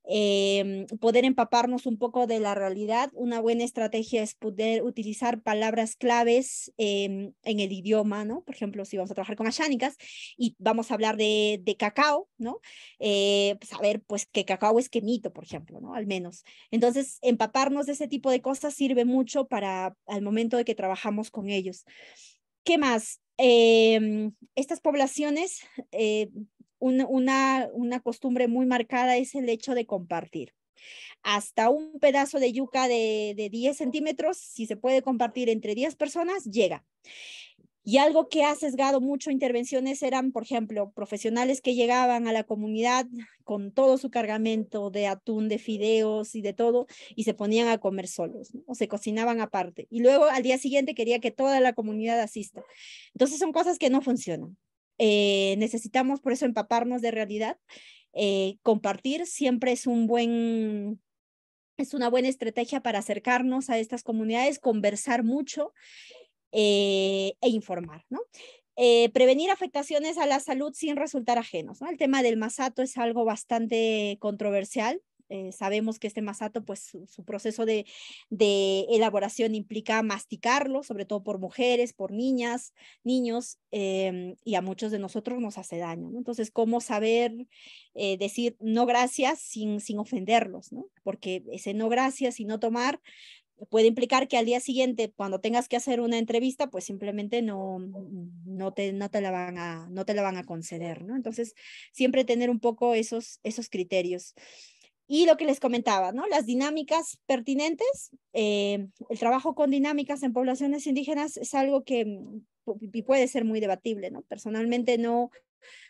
B: em, poder empaparnos un poco de la realidad. Una buena estrategia es poder utilizar palabras claves em, en el idioma, ¿no? Por ejemplo, si vamos a trabajar con ashánicas y vamos a hablar de, de cacao, ¿no? Eh, saber, pues, pues, que cacao es quemito, por ejemplo, ¿no? Al menos. Entonces, empaparnos de ese tipo de cosas sirve mucho para al momento de que trabajamos con ellos. ¿Qué más? Em, estas poblaciones, eh, una, costumbre muy marcada es el hecho de compartir hasta un pedazo de yuca de, de, 10 centímetros, si se puede compartir entre 10 personas, llega. Y algo que ha sesgado mucho intervenciones eran, por ejemplo, profesionales que llegaban a la comunidad con todo su cargamento de atún, de fideos y de todo, y se ponían a comer solos, o se cocinaban aparte. Y luego al día siguiente quería que toda la comunidad asista. Entonces son cosas que no funcionan. Eh, necesitamos por eso empaparnos de realidad. Eh, compartir siempre es un buen es una buena estrategia para acercarnos a estas comunidades, conversar mucho eh, e informar, ¿no? Eh, prevenir afectaciones a la salud sin resultar ajenos. El tema del masato es algo bastante controversial. Eh, sabemos que este masato, pues su, proceso de, elaboración implica masticarlo, sobre todo por mujeres, por niñas, niños, em, y a muchos de nosotros nos hace daño. ¿no? Entonces, ¿cómo saber decir no gracias sin, sin ofenderlos? ¿no? Porque ese no gracias y no tomar puede implicar que al día siguiente, cuando tengas que hacer una entrevista, pues simplemente no, no, te, no, te, la van a, no te la van a conceder, ¿no? Entonces, siempre tener un poco esos, esos criterios. Y lo que les comentaba, ¿no? Las dinámicas pertinentes, eh, el trabajo con dinámicas en poblaciones indígenas es algo que mm, puede ser muy debatible, ¿no? Personalmente no,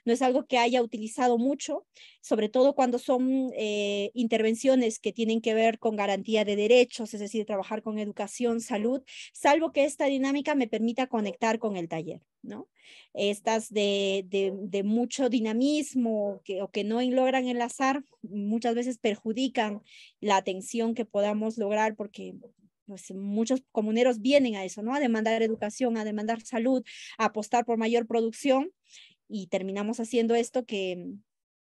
B: no es algo que haya utilizado mucho, sobre todo cuando son eh, intervenciones que tienen que ver con garantía de derechos, es decir, trabajar con educación, salud, salvo que esta dinámica me permita conectar con el taller, ¿no? Estas de, mucho dinamismo o que no logran enlazar muchas veces perjudican la atención que podamos lograr porque pues, muchos comuneros vienen a eso, ¿no? A demandar educación, a demandar salud, a apostar por mayor producción y terminamos haciendo esto que,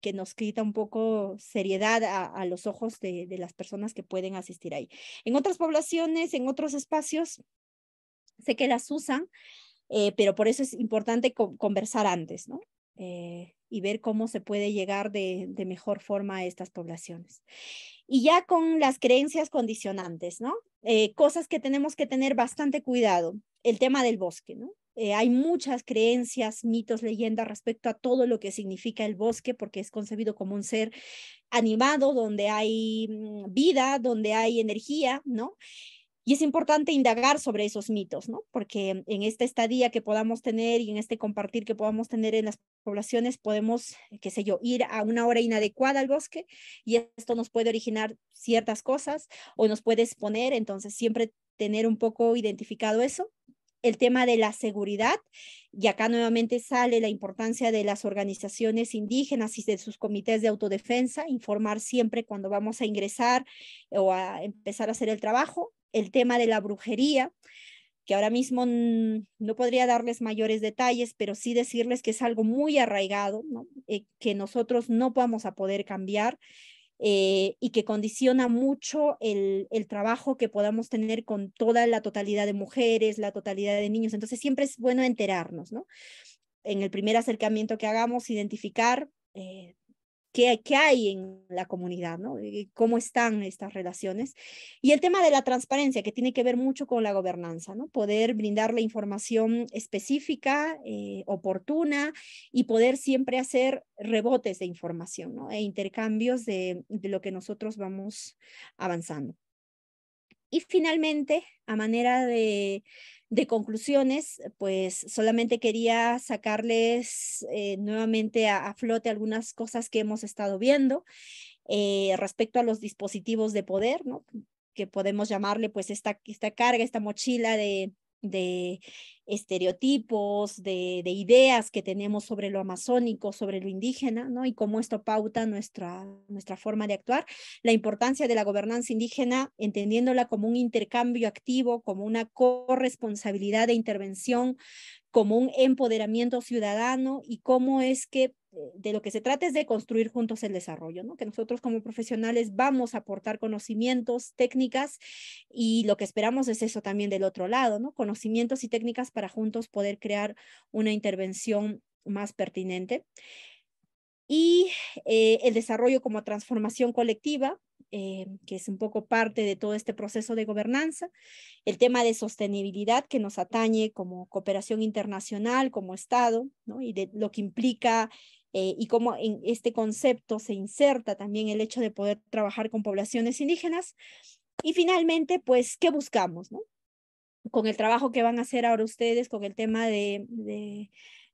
B: que nos quita un poco seriedad a, los ojos de, las personas que pueden asistir ahí. En otras poblaciones, en otros espacios, sé que las usan, eh, pero por eso es importante conversar antes, ¿no? Eh, y ver cómo se puede llegar de, mejor forma a estas poblaciones. Y ya con las creencias condicionantes, ¿no? Eh, cosas que tenemos que tener bastante cuidado. El tema del bosque, ¿no? Eh, hay muchas creencias, mitos, leyendas respecto a todo lo que significa el bosque, porque es concebido como un ser animado, donde hay mm, vida, donde hay energía, ¿no? Y es importante indagar sobre esos mitos, ¿no? Porque en esta estadía que podamos tener y en este compartir que podamos tener en las poblaciones, podemos, qué sé yo, ir a una hora inadecuada al bosque y esto nos puede originar ciertas cosas o nos puede exponer, entonces siempre tener un poco identificado eso el tema de la seguridad, y acá nuevamente sale la importancia de las organizaciones indígenas y de sus comités de autodefensa, informar siempre cuando vamos a ingresar o a empezar a hacer el trabajo, el tema de la brujería, que ahora mismo no podría darles mayores detalles, pero sí decirles que es algo muy arraigado, eh, que nosotros no vamos a poder cambiar, eh, y que condiciona mucho el, trabajo que podamos tener con toda la totalidad de mujeres, la totalidad de niños. Entonces siempre es bueno enterarnos, ¿no? En el primer acercamiento que hagamos, identificar eh, qué, hay en la comunidad, ¿no? cómo están estas relaciones. Y el tema de la transparencia, que tiene que ver mucho con la gobernanza, ¿no? Poder brindar la información específica, eh, oportuna, y poder siempre hacer rebotes de información, ¿no? E intercambios de lo que nosotros vamos avanzando. Y finalmente, a manera de de conclusiones, pues solamente quería sacarles eh, nuevamente a, flote algunas cosas que hemos estado viendo eh, respecto a los dispositivos de poder, ¿no? que podemos llamarle pues esta, esta carga, esta mochila de, de estereotipos, de, ideas que tenemos sobre lo amazónico, sobre lo indígena, ¿no? Y cómo esto pauta nuestra, nuestra forma de actuar. La importancia de la gobernanza indígena, entendiéndola como un intercambio activo, como una corresponsabilidad de intervención, como un empoderamiento ciudadano y cómo es que eh, de lo que se trata es de construir juntos el desarrollo, ¿no? que nosotros como profesionales vamos a aportar conocimientos, técnicas y lo que esperamos es eso también del otro lado, ¿no? conocimientos y técnicas para juntos poder crear una intervención más pertinente. Y eh, el desarrollo como transformación colectiva, eh, que es un poco parte de todo este proceso de gobernanza, el tema de sostenibilidad que nos atañe como cooperación internacional, como Estado, ¿no? y de lo que implica eh, y cómo en este concepto se inserta también el hecho de poder trabajar con poblaciones indígenas. Y finalmente, pues, ¿qué buscamos? No? Con el trabajo que van a hacer ahora ustedes, con el tema de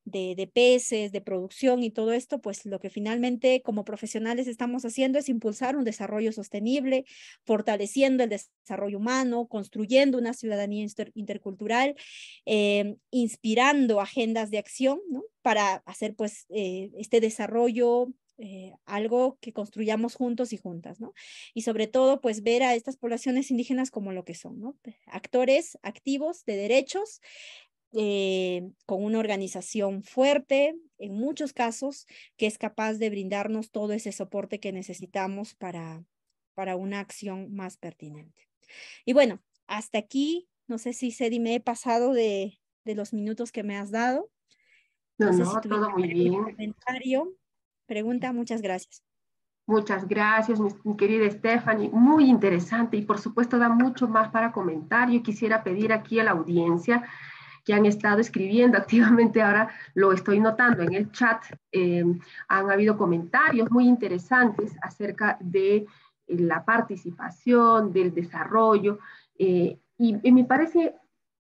B: de, peces, de producción y todo esto, pues lo que finalmente como profesionales estamos haciendo es impulsar un desarrollo sostenible, fortaleciendo el desarrollo humano, construyendo una ciudadanía intercultural, em, inspirando agendas de acción ¿no? para hacer pues eh, este desarrollo eh, algo que construyamos juntos y juntas, ¿no? Y sobre todo, pues ver a estas poblaciones indígenas como lo que son, ¿no? Actores activos de derechos eh, con una organización fuerte, en muchos casos, que es capaz de brindarnos todo ese soporte que necesitamos para, para una acción más pertinente. Y bueno, hasta aquí, no sé si Cedi me he pasado de, de los minutos que me has dado. No, no, todo muy bien. pregunta, muchas gracias. Muchas gracias, mi querida Stephanie. Muy interesante
A: y por supuesto da mucho más para comentar. Yo quisiera pedir aquí a la audiencia que han estado escribiendo (laughs) activamente, ahora lo estoy notando en el chat, eh, han habido comentarios muy interesantes acerca de eh, la participación, del desarrollo, eh, y, me parece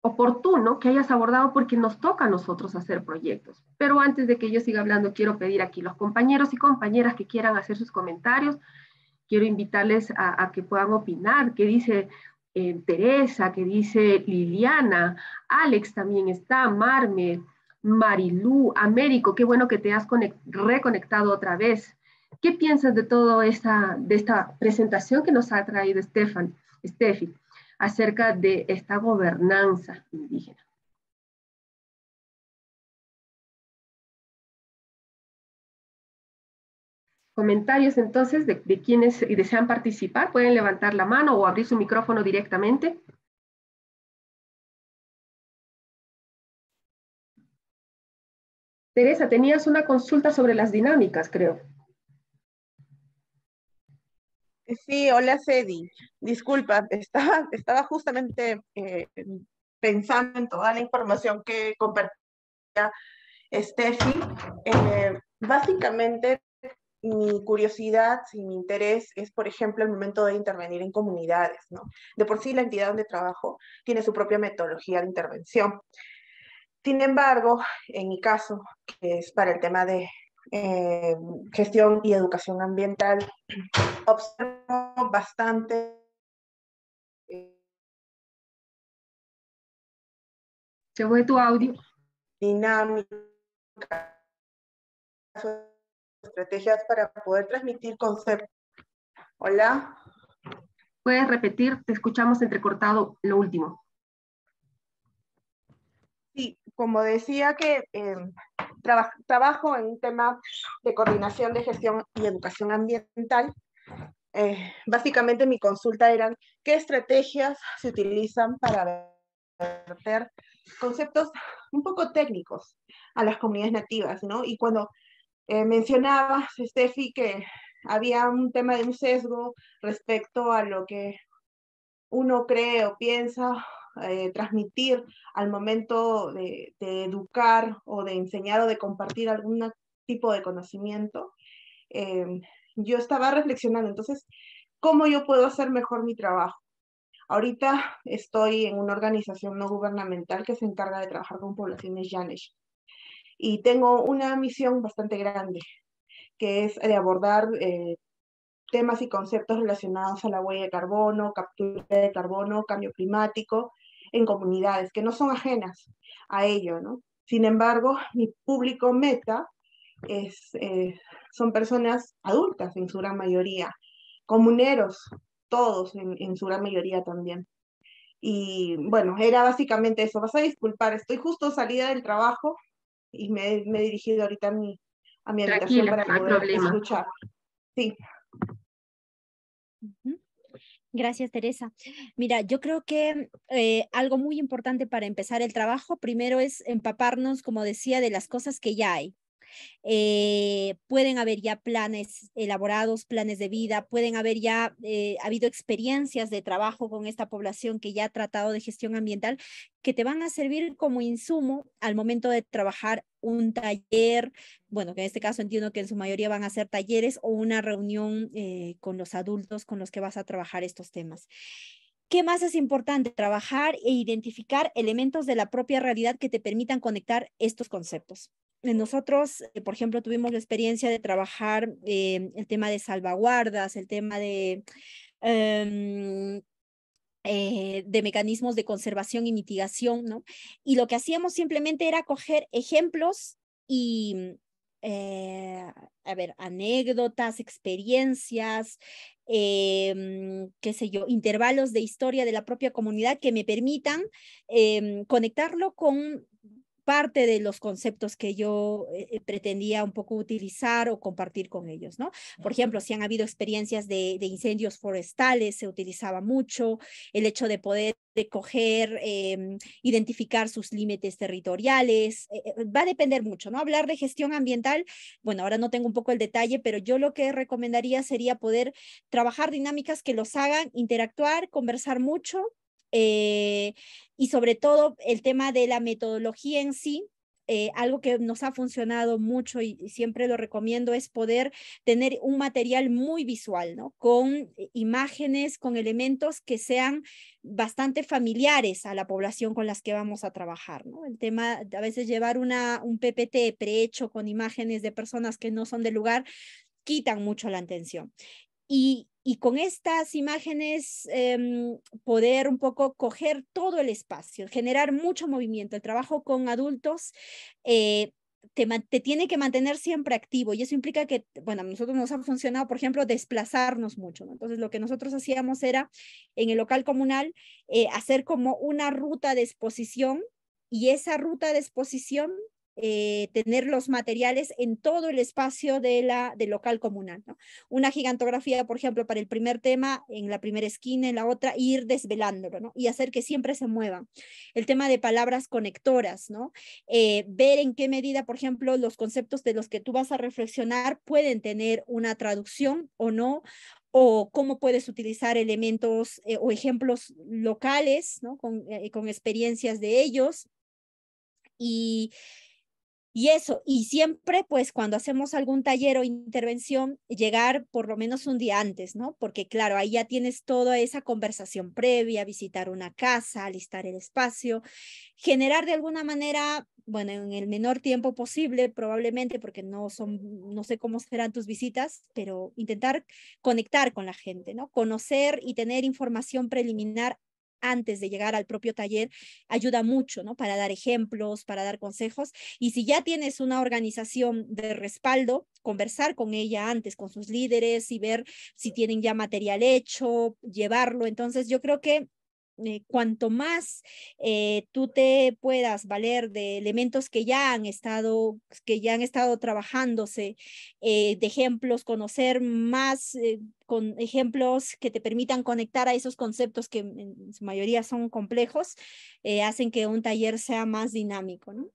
A: oportuno que hayas abordado porque nos toca a nosotros hacer proyectos. Pero antes de que yo siga hablando, quiero pedir aquí los compañeros y compañeras que quieran hacer sus comentarios. Quiero invitarles a, a que puedan opinar, qué dice eh, Teresa, que dice Liliana, Alex también está, Marme, Marilú, Américo, qué bueno que te has reconectado otra vez. ¿Qué piensas de toda esta, de esta presentación que nos ha traído Stefan, Steffi acerca de esta gobernanza indígena?
D: comentarios entonces de, quienes desean participar. Pueden levantar la mano o abrir su micrófono directamente. Teresa, tenías una consulta sobre las dinámicas,
A: creo.
E: Sí, hola Cedi. Disculpa, estaba, justamente eh, pensando en toda la información que compartía Steffi. Eh, básicamente mi curiosidad y mi interés es, por ejemplo, el momento de intervenir en comunidades. ¿no? De por sí, la entidad donde trabajo tiene su propia metodología de intervención. Sin embargo, en mi caso, que es para el tema de eh, gestión y educación ambiental, observo bastante
D: eh, Se fue tu
E: audio. Dinámica estrategias para poder transmitir conceptos. Hola.
A: Puedes repetir, te escuchamos entrecortado lo último.
E: Sí, como decía que em, trabajo en un tema de coordinación de gestión y educación ambiental. Eh, básicamente mi consulta era qué estrategias se utilizan para verter conceptos un poco técnicos a las comunidades nativas, ¿no? Y cuando eh, mencionaba, Steffi, que había un tema de un sesgo respecto a lo que uno cree o piensa eh, transmitir al momento de, educar o de enseñar o de compartir algún tipo de conocimiento. Em, yo estaba reflexionando, entonces, ¿cómo yo puedo hacer mejor mi trabajo? Ahorita estoy en una organización no gubernamental que se encarga de trabajar con poblaciones Yanesh. Y tengo una misión bastante grande, que es de abordar eh, temas y conceptos relacionados a la huella de carbono, captura de carbono, cambio climático, en comunidades que no son ajenas a ello, ¿no? Sin embargo, mi público meta es, eh, son personas adultas en su gran mayoría, comuneros, todos en, en, su gran mayoría también. Y bueno, era básicamente eso. Vas a disculpar, estoy justo salida del trabajo, y me, he dirigido ahorita a mi, a mi habitación para poder
D: escuchar.
B: Sí. Gracias, Teresa. Mira, yo creo que eh, algo muy importante para empezar el trabajo, primero es empaparnos, como decía, de las cosas que ya hay, eh, pueden haber ya planes elaborados, planes de vida, pueden haber ya eh, habido experiencias de trabajo con esta población que ya ha tratado de gestión ambiental que te van a servir como insumo al momento de trabajar un taller, bueno, que en este caso entiendo que en su mayoría van a ser talleres o una reunión eh, con los adultos con los que vas a trabajar estos temas. ¿Qué más es importante? Trabajar e identificar elementos de la propia realidad que te permitan conectar estos conceptos. Eh, nosotros, eh, por ejemplo, tuvimos la experiencia de trabajar eh, el tema de salvaguardas, el tema de, em, de mecanismos de conservación y mitigación, ¿no? Y lo que hacíamos simplemente era coger ejemplos y, mm, a ver, anécdotas, experiencias, em, qué sé yo, intervalos de historia de la propia comunidad que me permitan em, conectarlo con parte de los conceptos que yo eh, eh, pretendía un poco utilizar o compartir con ellos, ¿no? Por ejemplo, si han habido experiencias de, incendios forestales, se utilizaba mucho el hecho de poder de coger, em, identificar sus límites territoriales, eh, va a depender mucho, ¿no? Hablar de gestión ambiental, bueno, ahora no tengo un poco el detalle, pero yo lo que recomendaría sería poder trabajar dinámicas que los hagan interactuar, conversar mucho, eh, y sobre todo el tema de la metodología en sí, eh, algo que nos ha funcionado mucho y, siempre lo recomiendo es poder tener un material muy visual, ¿no? Con eh, imágenes, con elementos que sean bastante familiares a la población con las que vamos a trabajar, ¿no? El tema, a veces llevar una, un PPT prehecho con imágenes de personas que no son del lugar, quitan mucho la atención y, con estas imágenes em, poder un poco coger todo el espacio, generar mucho movimiento. El trabajo con adultos eh, te, tiene que mantener siempre activo y eso implica que, bueno, a nosotros nos ha funcionado, por ejemplo, desplazarnos mucho. ¿no? Entonces, lo que nosotros hacíamos era en el local comunal eh, hacer como una ruta de exposición y esa ruta de exposición eh, tener los materiales en todo el espacio de la, del local comunal. ¿no? Una gigantografía, por ejemplo, para el primer tema, en la primera esquina, en la otra, ir desvelándolo ¿no? y hacer que siempre se muevan. El tema de palabras conectoras, ¿no? Eh, ver en qué medida, por ejemplo, los conceptos de los que tú vas a reflexionar pueden tener una traducción o no, o cómo puedes utilizar elementos eh, o ejemplos locales, Con, con experiencias de ellos. Y y eso, y siempre pues cuando hacemos algún taller o intervención, llegar por lo menos un día antes, ¿no? Porque claro, ahí ya tienes toda esa conversación previa, visitar una casa, alistar el espacio, generar de alguna manera, bueno, en el menor tiempo posible probablemente, porque no son, no sé cómo serán tus visitas, pero intentar conectar con la gente, ¿no? Conocer y tener información preliminar antes de llegar al propio taller ayuda mucho, ¿no? Para dar ejemplos, para dar consejos. Y si ya tienes una organización de respaldo, conversar con ella antes, con sus líderes y ver si tienen ya material hecho, llevarlo. Entonces, yo creo que eh, cuanto más eh, tú te puedas valer de elementos que ya han estado, que ya han estado trabajándose, eh, de ejemplos, conocer más con ejemplos que te permitan conectar a esos conceptos que en su mayoría son complejos, hacen que un taller sea más dinámico, ¿no?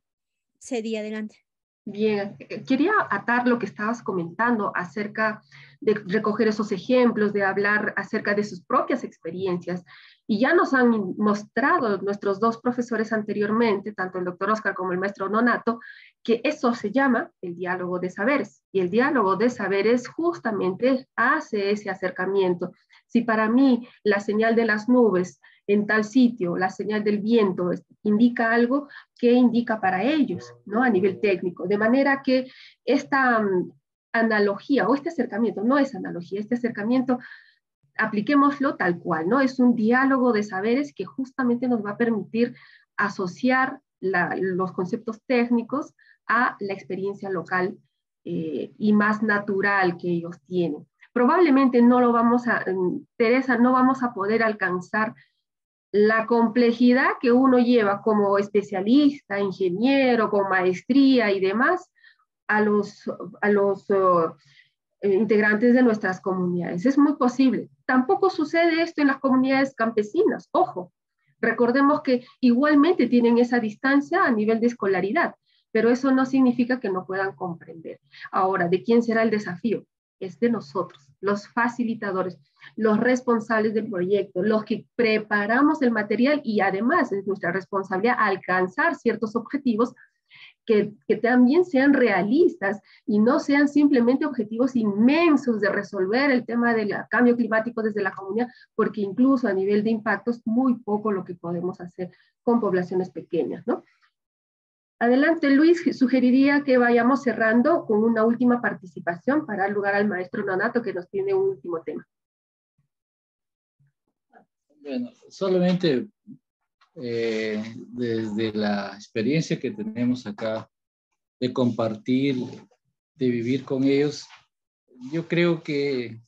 B: Cedi, adelante.
A: Bien, eh, quería atar lo que estabas comentando acerca de recoger esos ejemplos, de hablar acerca de sus propias experiencias. Y ya nos han mostrado nuestros dos profesores anteriormente, tanto el doctor Oscar como el maestro Nonato, que eso se llama el diálogo de saberes. Y el diálogo de saberes justamente hace ese acercamiento. Si para mí la señal de las nubes en tal sitio, la señal del viento indica algo que indica para ellos, ¿no? A nivel técnico. De manera que esta mm, analogía o este acercamiento, no es analogía, este acercamiento, apliquémoslo tal cual, ¿no? Es un diálogo de saberes que justamente nos va a permitir asociar los conceptos técnicos a la experiencia local eh, y más natural que ellos tienen. Probablemente no lo vamos a, mm, Teresa, no vamos a poder alcanzar la complejidad que uno lleva como especialista, ingeniero, con maestría y demás a los, a los eh, integrantes de nuestras comunidades. Es muy posible. Tampoco sucede esto en las comunidades campesinas, ojo. Recordemos que igualmente tienen esa distancia a nivel de escolaridad, pero eso no significa que no puedan comprender. Ahora, ¿de quién será el desafío? es de nosotros, los facilitadores, los responsables del proyecto, los que preparamos el material y además es nuestra responsabilidad alcanzar ciertos objetivos que, también sean realistas y no sean simplemente objetivos inmensos de resolver el tema del cambio climático desde la comunidad, porque incluso a nivel de impactos muy poco lo que podemos hacer con poblaciones pequeñas, ¿no? Adelante, Luis, sugeriría que vayamos cerrando con una última participación para dar lugar al maestro Nonato que nos tiene un último tema.
C: Bueno, solamente eh, desde la experiencia que tenemos acá de compartir, de vivir con ellos, yo creo que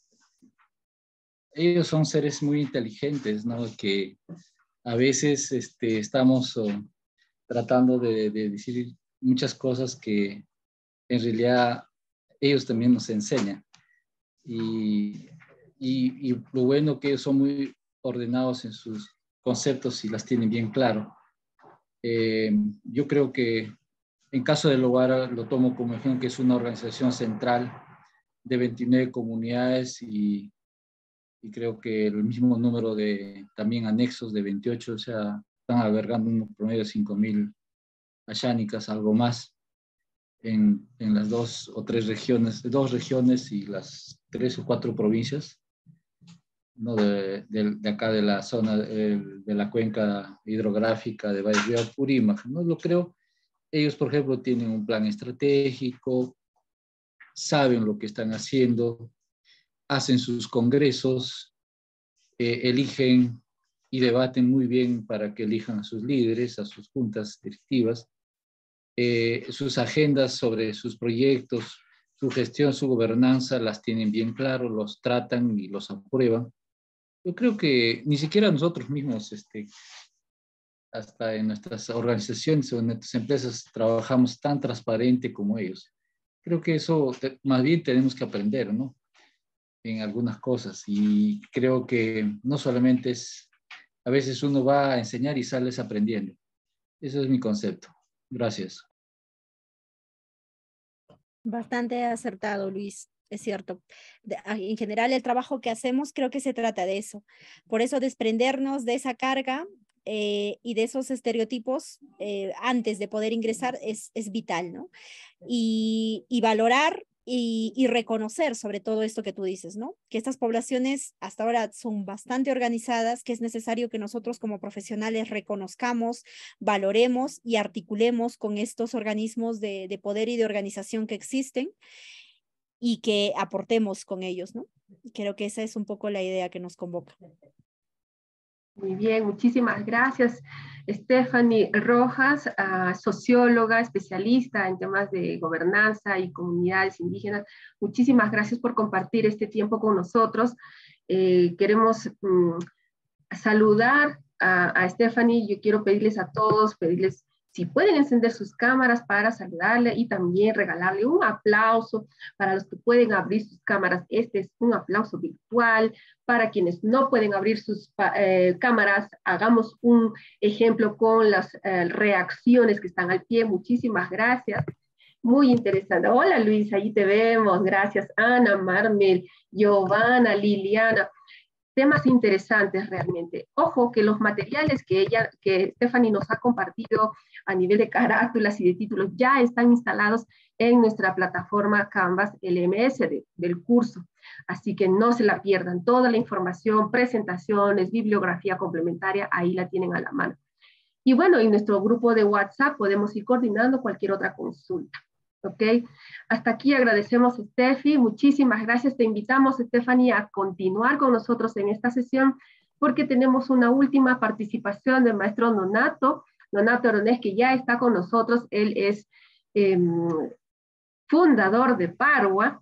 C: ellos son seres muy inteligentes, ¿no? Que a veces este, estamos tratando de, decir muchas cosas que en realidad ellos también nos enseñan. Y, lo bueno que son muy ordenados en sus conceptos y las tienen bien claro. Eh, yo creo que en caso de lugar lo tomo como ejemplo que es una organización central de 29 comunidades y, y creo que el mismo número de también anexos de 28, o sea, están albergando unos promedio de 5.000 ayánicas, algo más, en, en, las dos o tres regiones, dos regiones y las tres o cuatro provincias ¿no? de, acá de la zona de, la cuenca hidrográfica de Valle de Purímac. No lo creo. Ellos, por ejemplo, tienen un plan estratégico, saben lo que están haciendo, hacen sus congresos, eh, eligen y debaten muy bien para que elijan a sus líderes, a sus juntas directivas, eh, sus agendas sobre sus proyectos, su gestión, su gobernanza, las tienen bien claras, los tratan y los aprueban. Yo creo que ni siquiera nosotros mismos, este, hasta en nuestras organizaciones o en nuestras empresas, trabajamos tan transparente como ellos. Creo que eso más bien tenemos que aprender, ¿no? En algunas cosas. Y creo que no solamente es a veces uno va a enseñar y sales aprendiendo. Ese es mi concepto. Gracias.
B: Bastante acertado, Luis. Es cierto. Ah, en general, el trabajo que hacemos creo que se trata de eso. Por eso desprendernos de esa carga eh, y de esos estereotipos eh, antes de poder ingresar es, vital, ¿no? y, valorar y, reconocer sobre todo esto que tú dices, ¿no? Que estas poblaciones hasta ahora son bastante organizadas, que es necesario que nosotros como profesionales reconozcamos, valoremos y articulemos con estos organismos de, de poder y de organización que existen y que aportemos con ellos, ¿no? Creo que esa es un poco la idea que nos convoca.
A: Muy bien, muchísimas gracias. Stephanie Rojas, ah, socióloga, especialista en temas de gobernanza y comunidades indígenas. Muchísimas gracias por compartir este tiempo con nosotros. Eh, queremos mm, saludar a, a, Stephanie. Yo quiero pedirles a todos, pedirles si pueden encender sus cámaras para saludarle y también regalarle un aplauso para los que pueden abrir sus cámaras. Este es un aplauso virtual. Para quienes no pueden abrir sus eh, cámaras, hagamos un ejemplo con las eh, reacciones que están al pie. Muchísimas gracias. Muy interesante. Hola Luis, allí te vemos. Gracias Ana, Marmel, Giovanna, Liliana temas interesantes realmente. Ojo que los materiales que ella, que Stephanie nos ha compartido a nivel de carátulas y de títulos ya están instalados en nuestra plataforma Canvas LMS del curso. Así que no se la pierdan. Toda la información, presentaciones, bibliografía complementaria, ahí la tienen a la mano. Y bueno, en nuestro grupo de WhatsApp podemos ir coordinando cualquier otra consulta. ¿ok? Hasta aquí agradecemos a Steffi, muchísimas gracias, te invitamos Stephanie a continuar con nosotros en esta sesión porque tenemos una última participación del maestro Nonato, Nonato Aronés que ya está con nosotros, él es em, fundador de Parua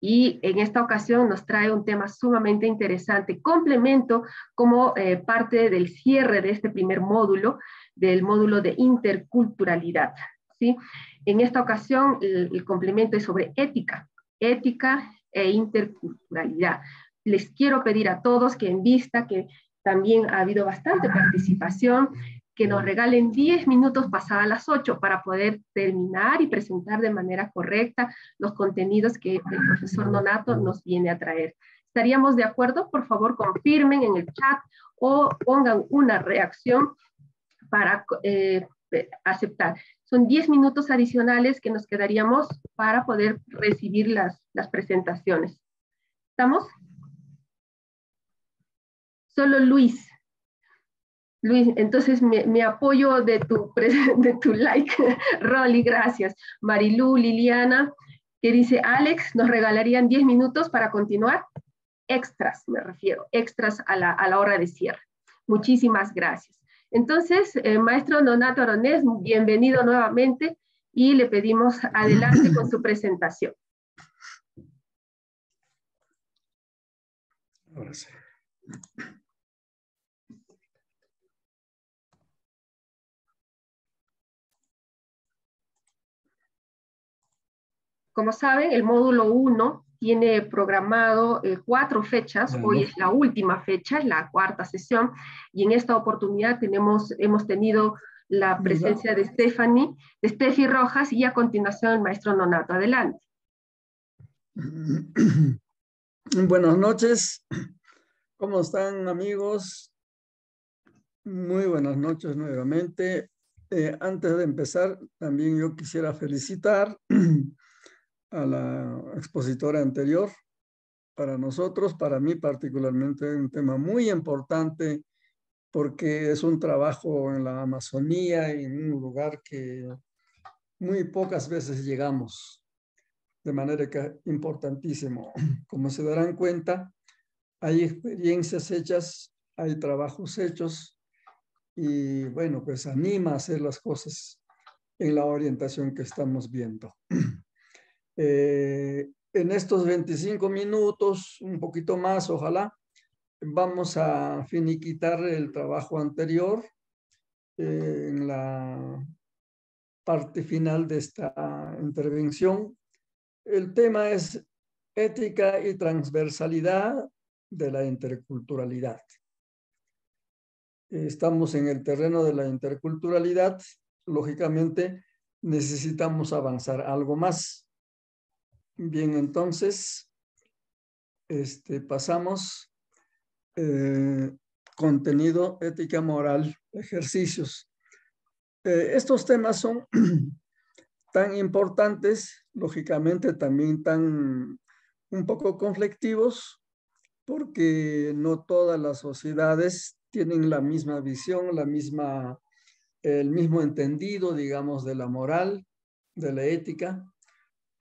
A: y en esta ocasión nos trae un tema sumamente interesante, complemento como eh, parte del cierre de este primer módulo, del módulo de interculturalidad. ¿sí? En esta ocasión, el, complemento es sobre ética, ética e interculturalidad. Les quiero pedir a todos que en vista que también ha habido bastante participación, que nos regalen 10 minutos pasadas las 8 para poder terminar y presentar de manera correcta los contenidos que el profesor Nonato nos viene a traer. ¿Estaríamos de acuerdo? Por favor, confirmen en el chat o pongan una reacción para eh, aceptar son 10 minutos adicionales que nos quedaríamos para poder recibir las, presentaciones. ¿Estamos? Solo Luis. Luis, entonces me, apoyo de tu, (laughs) de tu like. (laughs) Rolly, gracias. Marilú, Liliana, que dice, Alex, nos regalarían 10 minutos para continuar. Extras, me refiero, extras a la, a la hora de cierre. Muchísimas gracias. Entonces, eh, maestro Nonato Aronés, bienvenido nuevamente y le pedimos adelante con su presentación. Como saben, el módulo 1 tiene programado eh, cuatro fechas, hoy es la última fecha, es la cuarta sesión, y en esta oportunidad tenemos, hemos tenido la presencia de Stephanie, de Steffi Rojas y a continuación el maestro Nonato. Adelante.
F: (clears throat) Buenas noches, ¿cómo están amigos? Muy buenas noches nuevamente. Eh, antes de empezar, también yo quisiera felicitar (clears throat) a la expositora anterior. Para nosotros, para mí particularmente, un tema muy importante porque es un trabajo en la Amazonía, en un lugar que muy pocas veces llegamos. De manera que importantísimo. Como se darán cuenta, hay experiencias hechas, hay trabajos hechos y bueno, pues anima a hacer las cosas en la orientación que estamos viendo. Eh, en estos 25 minutos, un poquito más, ojalá, vamos a finiquitar el trabajo anterior eh, en la parte final de esta intervención. El tema es ética y transversalidad de la interculturalidad. Estamos en el terreno de la interculturalidad. Lógicamente, necesitamos avanzar algo más. Bien, entonces, este, pasamos eh, contenido, ética moral, ejercicios. Eh, estos temas son (clears throat) tan importantes, lógicamente también tan un poco conflictivos, porque no todas las sociedades tienen la misma visión, la misma, el mismo entendido, digamos, de la moral, de la ética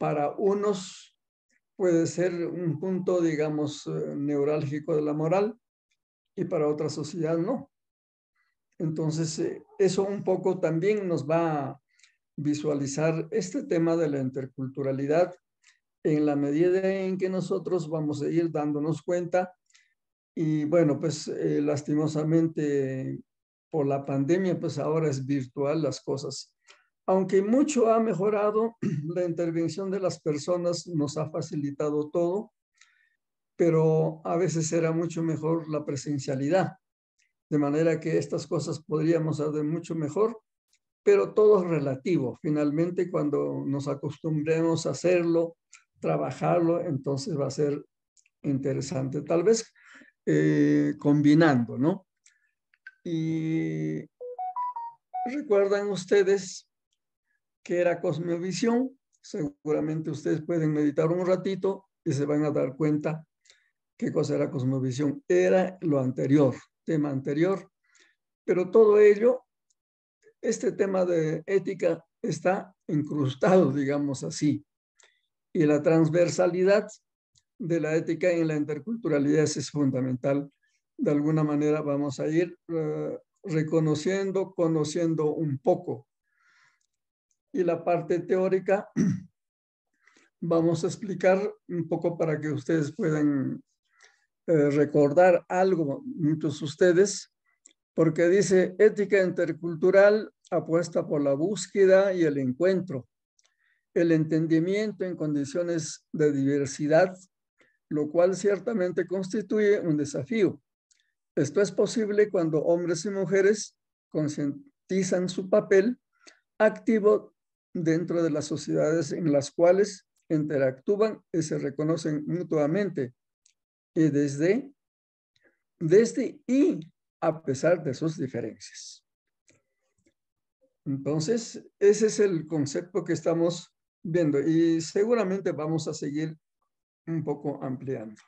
F: para unos puede ser un punto, digamos, eh, neurálgico de la moral y para otra sociedad no. Entonces, eh, eso un poco también nos va a visualizar este tema de la interculturalidad en la medida en que nosotros vamos a ir dándonos cuenta y bueno, pues eh, lastimosamente por la pandemia, pues ahora es virtual las cosas. Aunque mucho ha mejorado, (clears throat) la intervención de las personas nos ha facilitado todo, pero a veces era mucho mejor la presencialidad. De manera que estas cosas podríamos hacer mucho mejor, pero todo es relativo. Finalmente, cuando nos acostumbremos a hacerlo, trabajarlo, entonces va a ser interesante. Tal vez eh, combinando, ¿no? Y recuerdan ustedes ¿Qué era cosmovisión. Seguramente ustedes pueden meditar un ratito y se van a dar cuenta qué cosa era cosmovisión. Era lo anterior, tema anterior. Pero todo ello, este tema de ética está incrustado, digamos así. Y la transversalidad de la ética en la interculturalidad es fundamental. De alguna manera vamos a ir eh, reconociendo, conociendo un poco y la parte teórica (clears throat) vamos a explicar un poco para que ustedes puedan eh, recordar algo, muchos de ustedes, porque dice ética intercultural apuesta por la búsqueda y el encuentro, el entendimiento en condiciones de diversidad, lo cual ciertamente constituye un desafío. Esto es posible cuando hombres y mujeres concientizan su papel activo dentro de las sociedades en las cuales interactúan y se reconocen mutuamente. Y desde, desde y a pesar de sus diferencias. Entonces, ese es el concepto que estamos viendo y seguramente vamos a seguir un poco ampliando.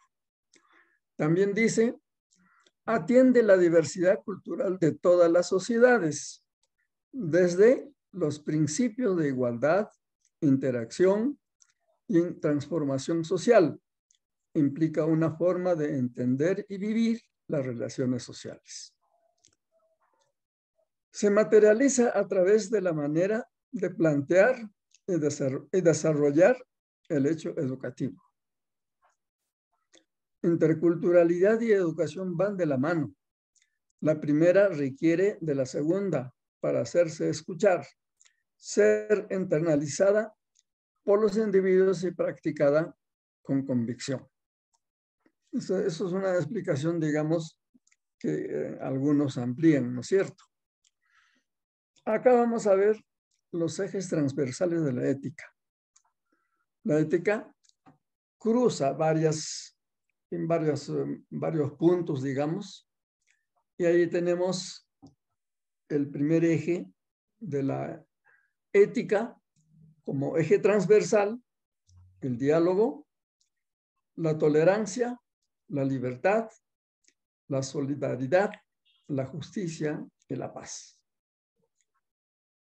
F: También dice, atiende la diversidad cultural de todas las sociedades, desde los principios de igualdad, interacción y transformación social. Implica una forma de entender y vivir las relaciones sociales. Se materializa a través de la manera de plantear y desarrollar el hecho educativo. Interculturalidad y educación van de la mano. La primera requiere de la segunda para hacerse escuchar ser internalizada por los individuos y practicada con convicción. Eso, es una explicación, digamos, que eh, algunos amplían, ¿no es cierto? Acá vamos a ver los ejes transversales de la ética. La ética cruza varias, en varios, eh, varios puntos, digamos, y ahí tenemos el primer eje de la ética como eje transversal, el diálogo, la tolerancia, la libertad, la solidaridad, la justicia y la paz.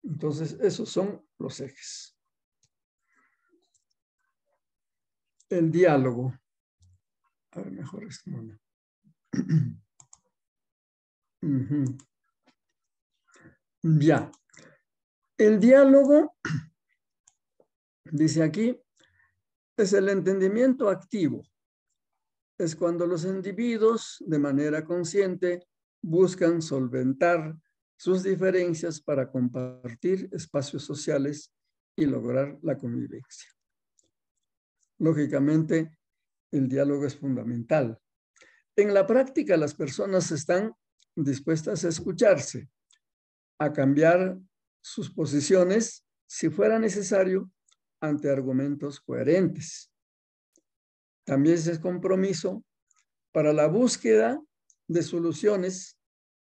F: Entonces, esos son los ejes. El diálogo. A ver, mejor (clears throat) Ya, el diálogo, dice aquí, es el entendimiento activo. Es cuando los individuos, de manera consciente, buscan solventar sus diferencias para compartir espacios sociales y lograr la convivencia. Lógicamente, el diálogo es fundamental. En la práctica, las personas están dispuestas a escucharse, a cambiar sus posiciones, si fuera necesario, ante argumentos coherentes. También es compromiso para la búsqueda de soluciones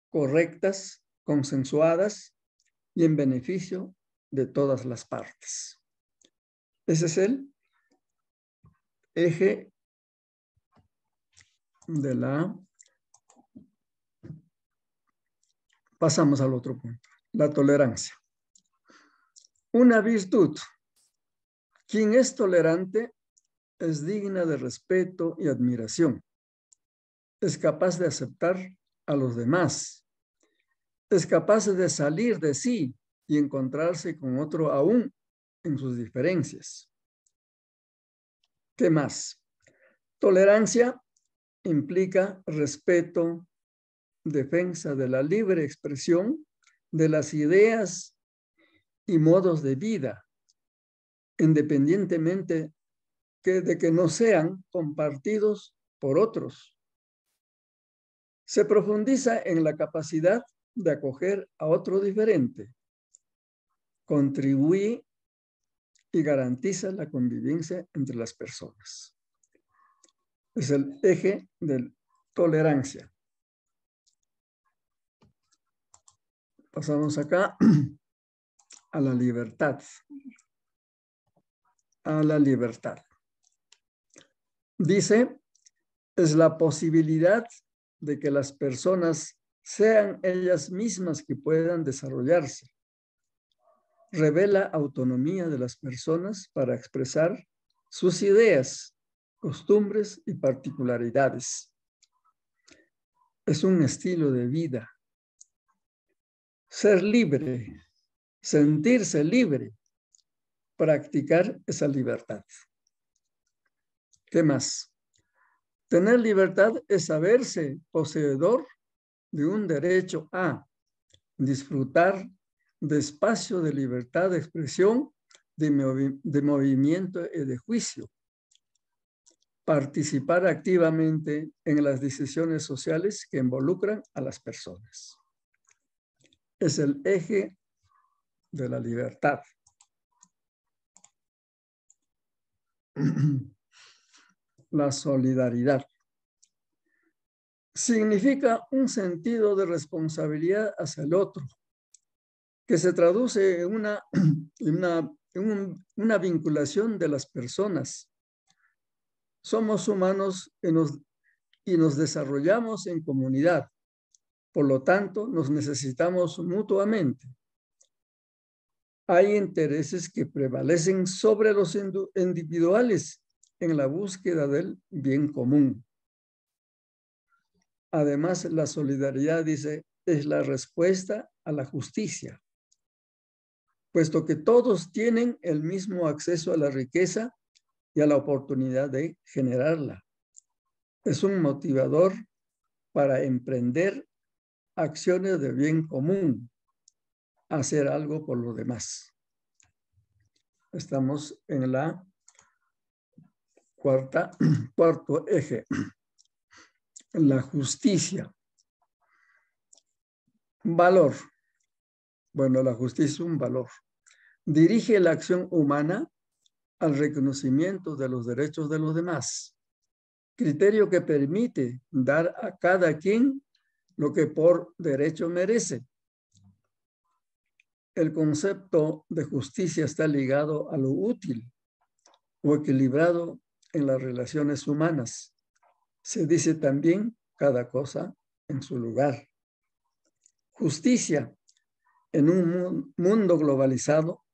F: correctas, consensuadas y en beneficio de todas las partes. Ese es el eje de la... Pasamos al otro punto, la tolerancia. Una virtud. Quien es tolerante es digna de respeto y admiración. Es capaz de aceptar a los demás. Es capaz de salir de sí y encontrarse con otro aún en sus diferencias. ¿Qué más? Tolerancia implica respeto, defensa de la libre expresión de las ideas y modos de vida, independientemente que de que no sean compartidos por otros. Se profundiza en la capacidad de acoger a otro diferente. Contribuye y garantiza la convivencia entre las personas. Es el eje de tolerancia. Pasamos acá (clears throat) a la libertad. A la libertad. Dice, es la posibilidad de que las personas sean ellas mismas que puedan desarrollarse. Revela autonomía de las personas para expresar sus ideas, costumbres y particularidades. Es un estilo de vida. Ser libre sentirse libre, practicar esa libertad. ¿Qué más? Tener libertad es saberse poseedor de un derecho a disfrutar de espacio de libertad de expresión, de, movimiento y de juicio. Participar activamente en las decisiones sociales que involucran a las personas. Es el eje de la libertad. (clears throat) La solidaridad significa un sentido de responsabilidad hacia el otro, que se traduce en una, (clears throat) una, vinculación de las personas. Somos humanos nos, y nos desarrollamos en comunidad. Por lo tanto, nos necesitamos mutuamente hay intereses que prevalecen sobre los individuales en la búsqueda del bien común. Además, la solidaridad, dice, es la respuesta a la justicia, puesto que todos tienen el mismo acceso a la riqueza y a la oportunidad de generarla. Es un motivador para emprender acciones de bien común, hacer algo por los demás. Estamos en la cuarta, (clears throat) cuarto eje, (clears throat) la justicia. Valor. Bueno, la justicia es un valor. Dirige la acción humana al reconocimiento de los derechos de los demás. Criterio que permite dar a cada quien lo que por derecho merece el concepto de justicia está ligado a lo útil o equilibrado en las relaciones humanas. Se dice también cada cosa en su lugar. Justicia en un mundo globalizado,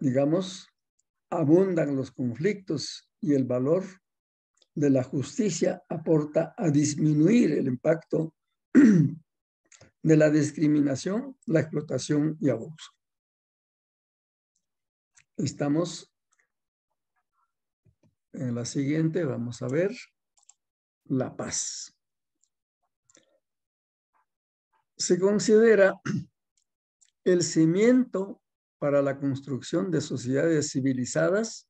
F: digamos, abundan los conflictos y el valor de la justicia aporta a disminuir el impacto (clears throat) de la discriminación, la explotación y abuso. Estamos en la siguiente, vamos a ver la paz. Se considera el cimiento para la construcción de sociedades civilizadas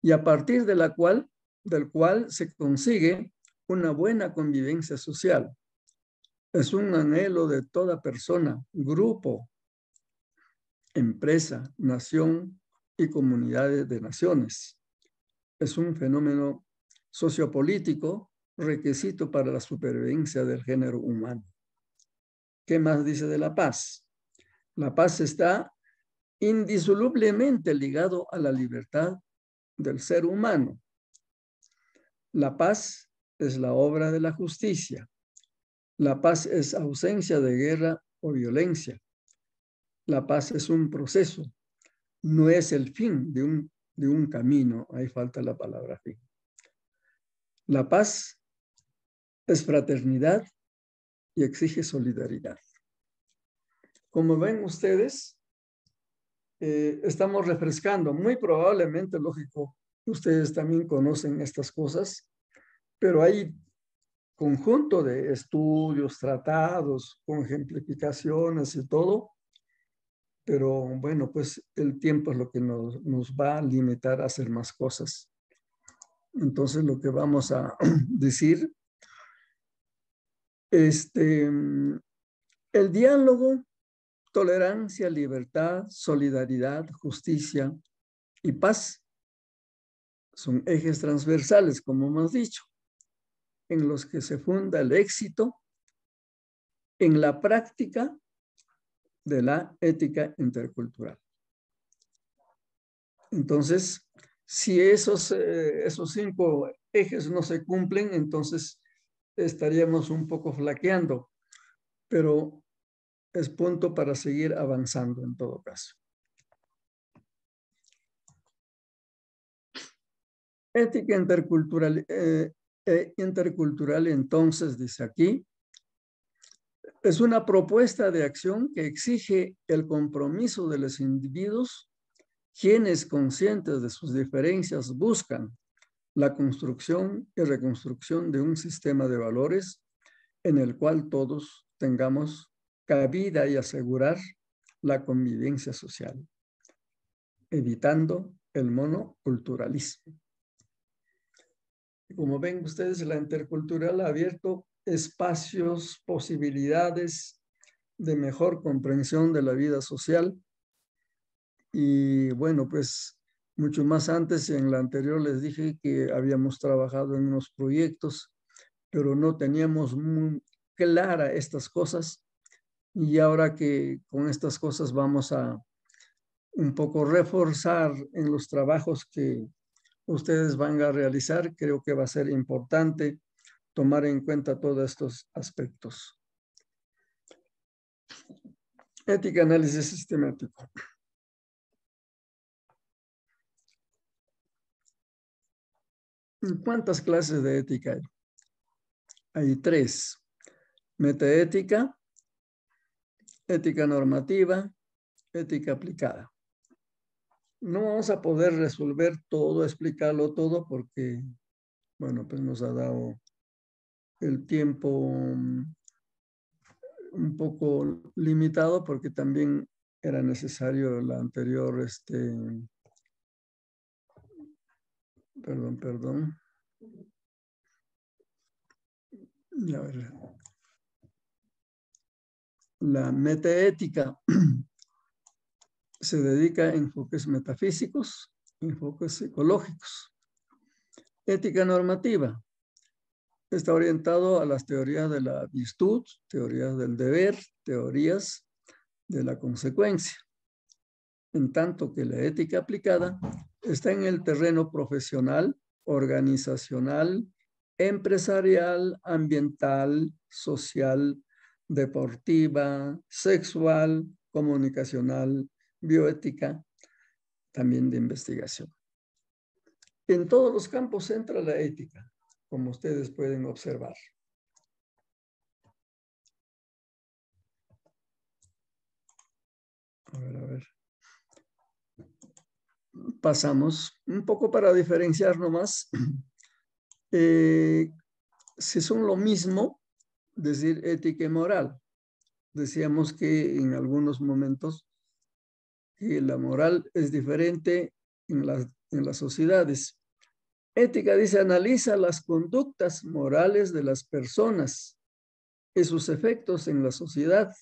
F: y a partir de la cual, del cual se consigue una buena convivencia social, es un anhelo de toda persona, grupo, empresa, nación y comunidades de naciones. Es un fenómeno sociopolítico requisito para la supervivencia del género humano. ¿Qué más dice de la paz? La paz está indisolublemente ligado a la libertad del ser humano. La paz es la obra de la justicia, la paz es ausencia de guerra o violencia. La paz es un proceso, no es el fin de un, de un camino. Ahí falta la palabra fin. La paz es fraternidad y exige solidaridad. Como ven ustedes, eh, estamos refrescando. Muy probablemente, lógico, ustedes también conocen estas cosas, pero hay conjunto de estudios, tratados, con ejemplificaciones y todo, pero bueno, pues el tiempo es lo que nos, va a limitar a hacer más cosas. Entonces lo que vamos a (clears throat) decir, este, el diálogo, tolerancia, libertad, solidaridad, justicia y paz son ejes transversales, como hemos dicho en los que se funda el éxito en la práctica de la ética intercultural. Entonces, si esos, eh, esos cinco ejes no se cumplen, entonces estaríamos un poco flaqueando, pero es punto para seguir avanzando en todo caso. Ética intercultural, eh, e intercultural entonces, dice aquí, es una propuesta de acción que exige el compromiso de los individuos, quienes conscientes de sus diferencias buscan la construcción y reconstrucción de un sistema de valores en el cual todos tengamos cabida y asegurar la convivencia social, evitando el monoculturalismo como ven ustedes, la intercultural ha abierto espacios, posibilidades de mejor comprensión de la vida social. Y bueno, pues mucho más antes, en la anterior les dije que habíamos trabajado en unos proyectos, pero no teníamos muy clara estas cosas. Y ahora que con estas cosas vamos a un poco reforzar en los trabajos que ustedes van a realizar, creo que va a ser importante tomar en cuenta todos estos aspectos. Ética, análisis sistemático. ¿Cuántas clases de ética hay? Hay tres. Metaética, ética normativa, ética aplicada no vamos a poder resolver todo, explicarlo todo, porque, bueno, pues nos ha dado el tiempo mm, un poco limitado, porque también era necesario la anterior, este, perdón, perdón. la meta La metaética. (clears throat) se dedica a enfoques metafísicos, enfoques psicológicos. Ética normativa. Está orientado a las teorías de la virtud, teorías del deber, teorías de la consecuencia. En tanto que la ética aplicada está en el terreno profesional, organizacional, empresarial, ambiental, social, deportiva, sexual, comunicacional, bioética, también de investigación. En todos los campos entra la ética, como ustedes pueden observar. A ver, a ver. Pasamos un poco para diferenciar nomás. (clears throat) Eh, si son lo mismo, decir ética y moral. Decíamos que en algunos momentos y la moral es diferente en las, sociedades. Ética dice, analiza las conductas morales de las personas y sus efectos en la sociedad,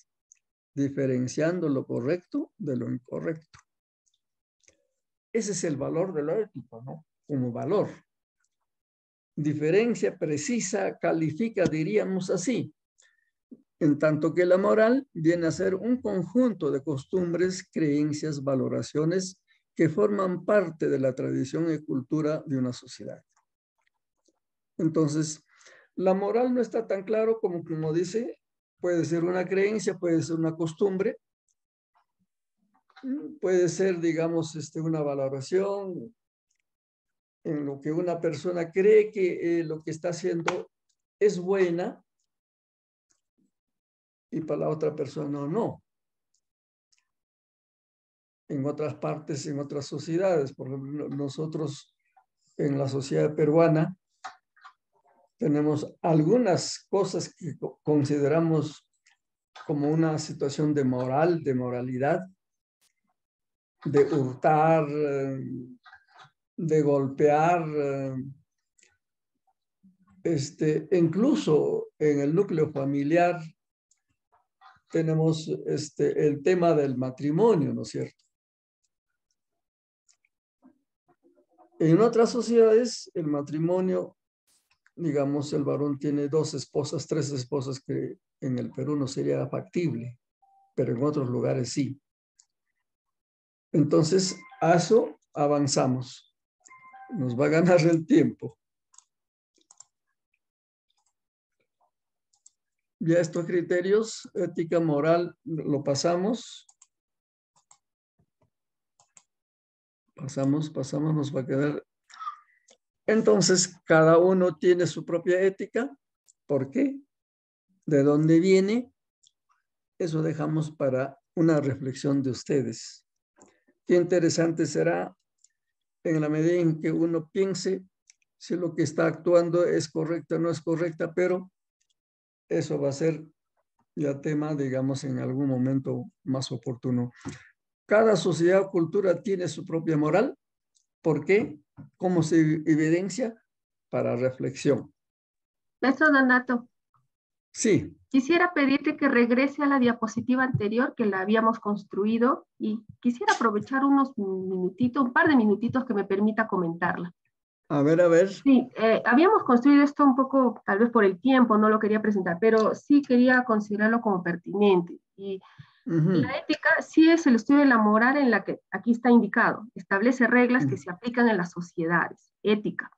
F: diferenciando lo correcto de lo incorrecto. Ese es el valor de ético, ¿no? Como valor. Diferencia precisa, califica, diríamos así, en tanto que la moral viene a ser un conjunto de costumbres, creencias, valoraciones que forman parte de la tradición y cultura de una sociedad. Entonces, la moral no está tan claro como, como dice, puede ser una creencia, puede ser una costumbre, mm, puede ser, digamos, este, una valoración en lo que una persona cree que eh, lo que está haciendo es buena y para la otra persona no. En otras partes, en otras sociedades, por ejemplo, nosotros en la sociedad peruana tenemos algunas cosas que consideramos como una situación de moral, de moralidad, de hurtar, eh, de golpear, eh, este, incluso en el núcleo familiar tenemos este, el tema del matrimonio, ¿no es cierto? En otras sociedades, el matrimonio, digamos, el varón tiene dos esposas, tres esposas, que en el Perú no sería factible, pero en otros lugares sí. Entonces, a eso avanzamos. Nos va a ganar el tiempo. Ya estos criterios, ética moral, lo pasamos. Pasamos, pasamos, nos va a quedar. Entonces, cada uno tiene su propia ética. ¿Por qué? ¿De dónde viene? Eso dejamos para una reflexión de ustedes. Qué interesante será en la medida en que uno piense si lo que está actuando es correcto o no es correcta, pero eso va a ser ya tema, digamos, en algún momento más oportuno. Cada sociedad o cultura tiene su propia moral. ¿Por qué? ¿Cómo se evidencia? Para reflexión.
A: Eso, Donato.
F: Sí. Quisiera
A: pedirte que regrese a la diapositiva anterior que la habíamos construido y quisiera aprovechar unos minutitos, un par de minutitos que me permita comentarla.
F: A ver, a ver. Sí,
A: eh, habíamos construido esto un poco, tal vez por el tiempo, no lo quería presentar, pero sí quería considerarlo como pertinente. Y la ética sí es el estudio de la moral en la que aquí está indicado. Establece reglas que se aplican en las sociedades. Ética.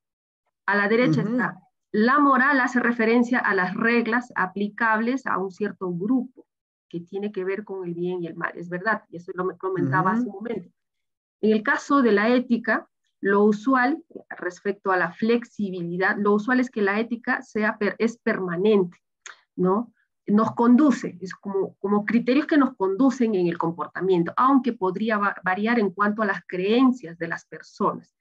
A: A la derecha está. La moral hace referencia a las reglas aplicables a un cierto grupo que tiene que ver con el bien y el mal. Es verdad, y eso lo comentaba hace un momento. En el caso de la ética, lo usual respecto a la flexibilidad, lo usual es que la ética sea, es permanente, ¿no? Nos conduce, es como, como criterios que nos conducen en el comportamiento, aunque podría variar en cuanto a las creencias de las personas.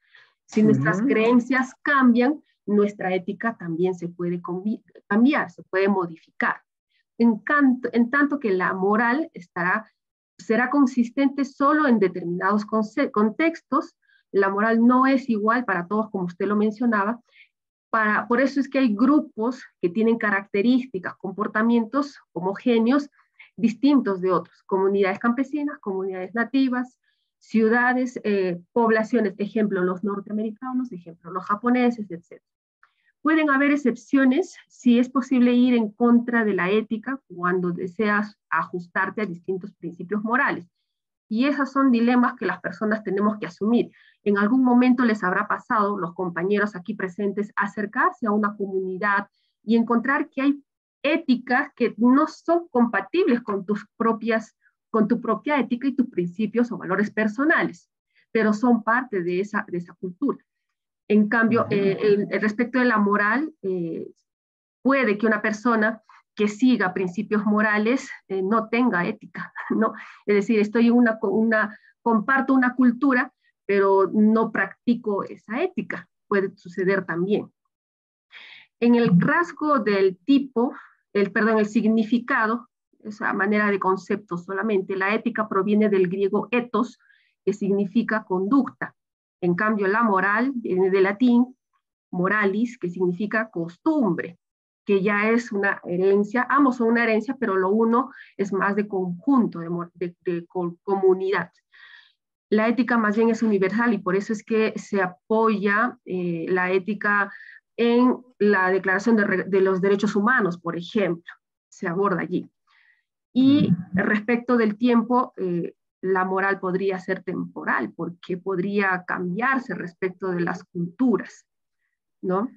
A: Si nuestras mm. creencias cambian, nuestra ética también se puede cambiar, se puede modificar. En, en, tanto que la moral estará, será consistente solo en determinados contextos la moral no es igual para todos, como usted lo mencionaba. Para, por eso es que hay grupos que tienen características, comportamientos homogéneos distintos de otros. Comunidades campesinas, comunidades nativas, ciudades, eh, poblaciones, ejemplo los norteamericanos, ejemplo los japoneses, etc. Pueden haber excepciones si es posible ir en contra de la ética cuando deseas ajustarte a distintos principios morales. Y esos son dilemas que las personas tenemos que asumir. En algún momento les habrá pasado, los compañeros aquí presentes, acercarse a una comunidad y encontrar que hay éticas que no son compatibles con tus propias con tu propia ética y tus principios o valores personales, pero son parte de esa, esa cultura. En cambio, eh, respecto de la moral, eh, puede que una persona que siga principios morales eh, no tenga ética, (laughs) ¿no? Es decir, estoy en una, una, comparto una cultura, pero no practico esa ética, puede suceder también. En el rasgo del tipo, el, perdón, el significado, esa manera de concepto solamente, la ética proviene del griego ethos, que significa conducta. En cambio, la moral viene del latín moralis, que significa costumbre que ya es una herencia, ambos son una herencia, pero lo uno es más de conjunto, de, comunidad. La ética más bien es universal y por eso es que se apoya eh, la ética en la Declaración de, los Derechos Humanos, por ejemplo, se aborda allí. Y mm. respecto del tiempo, eh, la moral podría ser temporal, porque podría cambiarse respecto de las culturas, ¿no?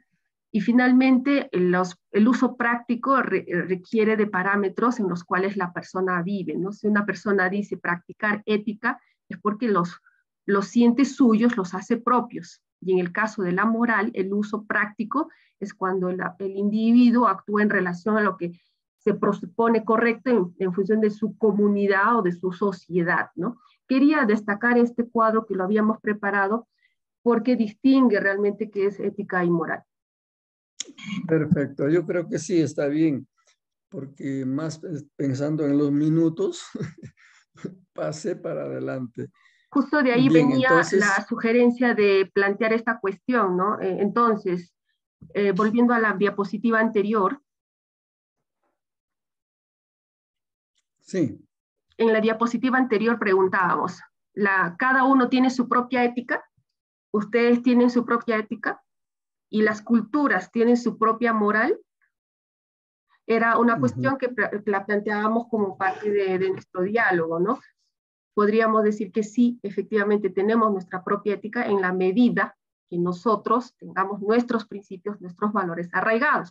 A: Y finalmente, el uso práctico eh, requiere de parámetros en los cuales la persona vive. ¿no? Si una persona dice practicar ética, es porque los, los suyos, los hace propios. Y en el caso de la moral, el uso práctico es cuando el individuo actúa en relación a lo que se propone correcto en, función de su comunidad o de su sociedad. ¿no? Quería destacar este cuadro que lo habíamos preparado porque distingue realmente qué es ética y moral.
F: Perfecto, yo creo que sí, está bien, porque más pensando en los minutos, (laughs) pase para adelante.
A: Justo de ahí venía la sugerencia de plantear esta cuestión, ¿no? Eh, entonces, eh, volviendo a la diapositiva anterior. Sí. En la diapositiva anterior preguntábamos, ¿cada uno tiene su propia ética? ¿Ustedes tienen su propia ética? y las culturas tienen su propia moral, era una cuestión que la planteábamos como parte de, nuestro diálogo, ¿no? Podríamos decir que sí, efectivamente tenemos nuestra propia ética en la medida que nosotros tengamos nuestros principios, nuestros valores arraigados.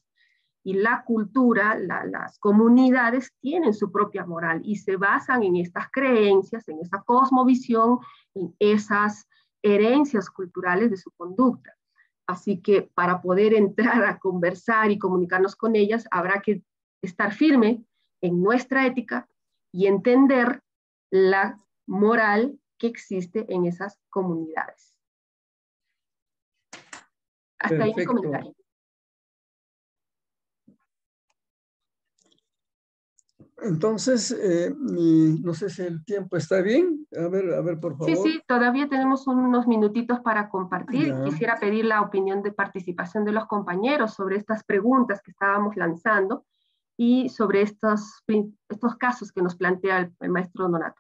A: Y la cultura, las comunidades tienen su propia moral y se basan en estas creencias, en esa cosmovisión, en esas herencias culturales de su conducta. Así que para poder entrar a conversar y comunicarnos con ellas, habrá que estar firme en nuestra ética y entender la moral que existe en esas comunidades.
D: Hasta ahí mi comentario.
F: Entonces, eh, no sé si el tiempo está bien. A ver, a ver, por favor. Sí, sí,
A: todavía tenemos unos minutitos para compartir. Quisiera pedir la opinión de participación de los compañeros sobre estas preguntas que estábamos lanzando y sobre estos, estos casos que nos plantea el, maestro Donato.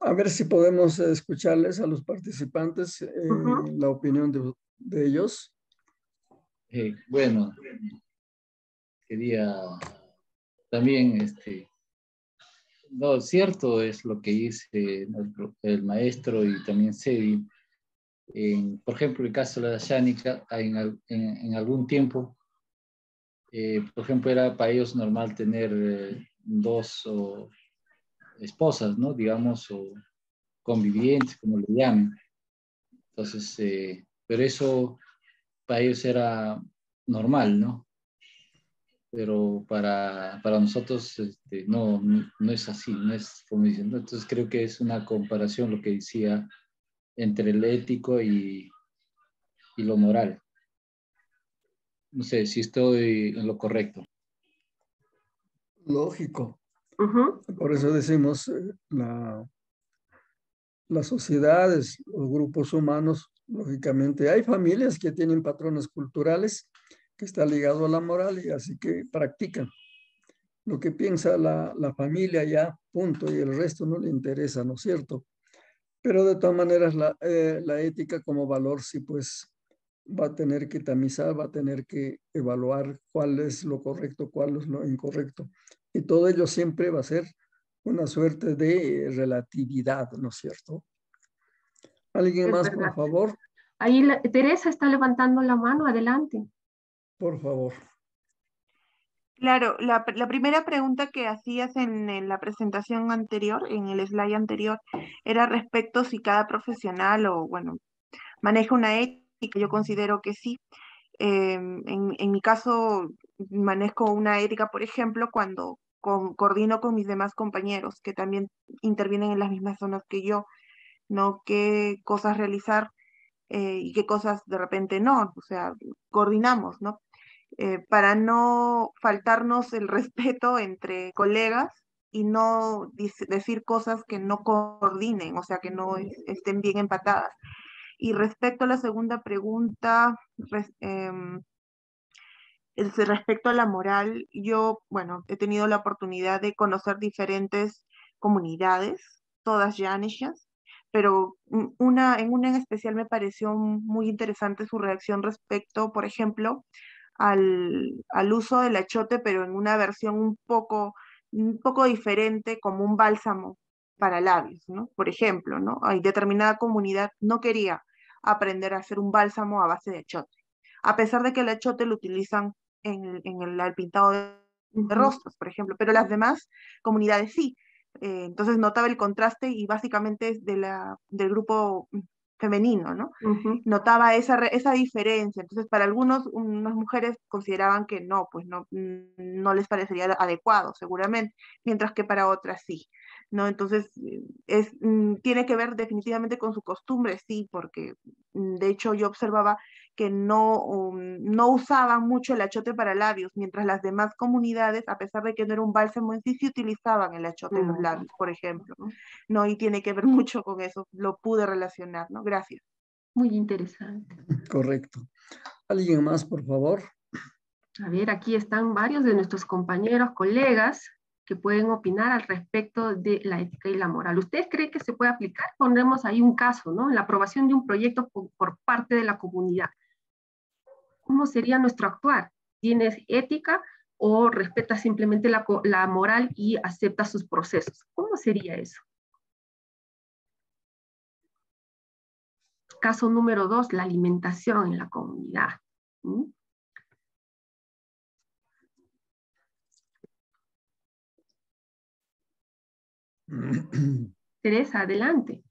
F: A ver si podemos escucharles a los participantes eh, la opinión de, ellos.
C: Eh, bueno, quería también, este, no, cierto es lo que dice el, maestro y también Sedi por ejemplo, el caso de la Yánica, en, algún tiempo, eh, por ejemplo, era para ellos normal tener eh, dos esposas, ¿no? Digamos, o convivientes, como le llaman Entonces, eh, pero eso para ellos era normal, ¿no? pero para, nosotros este, no, no es así, no es como dicen. Entonces creo que es una comparación lo que decía entre el ético y, y lo moral. No sé si estoy en lo correcto.
F: Lógico. Por eso decimos eh, la, las sociedades, los grupos humanos, lógicamente, hay familias que tienen patrones culturales que está ligado a la moral y así que practican. Lo que piensa la, la familia ya, punto, y el resto no le interesa, ¿no es cierto? Pero de todas maneras la, eh, la ética como valor sí pues va a tener que tamizar, va a tener que evaluar cuál es lo correcto, cuál es lo incorrecto. Y todo ello siempre va a ser una suerte de relatividad, ¿no es cierto? ¿Alguien más, por
A: favor? Ahí Teresa está levantando la mano, adelante.
F: Por favor.
E: Claro, la, primera pregunta que hacías en, la presentación anterior, en el slide anterior, era respecto si cada profesional o, bueno, maneja una ética. Yo considero que sí. Em, en, mi caso, manejo una ética, por ejemplo, cuando coordino con mis demás compañeros que también intervienen en las mismas zonas que yo, ¿no? ¿Qué cosas realizar eh, y qué cosas de repente no? O sea, coordinamos, ¿no? Eh, para no faltarnos el respeto entre colegas y no decir cosas que no coordinen, o sea, que no estén bien empatadas. Y respecto a la segunda pregunta, em, respecto a la moral, yo, bueno, he tenido la oportunidad de conocer diferentes comunidades, todas yanishas, pero una, en una en especial me pareció muy interesante su reacción respecto, por ejemplo, al, al uso del achote, pero en una versión un poco, un poco diferente, como un bálsamo para labios, Por ejemplo, ¿no? Hay determinada comunidad no quería aprender a hacer un bálsamo a base de achote, a pesar de que el achote lo utilizan en, el, pintado de, rostros, por ejemplo, pero las demás comunidades sí. Eh, entonces notaba el contraste y básicamente de la, del grupo femenino, ¿no? Notaba esa, esa diferencia. Entonces, para algunos, unas mujeres consideraban que no, pues no, no les parecería adecuado, seguramente, mientras que para otras sí. ¿no? Entonces, es, mm, tiene que ver definitivamente con su costumbre, sí, porque mm, de hecho yo observaba que no, um, usaban mucho el achote para labios, mientras las demás comunidades, a pesar de que no era un bálsamo en sí, sí utilizaban el achote en los mm. labios, por ejemplo. ¿no? Y tiene que ver mm. mucho con
A: eso, lo pude relacionar, ¿no? Gracias. Muy interesante.
F: Correcto. ¿Alguien más, por favor?
A: A ver, aquí están varios de nuestros compañeros, colegas, que pueden opinar al respecto de la ética y la moral. ¿Ustedes creen que se puede aplicar? Pondremos ahí un caso, ¿no? la aprobación de un proyecto por, parte de la comunidad. ¿cómo sería nuestro actuar? ¿Tienes ética o respetas simplemente la, moral y aceptas sus procesos? ¿Cómo sería eso? Caso número dos, la alimentación en la comunidad.
E: Teresa, (clears throat) adelante.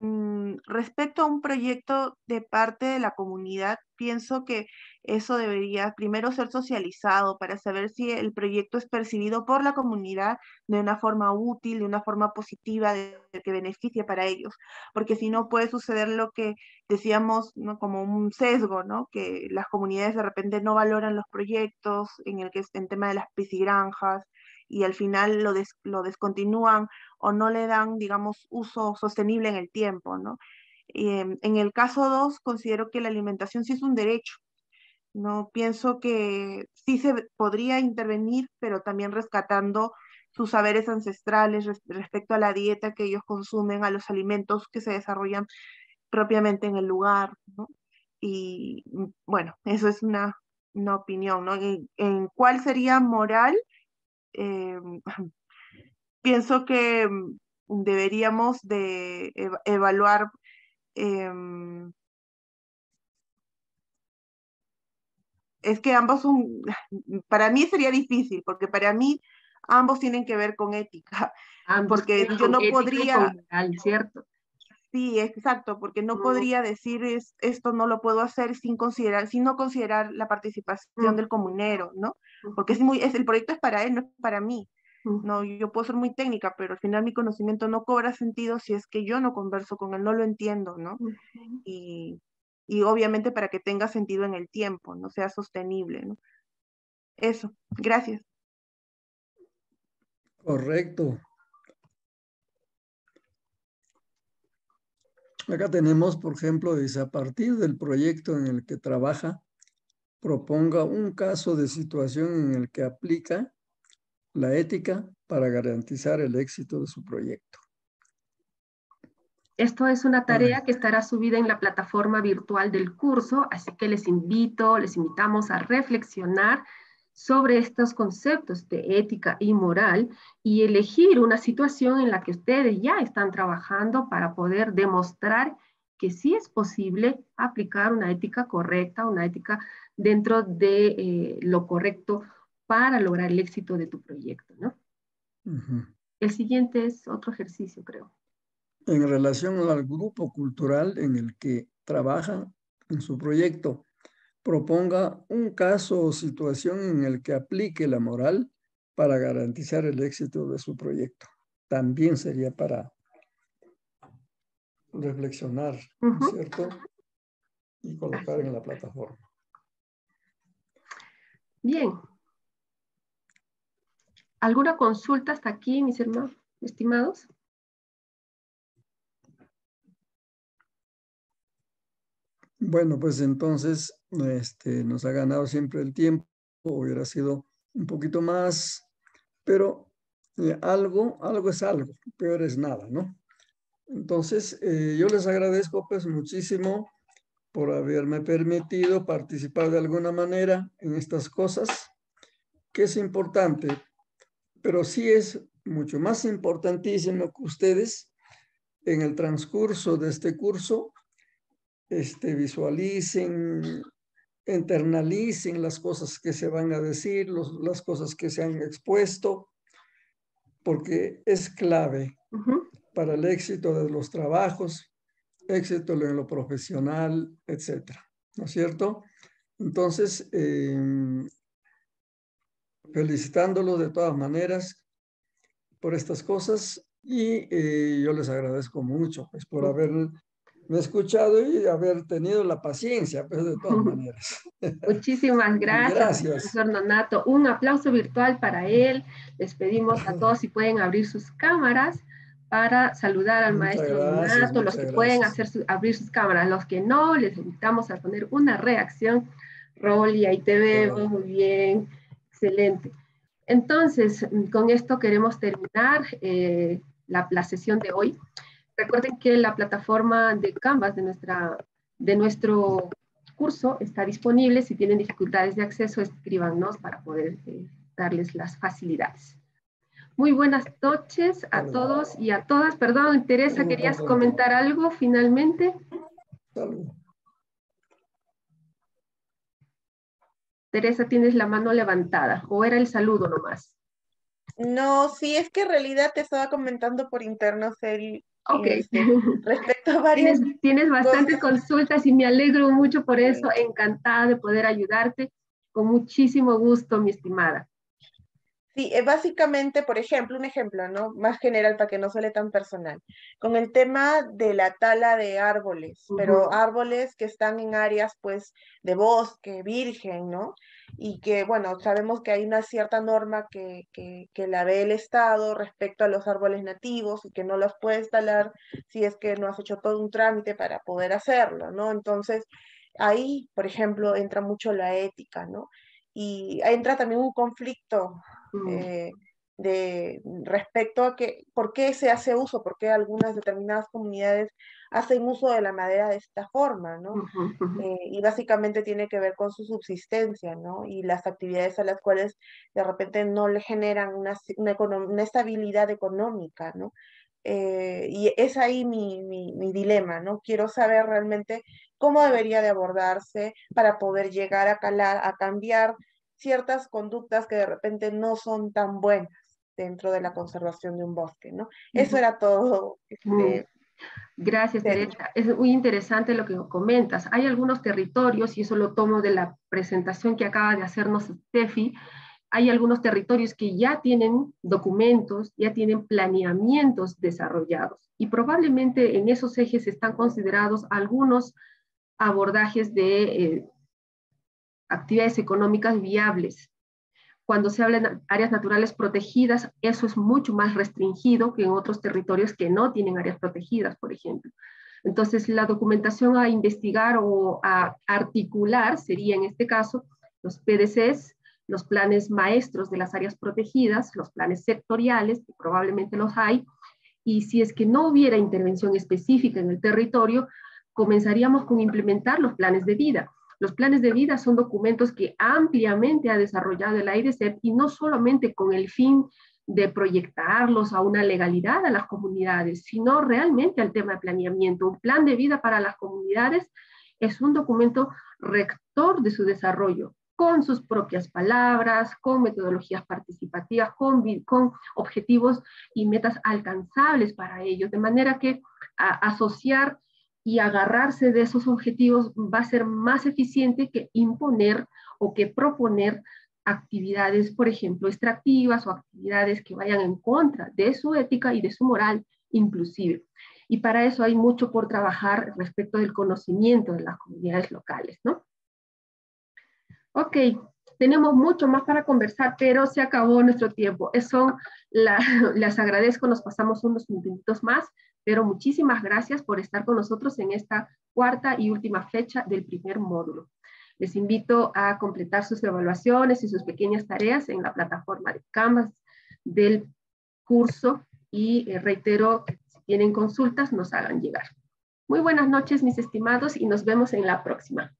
E: Mm, respecto a un proyecto de parte de la comunidad, pienso que eso debería primero ser socializado para saber si el proyecto es percibido por la comunidad de una forma útil, de una forma positiva, de, que beneficie para ellos, porque si no puede suceder lo que decíamos como un sesgo, ¿no? que las comunidades de repente no valoran los proyectos en el que en tema de las piscigranjas, y al final lo, descontinúan o no le dan, digamos, uso sostenible en el tiempo, ¿no? Em, en el caso 2, considero que la alimentación sí es un derecho, ¿no? Pienso que sí se podría intervenir, pero también rescatando sus saberes ancestrales respecto a la dieta que ellos consumen, a los alimentos que se desarrollan propiamente en el lugar, ¿no? Y mm, bueno, eso es una, opinión, ¿no? en, cuál sería moral Em, (laughs) pienso que em, deberíamos de evaluar em, es que ambos son, (laughs) para mí sería difícil, porque para mí ambos tienen que ver con ética, porque yo no podría, ¿cierto? Sí, exacto, porque no, podría decir es, esto no lo puedo hacer sin considerar, sin no considerar la participación mm. del comunero, ¿no? Porque es muy, es, el proyecto es para él, no es para mí. Mm. No, yo puedo ser muy técnica, pero al final mi conocimiento no cobra sentido si es que yo no converso con él, no lo entiendo, ¿no? y, y, obviamente para que tenga sentido en el tiempo, no sea sostenible, ¿no? Eso, gracias.
F: Correcto. Acá tenemos, por ejemplo, dice, a partir del proyecto en el que trabaja, proponga un caso de situación en el que aplica la ética para garantizar el éxito de su proyecto.
A: Esto es una tarea que estará subida en la plataforma virtual del curso, así que les invito, les invitamos a reflexionar sobre estos conceptos de ética y moral y elegir una situación en la que ustedes ya están trabajando para poder demostrar que sí es posible aplicar una ética correcta, una ética dentro de eh, lo correcto para lograr el éxito de tu proyecto. El siguiente es otro ejercicio, creo.
F: En relación al grupo cultural en el que trabajan en su proyecto, proponga un caso o situación en el que aplique la moral para garantizar el éxito de su proyecto. También sería para reflexionar, ¿cierto? Y colocar en la plataforma.
A: Bien. ¿Alguna consulta hasta aquí, mis hermanos, estimados?
F: Bueno, pues entonces este, nos ha ganado siempre el tiempo, hubiera sido un poquito más, pero eh, algo, algo es algo, peor es nada, ¿no? Entonces, eh, yo les agradezco pues muchísimo por haberme permitido participar de alguna manera en estas cosas, que es importante, pero sí es mucho más importantísimo que ustedes en el transcurso de este curso este, visualicen, internalicen las cosas que se van a decir, las cosas que se han expuesto, porque es clave para el éxito de los trabajos, éxito en lo profesional, etcétera. ¿No es cierto? Entonces, em, felicitándolos de todas maneras por estas cosas y eh, yo les agradezco mucho pues, por haber me he escuchado y haber tenido la paciencia, pero pues, de todas (laughs) maneras.
A: Muchísimas (laughs) gracias, profesor Nonato. Un aplauso virtual para él. Les pedimos a todos si pueden abrir sus cámaras para saludar al maestro Donato, los que pueden hacer abrir sus cámaras, los que no, les invitamos a poner una reacción. y ahí te vemos, muy bien, excelente. Entonces, con esto queremos terminar eh, la sesión de hoy. Recuerden que la plataforma de Canvas de, nuestra, de nuestro curso está disponible. Si tienen dificultades de acceso, escríbanos para poder eh, darles las facilidades. Muy buenas noches a todos y a todas. Perdón, Teresa, ¿querías comentar algo finalmente? Teresa, tienes la mano levantada. ¿O era el saludo nomás?
E: No, sí, es que en realidad te estaba comentando por interno, Celi, Ok, este, respecto
A: a varias... Tienes, bastantes consultas y me alegro mucho por eso, encantada de poder ayudarte, con muchísimo gusto, mi estimada. Sí, eh, básicamente, por ejemplo, un ejemplo, ¿no? Más general para que no suele tan
E: personal. Con el tema de la tala de árboles, pero árboles que están en áreas, pues, de bosque, virgen, ¿no? y que, bueno, sabemos que hay una cierta norma que, que, la ve el Estado respecto a los árboles nativos y que no los puedes talar si es que no has hecho todo un trámite para poder hacerlo, ¿no? Entonces, ahí, por ejemplo, entra mucho la ética, ¿no? Y entra también un conflicto. Mm. Eh, de, respecto a que, por qué se hace uso, por qué algunas determinadas comunidades hacen uso de la madera de esta forma, ¿no? Eh, y básicamente tiene que ver con su subsistencia, ¿no? Y las actividades a las cuales de repente no le generan una, estabilidad económica, ¿no? Eh, y es ahí mi, mi, dilema, ¿no? Quiero saber realmente cómo debería de abordarse para poder llegar a calar, a cambiar ciertas conductas que de repente no son tan buenas dentro de la conservación de un bosque, ¿no? Eso era
A: todo. Este, Gracias, Teresa. Es muy interesante lo que comentas. Hay algunos territorios, y eso lo tomo de la presentación que acaba de hacernos Steffi, hay algunos territorios que ya tienen documentos, ya tienen planeamientos desarrollados y probablemente en esos ejes están considerados algunos abordajes de eh, actividades económicas viables cuando se habla de áreas naturales protegidas, eso es mucho más restringido que en otros territorios que no tienen áreas protegidas, por ejemplo. Entonces, la documentación a investigar o a articular sería en este caso los PDCs, los planes maestros de las áreas protegidas, los planes sectoriales, que probablemente los hay, y si es que no hubiera intervención específica en el territorio, comenzaríamos con implementar los planes de vida. Los planes de vida son documentos que ampliamente ha desarrollado el AIDSEP y no solamente con el fin de proyectarlos a una legalidad a las comunidades, sino realmente al tema de planeamiento. Un plan de vida para las comunidades es un documento rector de su desarrollo, con sus propias palabras, con metodologías participativas, con, objetivos y metas alcanzables para ellos, de manera que asociar y agarrarse de esos objetivos va a ser más eficiente que imponer o que proponer actividades, por ejemplo, extractivas o actividades que vayan en contra de su ética y de su moral inclusive. Y para eso hay mucho por trabajar respecto del conocimiento de las comunidades locales, ¿no? Ok, tenemos mucho más para conversar, pero se acabó nuestro tiempo. Eso (laughs) las agradezco, nos pasamos unos minutitos más. Pero muchísimas gracias por estar con nosotros en esta cuarta y última fecha del primer módulo. Les invito a completar sus evaluaciones y sus pequeñas tareas en la plataforma de Canvas del curso y eh, reitero, si tienen consultas, nos hagan llegar. Muy buenas noches, mis estimados, y nos vemos en la
D: próxima.